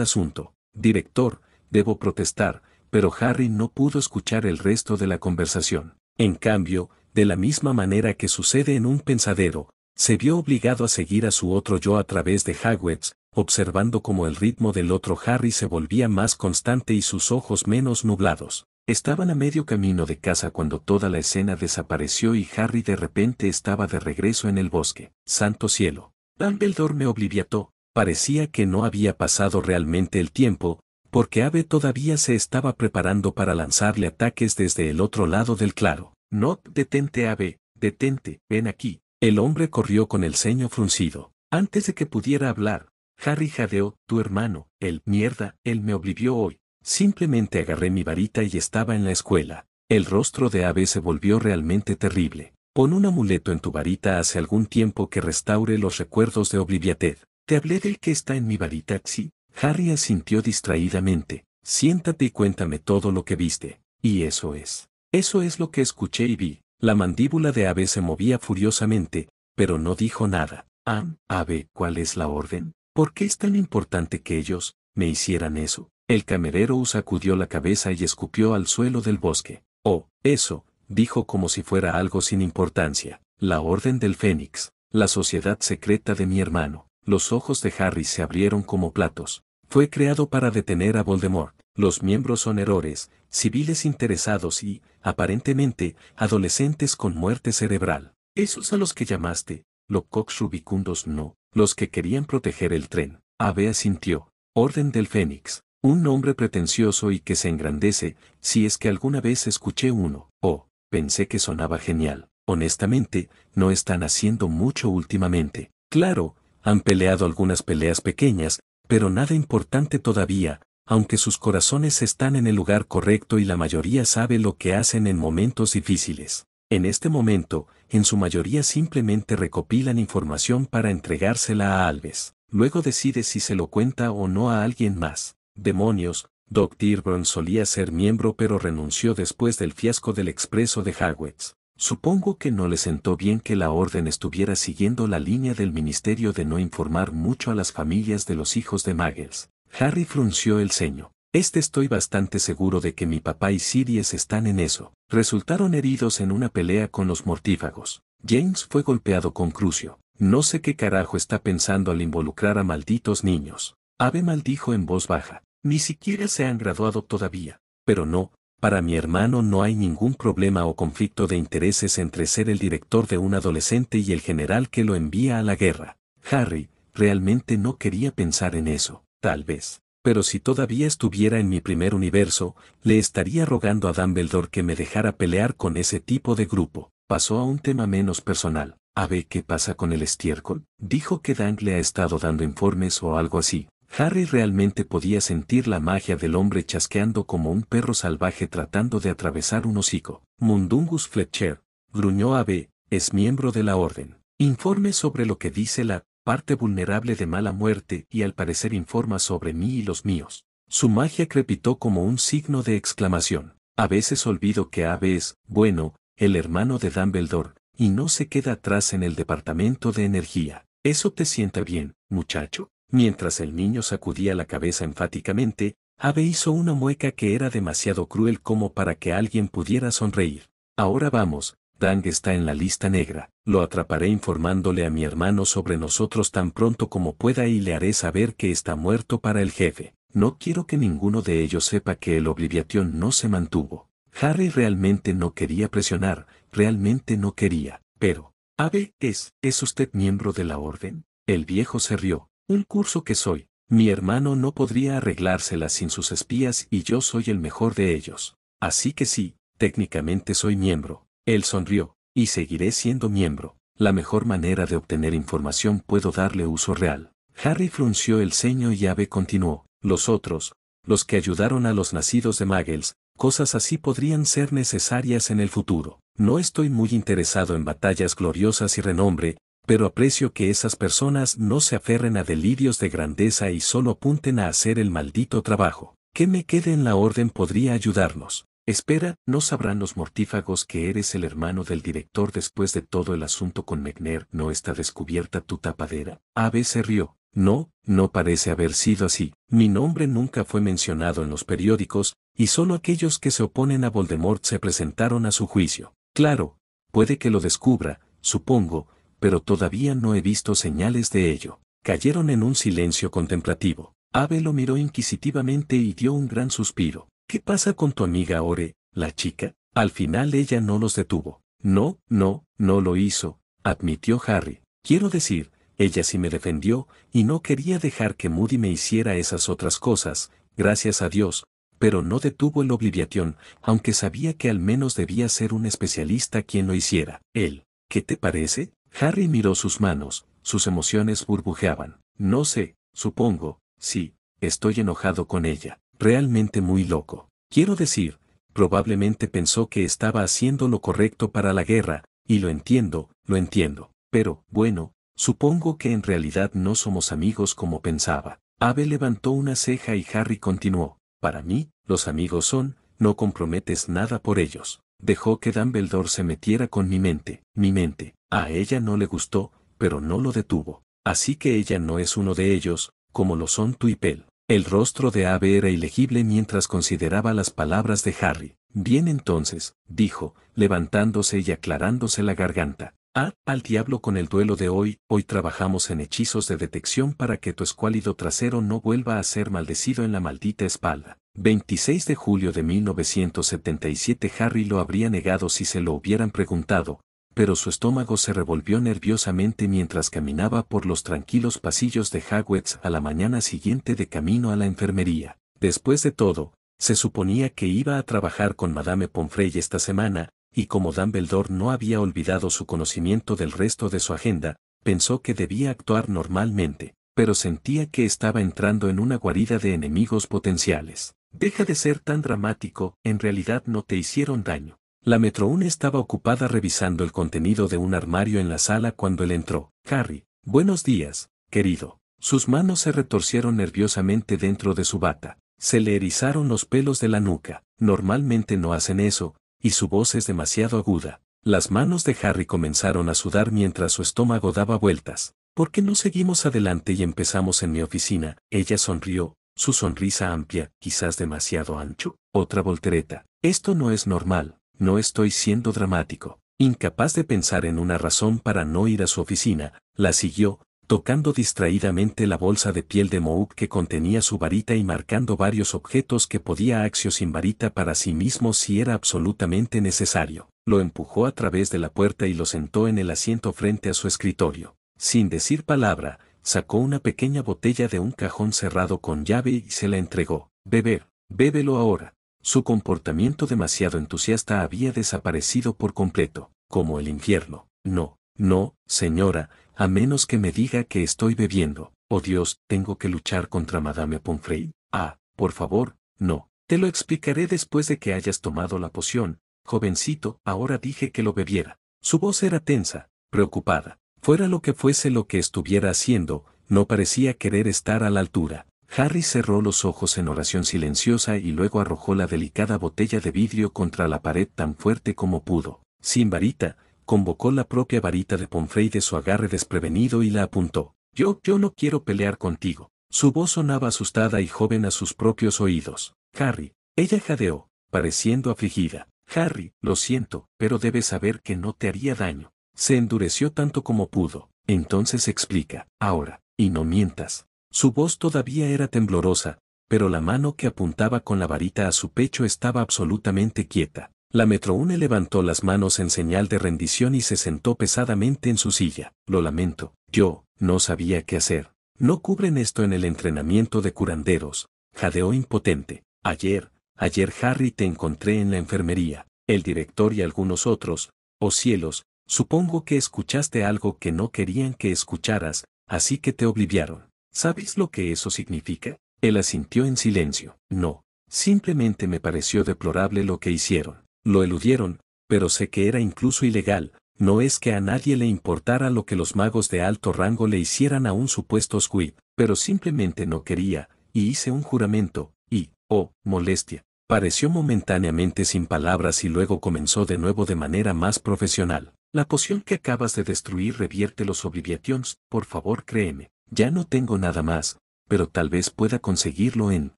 asunto. Director, debo protestar, pero Harry no pudo escuchar el resto de la conversación. En cambio, de la misma manera que sucede en un pensadero, se vio obligado a seguir a su otro yo a través de Hagwitz, observando cómo el ritmo del otro Harry se volvía más constante y sus ojos menos nublados. Estaban a medio camino de casa cuando toda la escena desapareció y Harry de repente estaba de regreso en el bosque. Santo cielo. Dumbledore me obliviató. Parecía que no había pasado realmente el tiempo, porque Ave todavía se estaba preparando para lanzarle ataques desde el otro lado del claro. No, detente Ave, detente, ven aquí. El hombre corrió con el ceño fruncido. Antes de que pudiera hablar, Harry jadeó, tu hermano, él, mierda, él me oblivió hoy. Simplemente agarré mi varita y estaba en la escuela. El rostro de Ave se volvió realmente terrible. Pon un amuleto en tu varita hace algún tiempo que restaure los recuerdos de Obliviatez, Te hablé del que está en mi varita, sí. Harry asintió distraídamente. Siéntate y cuéntame todo lo que viste. Y eso es. Eso es lo que escuché y vi. La mandíbula de Ave se movía furiosamente, pero no dijo nada. Ah, Ave, ¿cuál es la orden? ¿Por qué es tan importante que ellos me hicieran eso? El camerero sacudió la cabeza y escupió al suelo del bosque. Oh, eso, dijo como si fuera algo sin importancia. La Orden del Fénix, la sociedad secreta de mi hermano. Los ojos de Harry se abrieron como platos. Fue creado para detener a Voldemort. Los miembros son errores, civiles interesados y, aparentemente, adolescentes con muerte cerebral. Esos a los que llamaste, los cox rubicundos no, los que querían proteger el tren. Ave asintió. Orden del Fénix. Un nombre pretencioso y que se engrandece, si es que alguna vez escuché uno, o oh, pensé que sonaba genial. Honestamente, no están haciendo mucho últimamente. Claro, han peleado algunas peleas pequeñas, pero nada importante todavía, aunque sus corazones están en el lugar correcto y la mayoría sabe lo que hacen en momentos difíciles. En este momento, en su mayoría simplemente recopilan información para entregársela a Alves. Luego decide si se lo cuenta o no a alguien más. Demonios, Doc Dearborn solía ser miembro pero renunció después del fiasco del expreso de Hagwitz. Supongo que no le sentó bien que la orden estuviera siguiendo la línea del ministerio de no informar mucho a las familias de los hijos de Muggles. Harry frunció el ceño. Este estoy bastante seguro de que mi papá y Sirius están en eso. Resultaron heridos en una pelea con los mortífagos. James fue golpeado con crucio. No sé qué carajo está pensando al involucrar a malditos niños. Ave maldijo en voz baja. Ni siquiera se han graduado todavía. Pero no, para mi hermano no hay ningún problema o conflicto de intereses entre ser el director de un adolescente y el general que lo envía a la guerra. Harry, realmente no quería pensar en eso. Tal vez pero si todavía estuviera en mi primer universo, le estaría rogando a Dumbledore que me dejara pelear con ese tipo de grupo. Pasó a un tema menos personal. A ver qué pasa con el estiércol. Dijo que Dang le ha estado dando informes o algo así. Harry realmente podía sentir la magia del hombre chasqueando como un perro salvaje tratando de atravesar un hocico. Mundungus Fletcher, gruñó a B, es miembro de la orden. Informe sobre lo que dice la parte vulnerable de mala muerte y al parecer informa sobre mí y los míos. Su magia crepitó como un signo de exclamación. A veces olvido que Ave es, bueno, el hermano de Dumbledore, y no se queda atrás en el departamento de energía. Eso te sienta bien, muchacho. Mientras el niño sacudía la cabeza enfáticamente, Abe hizo una mueca que era demasiado cruel como para que alguien pudiera sonreír. Ahora vamos, Dang está en la lista negra, lo atraparé informándole a mi hermano sobre nosotros tan pronto como pueda y le haré saber que está muerto para el jefe. No quiero que ninguno de ellos sepa que el Obliviation no se mantuvo. Harry realmente no quería presionar, realmente no quería, pero... Ave, es, ¿es usted miembro de la orden? El viejo se rió. Un curso que soy. Mi hermano no podría arreglárselas sin sus espías y yo soy el mejor de ellos. Así que sí, técnicamente soy miembro, él sonrió, y seguiré siendo miembro. La mejor manera de obtener información puedo darle uso real. Harry frunció el ceño y Abe continuó. Los otros, los que ayudaron a los nacidos de Muggles, cosas así podrían ser necesarias en el futuro. No estoy muy interesado en batallas gloriosas y renombre, pero aprecio que esas personas no se aferren a delirios de grandeza y solo apunten a hacer el maldito trabajo. Que me quede en la orden podría ayudarnos. Espera, no sabrán los mortífagos que eres el hermano del director después de todo el asunto con McNair, no está descubierta tu tapadera. Ave se rió. No, no parece haber sido así. Mi nombre nunca fue mencionado en los periódicos, y solo aquellos que se oponen a Voldemort se presentaron a su juicio. Claro, puede que lo descubra, supongo, pero todavía no he visto señales de ello. Cayeron en un silencio contemplativo. Ave lo miró inquisitivamente y dio un gran suspiro. ¿Qué pasa con tu amiga Ore, la chica? Al final ella no los detuvo. No, no, no lo hizo, admitió Harry. Quiero decir, ella sí me defendió, y no quería dejar que Moody me hiciera esas otras cosas, gracias a Dios, pero no detuvo el obliviación, aunque sabía que al menos debía ser un especialista quien lo hiciera. Él. ¿Qué te parece? Harry miró sus manos, sus emociones burbujeaban. No sé, supongo, sí, estoy enojado con ella. Realmente muy loco. Quiero decir, probablemente pensó que estaba haciendo lo correcto para la guerra, y lo entiendo, lo entiendo. Pero, bueno, supongo que en realidad no somos amigos como pensaba. Abe levantó una ceja y Harry continuó. Para mí, los amigos son, no comprometes nada por ellos. Dejó que Dumbledore se metiera con mi mente, mi mente. A ella no le gustó, pero no lo detuvo. Así que ella no es uno de ellos, como lo son tú y Pel. El rostro de Abe era ilegible mientras consideraba las palabras de Harry. Bien entonces, dijo, levantándose y aclarándose la garganta. Ah, al diablo con el duelo de hoy, hoy trabajamos en hechizos de detección para que tu escuálido trasero no vuelva a ser maldecido en la maldita espalda. 26 de julio de 1977 Harry lo habría negado si se lo hubieran preguntado, pero su estómago se revolvió nerviosamente mientras caminaba por los tranquilos pasillos de Hagwitz a la mañana siguiente de camino a la enfermería. Después de todo, se suponía que iba a trabajar con Madame Pomfrey esta semana, y como Dumbledore no había olvidado su conocimiento del resto de su agenda, pensó que debía actuar normalmente, pero sentía que estaba entrando en una guarida de enemigos potenciales. Deja de ser tan dramático, en realidad no te hicieron daño. La Metroun estaba ocupada revisando el contenido de un armario en la sala cuando él entró. Harry, buenos días, querido. Sus manos se retorcieron nerviosamente dentro de su bata. Se le erizaron los pelos de la nuca. Normalmente no hacen eso, y su voz es demasiado aguda. Las manos de Harry comenzaron a sudar mientras su estómago daba vueltas. ¿Por qué no seguimos adelante y empezamos en mi oficina? Ella sonrió, su sonrisa amplia, quizás demasiado ancho. Otra voltereta. Esto no es normal no estoy siendo dramático. Incapaz de pensar en una razón para no ir a su oficina, la siguió, tocando distraídamente la bolsa de piel de Mouk que contenía su varita y marcando varios objetos que podía Axio sin varita para sí mismo si era absolutamente necesario. Lo empujó a través de la puerta y lo sentó en el asiento frente a su escritorio. Sin decir palabra, sacó una pequeña botella de un cajón cerrado con llave y se la entregó. Beber, bébelo ahora su comportamiento demasiado entusiasta había desaparecido por completo, como el infierno. No, no, señora, a menos que me diga que estoy bebiendo. Oh Dios, tengo que luchar contra Madame Pomfrey. Ah, por favor, no. Te lo explicaré después de que hayas tomado la poción. Jovencito, ahora dije que lo bebiera. Su voz era tensa, preocupada. Fuera lo que fuese lo que estuviera haciendo, no parecía querer estar a la altura. Harry cerró los ojos en oración silenciosa y luego arrojó la delicada botella de vidrio contra la pared tan fuerte como pudo. Sin varita, convocó la propia varita de Pomfrey de su agarre desprevenido y la apuntó. Yo, yo no quiero pelear contigo. Su voz sonaba asustada y joven a sus propios oídos. Harry, ella jadeó, pareciendo afligida. Harry, lo siento, pero debes saber que no te haría daño. Se endureció tanto como pudo. Entonces explica, ahora, y no mientas. Su voz todavía era temblorosa, pero la mano que apuntaba con la varita a su pecho estaba absolutamente quieta. La Metroune levantó las manos en señal de rendición y se sentó pesadamente en su silla. Lo lamento, yo, no sabía qué hacer. No cubren esto en el entrenamiento de curanderos, jadeó impotente. Ayer, ayer Harry te encontré en la enfermería, el director y algunos otros, oh cielos, supongo que escuchaste algo que no querían que escucharas, así que te obliviaron. ¿Sabes lo que eso significa? Él asintió en silencio. No, simplemente me pareció deplorable lo que hicieron. Lo eludieron, pero sé que era incluso ilegal. No es que a nadie le importara lo que los magos de alto rango le hicieran a un supuesto squid, pero simplemente no quería, y hice un juramento, y, oh, molestia. Pareció momentáneamente sin palabras y luego comenzó de nuevo de manera más profesional. La poción que acabas de destruir revierte los obliviations, por favor créeme. Ya no tengo nada más, pero tal vez pueda conseguirlo en,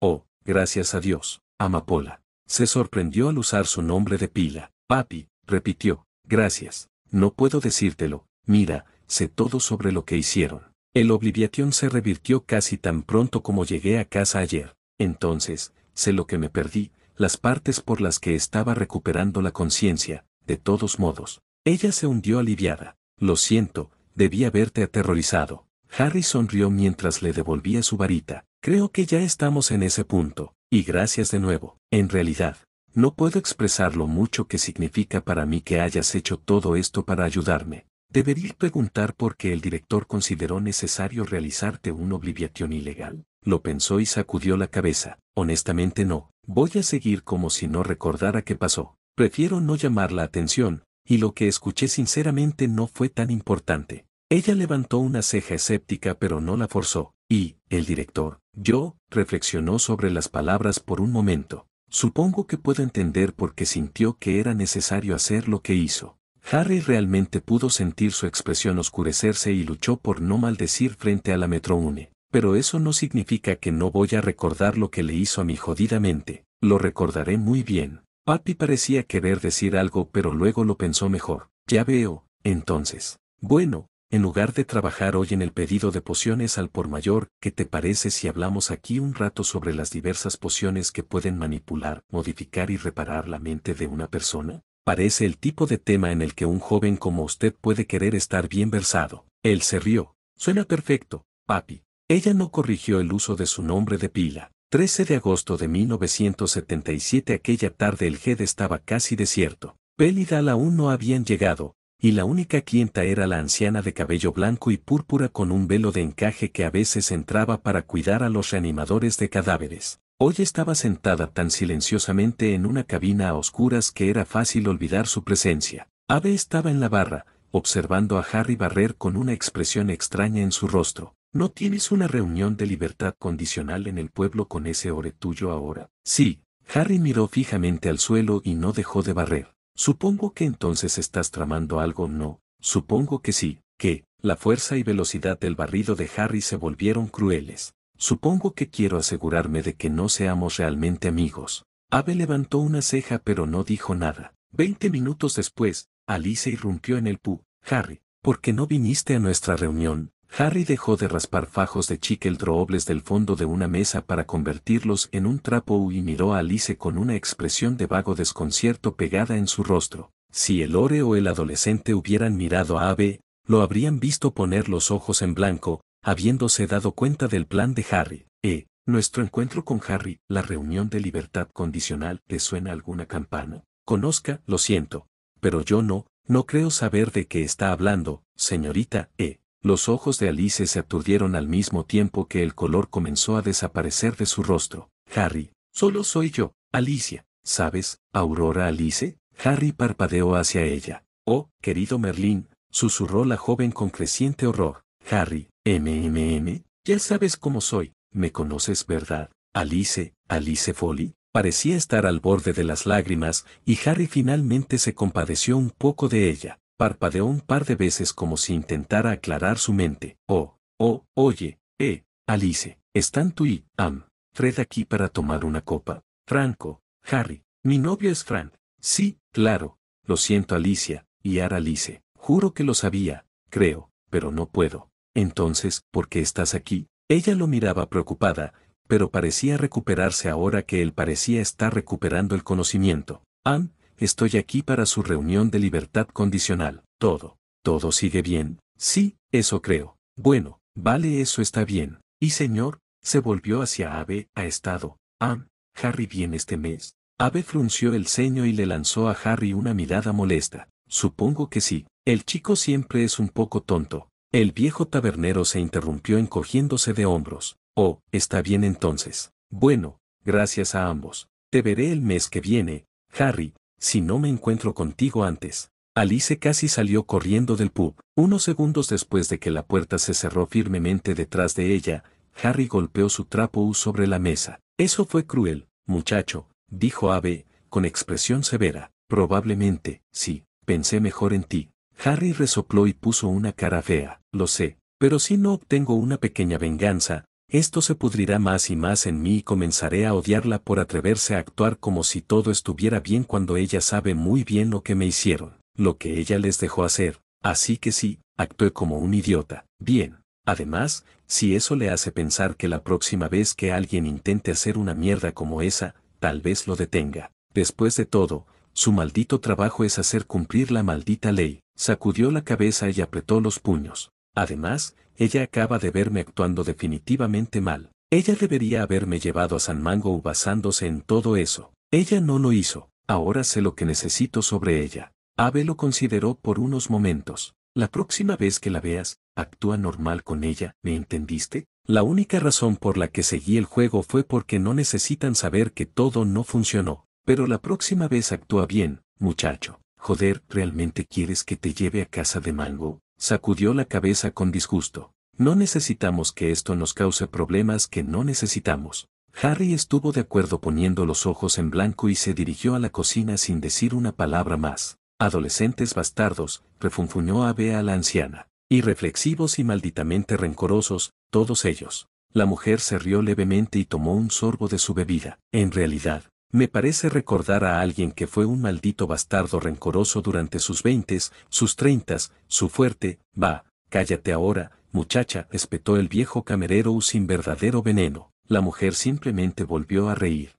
oh, gracias a Dios, Amapola. Se sorprendió al usar su nombre de pila. Papi, repitió, gracias, no puedo decírtelo, mira, sé todo sobre lo que hicieron. El Obliviation se revirtió casi tan pronto como llegué a casa ayer. Entonces, sé lo que me perdí, las partes por las que estaba recuperando la conciencia, de todos modos. Ella se hundió aliviada. Lo siento, debí haberte aterrorizado. Harry sonrió mientras le devolvía su varita. Creo que ya estamos en ese punto, y gracias de nuevo. En realidad, no puedo expresar lo mucho que significa para mí que hayas hecho todo esto para ayudarme. Deberí preguntar por qué el director consideró necesario realizarte una obliviación ilegal. Lo pensó y sacudió la cabeza. Honestamente no. Voy a seguir como si no recordara qué pasó. Prefiero no llamar la atención, y lo que escuché sinceramente no fue tan importante. Ella levantó una ceja escéptica pero no la forzó, y, el director, yo, reflexionó sobre las palabras por un momento. Supongo que puedo entender por qué sintió que era necesario hacer lo que hizo. Harry realmente pudo sentir su expresión oscurecerse y luchó por no maldecir frente a la Metroune. Pero eso no significa que no voy a recordar lo que le hizo a jodida jodidamente. Lo recordaré muy bien. Papi parecía querer decir algo pero luego lo pensó mejor. Ya veo, entonces. Bueno, en lugar de trabajar hoy en el pedido de pociones al por mayor, ¿qué te parece si hablamos aquí un rato sobre las diversas pociones que pueden manipular, modificar y reparar la mente de una persona? Parece el tipo de tema en el que un joven como usted puede querer estar bien versado. Él se rió. Suena perfecto, papi. Ella no corrigió el uso de su nombre de pila. 13 de agosto de 1977 aquella tarde el GED estaba casi desierto. Bell y Dal aún no habían llegado, y la única quinta era la anciana de cabello blanco y púrpura con un velo de encaje que a veces entraba para cuidar a los reanimadores de cadáveres. Hoy estaba sentada tan silenciosamente en una cabina a oscuras que era fácil olvidar su presencia. Ave estaba en la barra, observando a Harry Barrer con una expresión extraña en su rostro. ¿No tienes una reunión de libertad condicional en el pueblo con ese ore tuyo ahora? Sí, Harry miró fijamente al suelo y no dejó de barrer. Supongo que entonces estás tramando algo, no, supongo que sí, que, la fuerza y velocidad del barrido de Harry se volvieron crueles. Supongo que quiero asegurarme de que no seamos realmente amigos. Abe levantó una ceja pero no dijo nada. Veinte minutos después, Alice irrumpió en el pub. Harry, ¿por qué no viniste a nuestra reunión? Harry dejó de raspar fajos de chicle Droobles del fondo de una mesa para convertirlos en un trapo y miró a Alice con una expresión de vago desconcierto pegada en su rostro. Si el ore o el adolescente hubieran mirado a Abe, lo habrían visto poner los ojos en blanco, habiéndose dado cuenta del plan de Harry. E. Nuestro encuentro con Harry, la reunión de libertad condicional, ¿te suena alguna campana? Conozca, lo siento. Pero yo no, no creo saber de qué está hablando, señorita E. Los ojos de Alice se aturdieron al mismo tiempo que el color comenzó a desaparecer de su rostro. Harry, solo soy yo, Alicia. ¿Sabes, Aurora Alice? Harry parpadeó hacia ella. Oh, querido Merlín, susurró la joven con creciente horror. Harry, MMM, ya sabes cómo soy, me conoces, ¿verdad? Alice, Alice Foley, parecía estar al borde de las lágrimas, y Harry finalmente se compadeció un poco de ella. Parpadeó un par de veces como si intentara aclarar su mente. Oh, oh, oye, eh, Alice, están tú y, am, Fred aquí para tomar una copa. Franco, Harry, mi novio es Frank. Sí, claro, lo siento Alicia, y Ara Alice, juro que lo sabía, creo, pero no puedo. Entonces, ¿por qué estás aquí? Ella lo miraba preocupada, pero parecía recuperarse ahora que él parecía estar recuperando el conocimiento. Ann, estoy aquí para su reunión de libertad condicional. Todo, todo sigue bien. Sí, eso creo. Bueno, vale, eso está bien. Y señor, se volvió hacia Abe, ha estado. Ah, Harry bien este mes. Abe frunció el ceño y le lanzó a Harry una mirada molesta. Supongo que sí. El chico siempre es un poco tonto. El viejo tabernero se interrumpió encogiéndose de hombros. Oh, está bien entonces. Bueno, gracias a ambos. Te veré el mes que viene, Harry, si no me encuentro contigo antes. Alice casi salió corriendo del pub. Unos segundos después de que la puerta se cerró firmemente detrás de ella, Harry golpeó su trapo sobre la mesa. Eso fue cruel, muchacho, dijo Ave, con expresión severa. Probablemente, sí, pensé mejor en ti. Harry resopló y puso una cara fea, lo sé, pero si no obtengo una pequeña venganza, esto se pudrirá más y más en mí y comenzaré a odiarla por atreverse a actuar como si todo estuviera bien cuando ella sabe muy bien lo que me hicieron, lo que ella les dejó hacer, así que sí, actué como un idiota. Bien. Además, si eso le hace pensar que la próxima vez que alguien intente hacer una mierda como esa, tal vez lo detenga. Después de todo, su maldito trabajo es hacer cumplir la maldita ley. Sacudió la cabeza y apretó los puños. Además, ella acaba de verme actuando definitivamente mal. Ella debería haberme llevado a San Mango basándose en todo eso. Ella no lo hizo. Ahora sé lo que necesito sobre ella. Ave lo consideró por unos momentos. La próxima vez que la veas, actúa normal con ella, ¿me entendiste? La única razón por la que seguí el juego fue porque no necesitan saber que todo no funcionó. Pero la próxima vez actúa bien, muchacho. Joder, ¿realmente quieres que te lleve a casa de Mango? Sacudió la cabeza con disgusto. No necesitamos que esto nos cause problemas que no necesitamos. Harry estuvo de acuerdo poniendo los ojos en blanco y se dirigió a la cocina sin decir una palabra más. Adolescentes bastardos, refunfuñó a la anciana. Irreflexivos y malditamente rencorosos, todos ellos. La mujer se rió levemente y tomó un sorbo de su bebida. En realidad, me parece recordar a alguien que fue un maldito bastardo rencoroso durante sus veintes, sus treintas, su fuerte, va, cállate ahora, muchacha, espetó el viejo camerero sin verdadero veneno. La mujer simplemente volvió a reír.